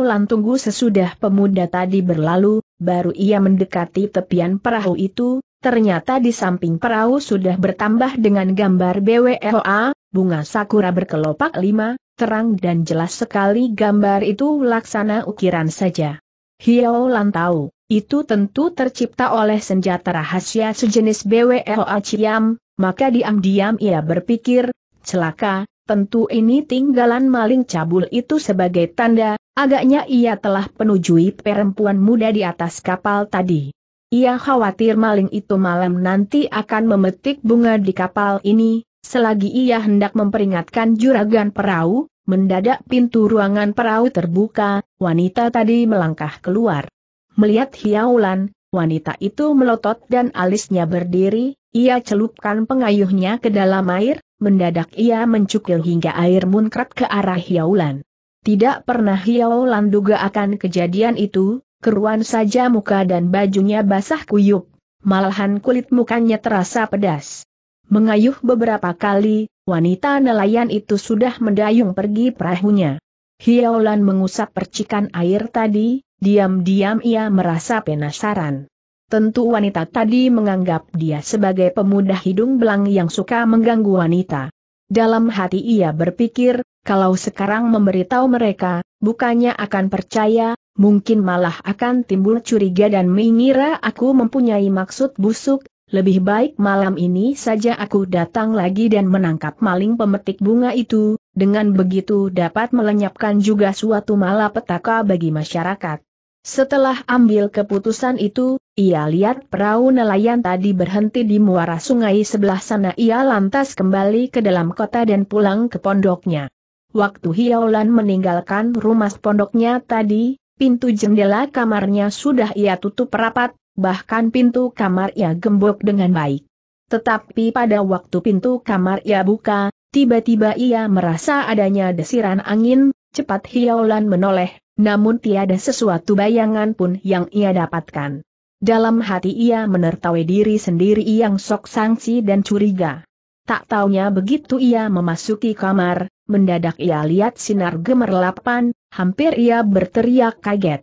Lan tunggu sesudah pemuda tadi berlalu, baru ia mendekati tepian perahu itu, Ternyata di samping perahu sudah bertambah dengan gambar BWOA, bunga sakura berkelopak lima, terang dan jelas sekali gambar itu laksana ukiran saja. Hiao Lan tahu, itu tentu tercipta oleh senjata rahasia sejenis BWOA Ciam, maka diam-diam ia berpikir, celaka, tentu ini tinggalan maling cabul itu sebagai tanda, agaknya ia telah penujui perempuan muda di atas kapal tadi. Ia khawatir maling itu malam nanti akan memetik bunga di kapal ini, selagi ia hendak memperingatkan juragan perahu, mendadak pintu ruangan perahu terbuka, wanita tadi melangkah keluar. Melihat hiaulan, wanita itu melotot dan alisnya berdiri, ia celupkan pengayuhnya ke dalam air, mendadak ia mencukil hingga air munkrat ke arah hiaulan. Tidak pernah hiaulan duga akan kejadian itu, keruan saja muka dan bajunya basah kuyup. Malahan kulit mukanya terasa pedas. Mengayuh beberapa kali, wanita nelayan itu sudah mendayung pergi perahunya. Hiaulan mengusap percikan air tadi, diam-diam ia merasa penasaran. Tentu wanita tadi menganggap dia sebagai pemuda hidung belang yang suka mengganggu wanita. Dalam hati ia berpikir, kalau sekarang memberitahu mereka, bukannya akan percaya, mungkin malah akan timbul curiga dan mengira aku mempunyai maksud busuk, lebih baik malam ini saja aku datang lagi dan menangkap maling pemetik bunga itu, dengan begitu dapat melenyapkan juga suatu malapetaka bagi masyarakat. Setelah ambil keputusan itu, ia lihat perahu nelayan tadi berhenti di muara sungai sebelah sana ia lantas kembali ke dalam kota dan pulang ke pondoknya. Waktu hiaulan meninggalkan rumah pondoknya tadi, Pintu jendela kamarnya sudah ia tutup rapat, bahkan pintu kamar ia gembok dengan baik. Tetapi pada waktu pintu kamar ia buka, tiba-tiba ia merasa adanya desiran angin, cepat hiaulan menoleh, namun tiada sesuatu bayangan pun yang ia dapatkan. Dalam hati ia menertawai diri sendiri yang sok sangsi dan curiga. Tak taunya begitu ia memasuki kamar, mendadak ia lihat sinar gemerlapan, hampir ia berteriak kaget.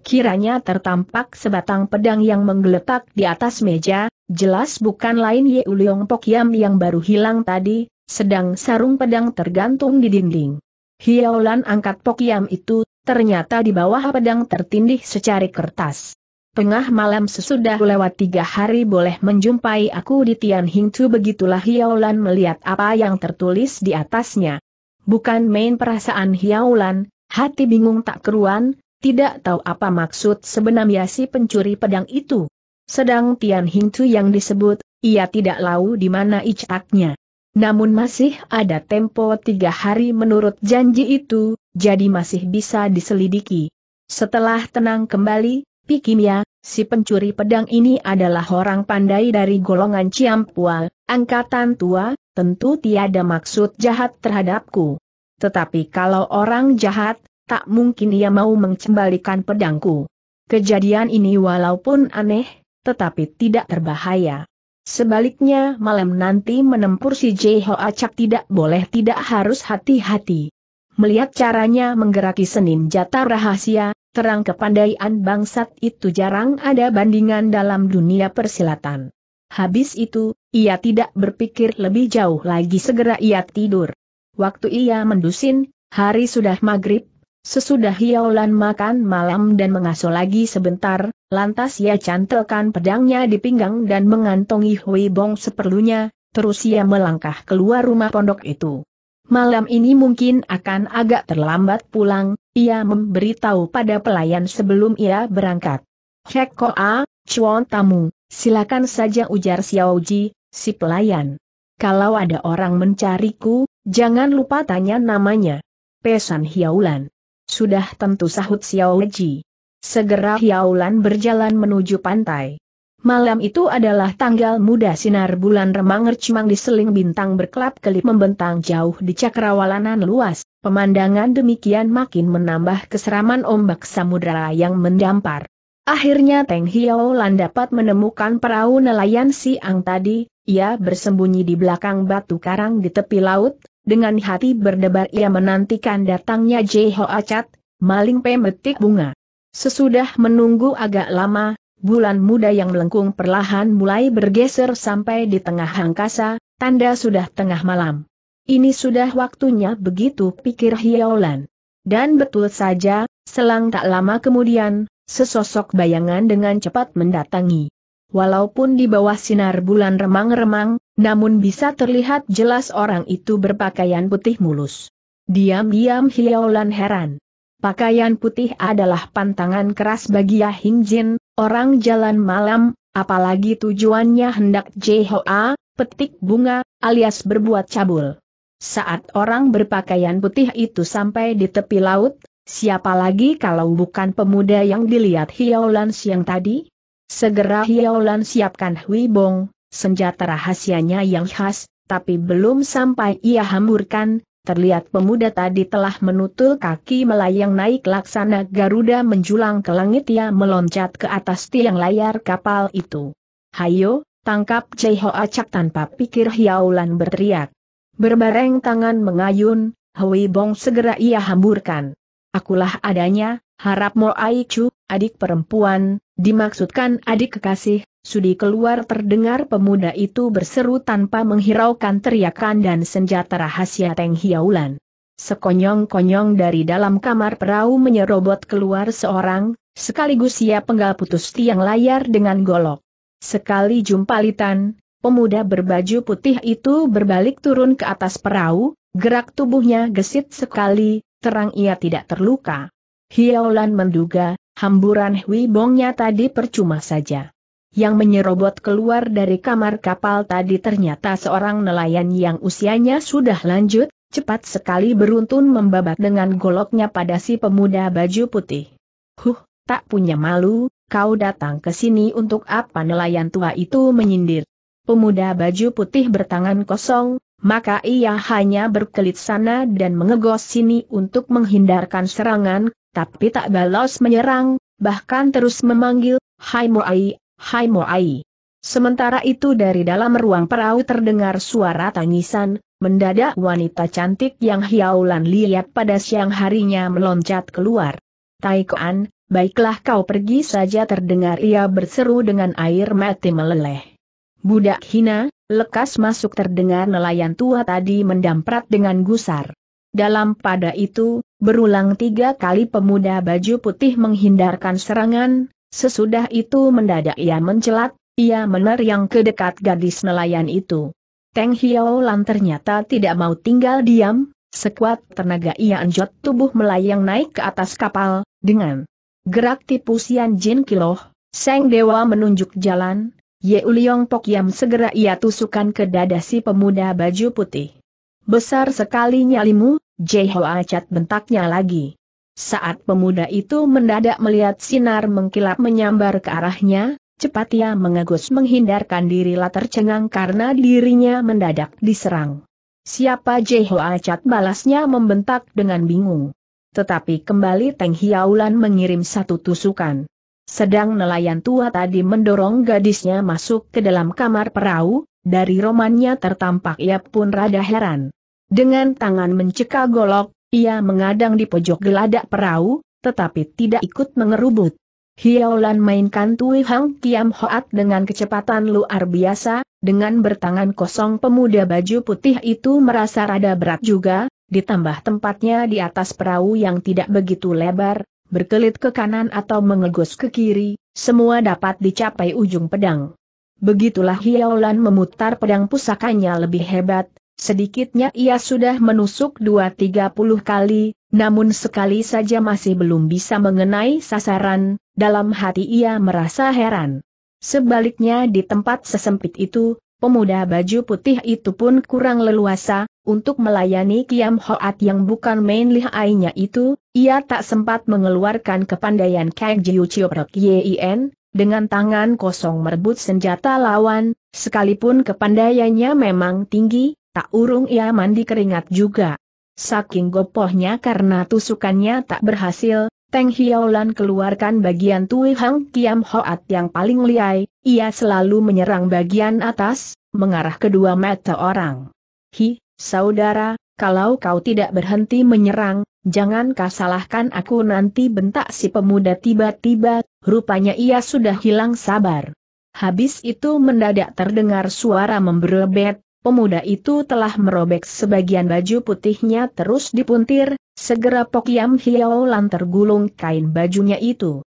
Kiranya tertampak sebatang pedang yang menggeletak di atas meja, jelas bukan lain Ye Uliong Pokyam yang baru hilang tadi, sedang sarung pedang tergantung di dinding. Hiaulan angkat Pokyam itu, ternyata di bawah pedang tertindih secari kertas. Tengah malam sesudah lewat tiga hari boleh menjumpai aku di Tian Hing Tu begitulah Hiaulan melihat apa yang tertulis di atasnya. Bukan main perasaan Hiaulan, Hati bingung tak keruan, tidak tahu apa maksud sebenarnya si pencuri pedang itu. Sedang Tian Hingtu yang disebut, ia tidak tahu di mana icaknya. Namun masih ada tempo tiga hari menurut janji itu, jadi masih bisa diselidiki. Setelah tenang kembali, Pikimia, si pencuri pedang ini adalah orang pandai dari golongan Ciampual, angkatan tua, tentu tiada maksud jahat terhadapku. Tetapi kalau orang jahat, tak mungkin ia mau mengembalikan pedangku. Kejadian ini walaupun aneh, tetapi tidak terbahaya. Sebaliknya malam nanti menempuh si Jeho Acak tidak boleh tidak harus hati-hati. Melihat caranya menggeraki senin jata rahasia, terang kepandaian bangsat itu jarang ada bandingan dalam dunia persilatan. Habis itu, ia tidak berpikir lebih jauh lagi segera ia tidur. Waktu ia mendusin, hari sudah maghrib, sesudah ulan makan malam dan mengasuh lagi sebentar, lantas ia cantelkan pedangnya di pinggang dan mengantongi Hui Bong seperlunya, terus ia melangkah keluar rumah pondok itu. Malam ini mungkin akan agak terlambat pulang, ia memberitahu pada pelayan sebelum ia berangkat. Hek a, Chuan tamu, silakan saja ujar Xiao Ji, si pelayan. Kalau ada orang mencariku, Jangan lupa tanya namanya. Pesan Hiaulan. Sudah tentu sahut Xiao Ji. Segera Hiaulan berjalan menuju pantai. Malam itu adalah tanggal muda sinar bulan remang-remang diseling bintang berkelap-kelip membentang jauh di cakrawalanan luas. Pemandangan demikian makin menambah keseraman ombak samudera yang mendampar. Akhirnya Teng Hiaulan dapat menemukan perahu nelayan si Ang tadi, ia bersembunyi di belakang batu karang di tepi laut, dengan hati berdebar ia menantikan datangnya Jeho Acat, maling pemetik bunga. Sesudah menunggu agak lama, bulan muda yang melengkung perlahan mulai bergeser sampai di tengah angkasa, tanda sudah tengah malam. Ini sudah waktunya begitu pikir Hiaolan. Dan betul saja, selang tak lama kemudian, sesosok bayangan dengan cepat mendatangi. Walaupun di bawah sinar bulan remang-remang, namun bisa terlihat jelas orang itu berpakaian putih mulus. Diam-diam Hiaolan heran. Pakaian putih adalah pantangan keras bagi Yahing Jin, orang jalan malam, apalagi tujuannya hendak Jehoa, petik bunga, alias berbuat cabul. Saat orang berpakaian putih itu sampai di tepi laut, siapa lagi kalau bukan pemuda yang dilihat Hiaolan siang tadi? Segera Hiaolan siapkan Hui Bong, senjata rahasianya yang khas, tapi belum sampai ia hamburkan, terlihat pemuda tadi telah menutul kaki melayang naik laksana Garuda menjulang ke langit ia meloncat ke atas tiang layar kapal itu. Hayo, tangkap Jeho Acak tanpa pikir Hiaulan berteriak. Berbareng tangan mengayun, Hui Bong segera ia hamburkan. Akulah adanya, harap Mo Ai Chu, adik perempuan, dimaksudkan adik kekasih, Sudi keluar terdengar pemuda itu berseru tanpa menghiraukan teriakan dan senjata rahasia Teng Hiaulan. Sekonyong-konyong dari dalam kamar perahu menyerobot keluar seorang, sekaligus ia penggal putus tiang layar dengan golok. Sekali jumpa litan, pemuda berbaju putih itu berbalik turun ke atas perahu, gerak tubuhnya gesit sekali, terang ia tidak terluka. Hiaulan menduga, hamburan Hui Bongnya tadi percuma saja yang menyerobot keluar dari kamar kapal tadi ternyata seorang nelayan yang usianya sudah lanjut, cepat sekali beruntun membabat dengan goloknya pada si pemuda baju putih. Huh, tak punya malu, kau datang ke sini untuk apa nelayan tua itu menyindir. Pemuda baju putih bertangan kosong, maka ia hanya berkelit sana dan mengegos sini untuk menghindarkan serangan, tapi tak balas menyerang, bahkan terus memanggil, Hai Muai, Hai Moai. Sementara itu dari dalam ruang perahu terdengar suara tangisan, mendadak wanita cantik yang hiaulan lihat pada siang harinya meloncat keluar. Taikoan, baiklah kau pergi saja terdengar ia berseru dengan air mati meleleh. Budak hina, lekas masuk terdengar nelayan tua tadi mendamprat dengan gusar. Dalam pada itu, berulang tiga kali pemuda baju putih menghindarkan serangan, Sesudah itu mendadak ia mencelat, ia menerjang ke dekat gadis nelayan itu. Teng Hiao Lan ternyata tidak mau tinggal diam, sekuat tenaga ia anjot tubuh melayang naik ke atas kapal, dengan gerak tipu Sian Jin Kiloh, Seng Dewa menunjuk jalan, Ye Uliong Pok Yam segera ia tusukan ke dada si pemuda baju putih. Besar sekali nyalimu, Jehoa Acat bentaknya lagi. Saat pemuda itu mendadak melihat sinar mengkilap menyambar ke arahnya, cepat ia mengegus menghindarkan diri latar cengang karena dirinya mendadak diserang. Siapa Jeho Acat balasnya membentak dengan bingung. Tetapi kembali Teng Hiaulan mengirim satu tusukan. Sedang nelayan tua tadi mendorong gadisnya masuk ke dalam kamar perahu, dari romannya tertampak ia pun rada heran. Dengan tangan mencekak golok, ia mengadang di pojok geladak perahu, tetapi tidak ikut mengerubut. Hiaolan mainkan Tui Hang Kiam Hoat dengan kecepatan luar biasa, dengan bertangan kosong pemuda baju putih itu merasa rada berat juga, ditambah tempatnya di atas perahu yang tidak begitu lebar, berkelit ke kanan atau mengegos ke kiri, semua dapat dicapai ujung pedang. Begitulah Hiaolan memutar pedang pusakanya lebih hebat, Sedikitnya ia sudah menusuk dua tiga puluh kali, namun sekali saja masih belum bisa mengenai sasaran, dalam hati ia merasa heran. Sebaliknya di tempat sesempit itu, pemuda baju putih itu pun kurang leluasa, untuk melayani Kiam Hoat yang bukan main lihainya itu, ia tak sempat mengeluarkan kepandaian Kang Jiu Chioprok Yien, dengan tangan kosong merebut senjata lawan, sekalipun kepandaiannya memang tinggi, Tak urung ia mandi keringat juga. Saking gopohnya karena tusukannya tak berhasil, Teng hiaolan keluarkan bagian Tui Hang Kiam Hoat yang paling liai, ia selalu menyerang bagian atas, mengarah kedua mata orang. Hi, saudara, kalau kau tidak berhenti menyerang, jangan kau aku nanti bentak si pemuda tiba-tiba, rupanya ia sudah hilang sabar. Habis itu mendadak terdengar suara memberebet, Pemuda itu telah merobek sebagian baju putihnya terus dipuntir, segera Pokiam Lan tergulung kain bajunya itu.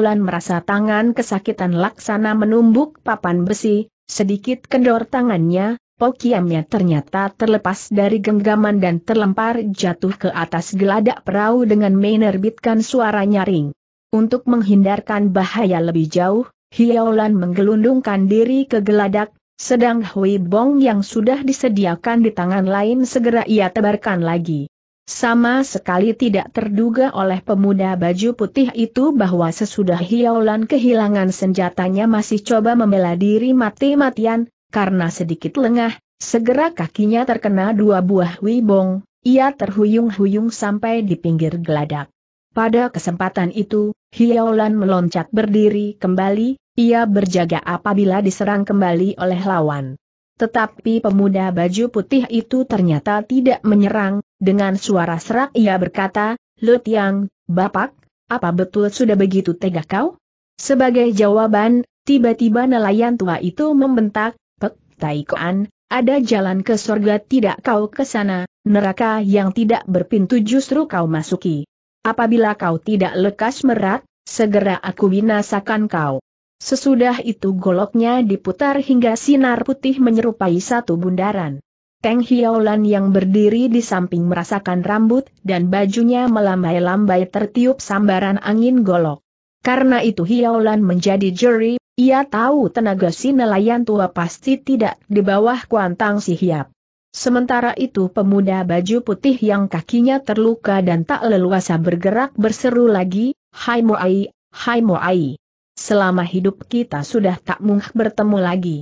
Lan merasa tangan kesakitan laksana menumbuk papan besi, sedikit kendor tangannya, Pokiamnya ternyata terlepas dari genggaman dan terlempar jatuh ke atas geladak perahu dengan menerbitkan suara nyaring. Untuk menghindarkan bahaya lebih jauh, Lan menggelundungkan diri ke geladak sedang Hui Bong yang sudah disediakan di tangan lain segera ia tebarkan lagi. Sama sekali tidak terduga oleh pemuda baju putih itu bahwa sesudah Hiaulan kehilangan senjatanya masih coba membela diri mati-matian, karena sedikit lengah, segera kakinya terkena dua buah Hui Bong, ia terhuyung-huyung sampai di pinggir geladak. Pada kesempatan itu, Hiaulan meloncat berdiri kembali, ia berjaga apabila diserang kembali oleh lawan. Tetapi pemuda baju putih itu ternyata tidak menyerang, dengan suara serak ia berkata, Lut Yang, Bapak, apa betul sudah begitu tega kau? Sebagai jawaban, tiba-tiba nelayan tua itu membentak, Pek, Taikoan, ada jalan ke sorga tidak kau ke sana, neraka yang tidak berpintu justru kau masuki. Apabila kau tidak lekas merat, segera aku binasakan kau. Sesudah itu goloknya diputar hingga sinar putih menyerupai satu bundaran. Teng Hiaolan yang berdiri di samping merasakan rambut dan bajunya melambai-lambai tertiup sambaran angin golok. Karena itu Hiaolan menjadi juri, ia tahu tenaga si nelayan tua pasti tidak di bawah kuantang si hiap. Sementara itu pemuda baju putih yang kakinya terluka dan tak leluasa bergerak berseru lagi, Hai Moai, Hai Moai. Selama hidup kita sudah tak mungkin bertemu lagi.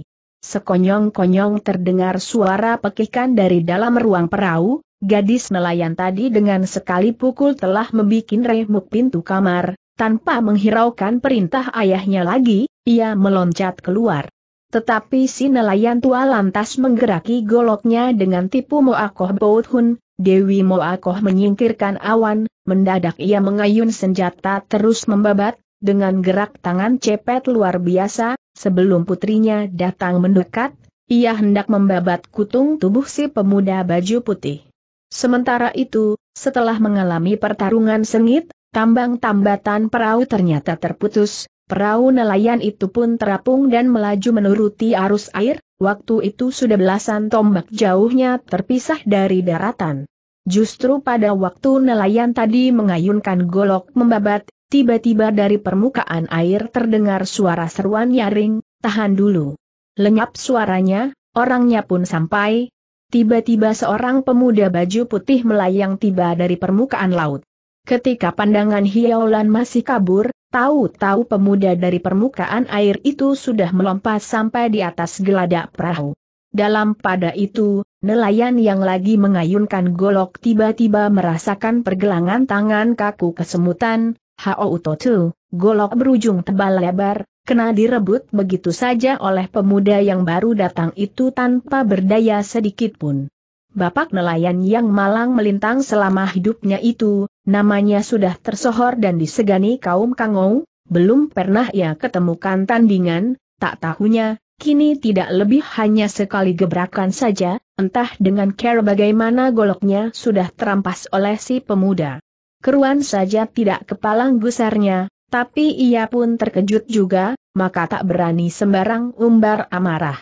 Sekonyong-konyong terdengar suara pekikan dari dalam ruang perahu, gadis nelayan tadi dengan sekali pukul telah membuat remuk pintu kamar, tanpa menghiraukan perintah ayahnya lagi, ia meloncat keluar. Tetapi si nelayan tua lantas menggeraki goloknya dengan tipu Moakoh Bouthun, Dewi Moakoh menyingkirkan awan, mendadak ia mengayun senjata terus membabat, dengan gerak tangan cepet luar biasa, sebelum putrinya datang mendekat, ia hendak membabat kutung tubuh si pemuda baju putih. Sementara itu, setelah mengalami pertarungan sengit, tambang tambatan perahu ternyata terputus, perahu nelayan itu pun terapung dan melaju menuruti arus air, waktu itu sudah belasan tombak jauhnya terpisah dari daratan. Justru pada waktu nelayan tadi mengayunkan golok membabat, Tiba-tiba dari permukaan air terdengar suara seruan nyaring, tahan dulu. Lenyap suaranya, orangnya pun sampai. Tiba-tiba seorang pemuda baju putih melayang tiba dari permukaan laut. Ketika pandangan hiaulan masih kabur, tahu-tahu pemuda dari permukaan air itu sudah melompat sampai di atas geladak perahu. Dalam pada itu, nelayan yang lagi mengayunkan golok tiba-tiba merasakan pergelangan tangan kaku kesemutan, Hao Tu, golok berujung tebal lebar, kena direbut begitu saja oleh pemuda yang baru datang itu tanpa berdaya sedikit pun. Bapak nelayan yang malang melintang selama hidupnya itu, namanya sudah tersohor dan disegani kaum kangou, belum pernah ia ketemukan tandingan, tak tahunya, kini tidak lebih hanya sekali gebrakan saja, entah dengan care bagaimana goloknya sudah terampas oleh si pemuda keruan saja tidak kepalang gusarnya, tapi ia pun terkejut juga, maka tak berani sembarang umbar amarah.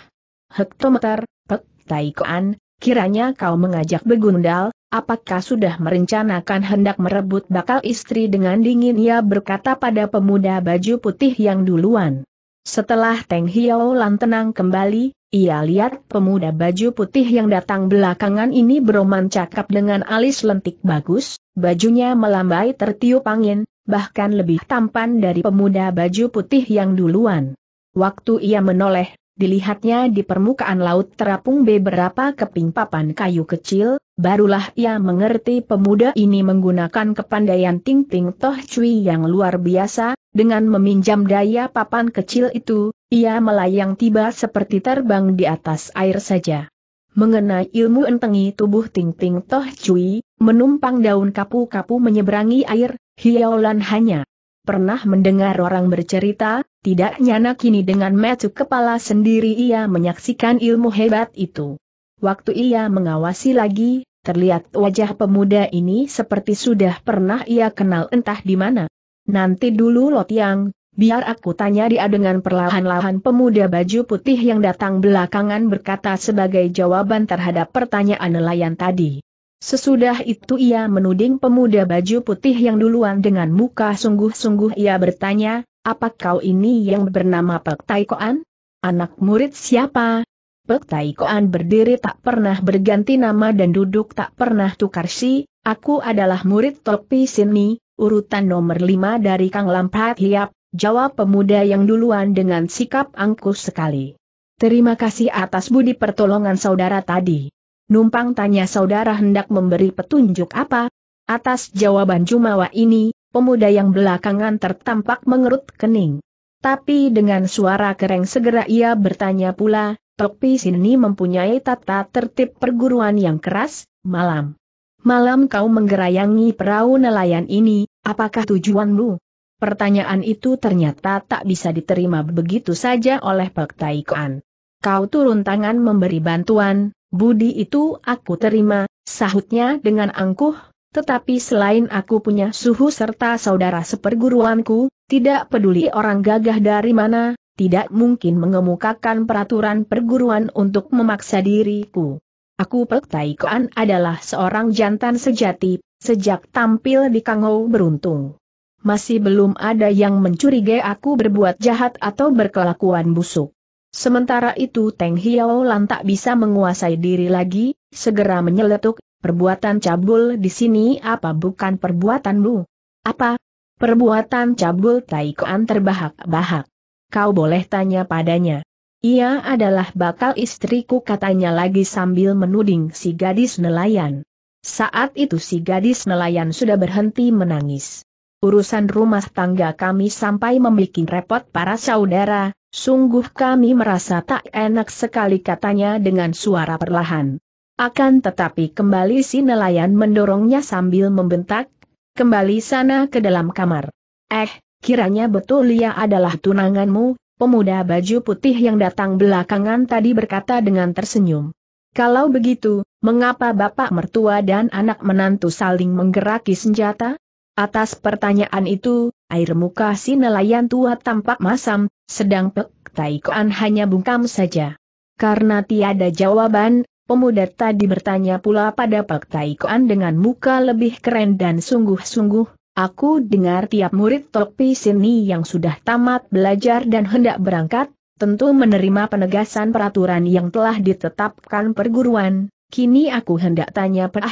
Hektometer, Pek Taikoan, kiranya kau mengajak begundal, apakah sudah merencanakan hendak merebut bakal istri dengan dingin ia berkata pada pemuda baju putih yang duluan. Setelah Teng Hiao Lan tenang kembali, ia lihat pemuda baju putih yang datang belakangan ini beroman cakap dengan alis lentik bagus, bajunya melambai tertiup angin, bahkan lebih tampan dari pemuda baju putih yang duluan. Waktu ia menoleh, dilihatnya di permukaan laut terapung beberapa keping papan kayu kecil, barulah ia mengerti pemuda ini menggunakan kepandaian Ting Ting Toh Cui yang luar biasa, dengan meminjam daya papan kecil itu, ia melayang tiba seperti terbang di atas air saja. Mengenai ilmu entengi tubuh Ting Ting Toh Cui, menumpang daun kapu-kapu menyeberangi air, Hiaolan hanya pernah mendengar orang bercerita, tidak nyana kini dengan metu kepala sendiri ia menyaksikan ilmu hebat itu. Waktu ia mengawasi lagi, terlihat wajah pemuda ini seperti sudah pernah ia kenal entah di mana. Nanti dulu Lot yang, biar aku tanya dia dengan perlahan-lahan pemuda baju putih yang datang belakangan berkata sebagai jawaban terhadap pertanyaan nelayan tadi. Sesudah itu ia menuding pemuda baju putih yang duluan dengan muka sungguh-sungguh ia bertanya, apa kau ini yang bernama Pek Tai Anak murid siapa? Pek Tai berdiri tak pernah berganti nama dan duduk tak pernah tukar si, aku adalah murid Topi Sini, urutan nomor lima dari Kang Lampat Hiap, jawab pemuda yang duluan dengan sikap angkuh sekali. Terima kasih atas budi pertolongan saudara tadi. Numpang tanya saudara hendak memberi petunjuk apa? Atas jawaban Jumawa ini, pemuda yang belakangan tertampak mengerut kening. Tapi dengan suara kereng segera ia bertanya pula, Topi sini mempunyai tata tertib perguruan yang keras, malam. Malam kau menggerayangi perahu nelayan ini, apakah tujuanmu? Pertanyaan itu ternyata tak bisa diterima begitu saja oleh Pak Taikoan. Kau turun tangan memberi bantuan, budi itu aku terima, sahutnya dengan angkuh, tetapi selain aku punya suhu serta saudara seperguruanku, tidak peduli orang gagah dari mana, tidak mungkin mengemukakan peraturan perguruan untuk memaksa diriku. Aku Pek adalah seorang jantan sejati, sejak tampil di Kangou beruntung. Masih belum ada yang mencurigai aku berbuat jahat atau berkelakuan busuk. Sementara itu Teng Hiao Lan tak bisa menguasai diri lagi, segera menyeletuk Perbuatan cabul di sini apa bukan perbuatanmu? Apa? Perbuatan cabul Taikoan terbahak-bahak. Kau boleh tanya padanya. Ia adalah bakal istriku katanya lagi sambil menuding si gadis nelayan. Saat itu si gadis nelayan sudah berhenti menangis. Urusan rumah tangga kami sampai membuat repot para saudara, sungguh kami merasa tak enak sekali katanya dengan suara perlahan. Akan tetapi kembali si nelayan mendorongnya sambil membentak, kembali sana ke dalam kamar. Eh, kiranya betul ia adalah tunanganmu, pemuda baju putih yang datang belakangan tadi berkata dengan tersenyum. Kalau begitu, mengapa bapak mertua dan anak menantu saling menggeraki senjata? Atas pertanyaan itu, air muka si nelayan tua tampak masam, sedang Pek taikoan hanya bungkam saja. Karena tiada jawaban, Pemuda tadi bertanya pula pada Pak Taikoan dengan muka lebih keren dan sungguh-sungguh, aku dengar tiap murid Topi sini yang sudah tamat belajar dan hendak berangkat, tentu menerima penegasan peraturan yang telah ditetapkan perguruan, kini aku hendak tanya Pak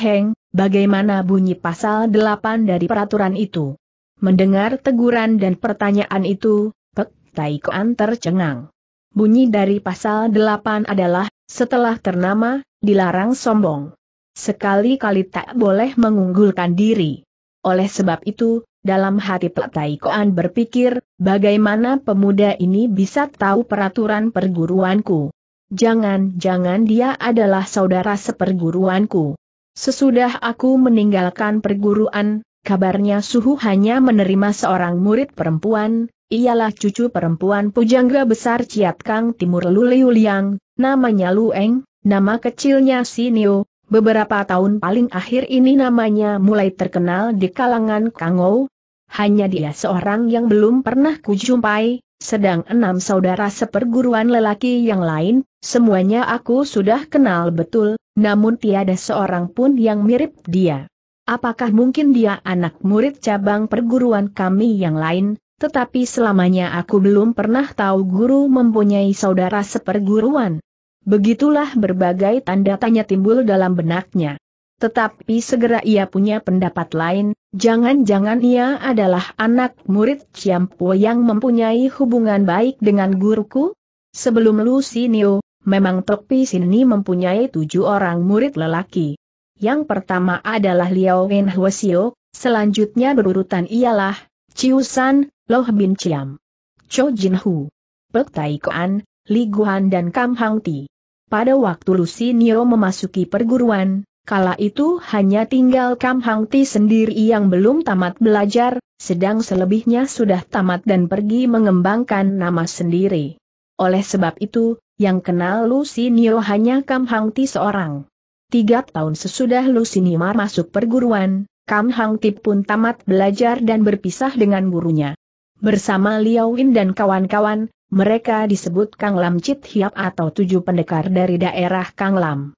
bagaimana bunyi pasal 8 dari peraturan itu? Mendengar teguran dan pertanyaan itu, Pek Taikoan tercengang. Bunyi dari pasal 8 adalah, setelah ternama, dilarang sombong. Sekali-kali tak boleh mengunggulkan diri. Oleh sebab itu, dalam hati Pak Taikoan berpikir, bagaimana pemuda ini bisa tahu peraturan perguruanku. Jangan-jangan dia adalah saudara seperguruanku. Sesudah aku meninggalkan perguruan, kabarnya Suhu hanya menerima seorang murid perempuan, ialah cucu perempuan pujangga besar Ciat Kang Timur Lu Liu Liang, namanya Lueng, nama kecilnya Sinio, beberapa tahun paling akhir ini namanya mulai terkenal di kalangan Kangou. Hanya dia seorang yang belum pernah kujumpai, sedang enam saudara seperguruan lelaki yang lain, semuanya aku sudah kenal betul, namun tiada seorang pun yang mirip dia. Apakah mungkin dia anak murid cabang perguruan kami yang lain, tetapi selamanya aku belum pernah tahu guru mempunyai saudara seperguruan. Begitulah berbagai tanda tanya timbul dalam benaknya. Tetapi segera ia punya pendapat lain, jangan-jangan ia adalah anak murid Ciampo yang mempunyai hubungan baik dengan guruku? Sebelum Neo, memang Topi Sini mempunyai tujuh orang murid lelaki. Yang pertama adalah Liao Wen selanjutnya berurutan ialah Ciusan, Loh Bin Ciam, Cho Jin Hu, Pek Tai Koan, Li Guan dan Kam Hang Ti. Pada waktu Nio memasuki perguruan, kala itu hanya tinggal Kam Hang Ti sendiri yang belum tamat belajar, sedang selebihnya sudah tamat dan pergi mengembangkan nama sendiri. Oleh sebab itu, yang kenal Nio hanya Kam Hang Ti seorang. Tiga tahun sesudah Nio masuk perguruan, Kam Hang Ti pun tamat belajar dan berpisah dengan gurunya. Bersama Win dan kawan-kawan, mereka disebut Kang Lam Chit Hiap atau tujuh pendekar dari daerah Kang Lam.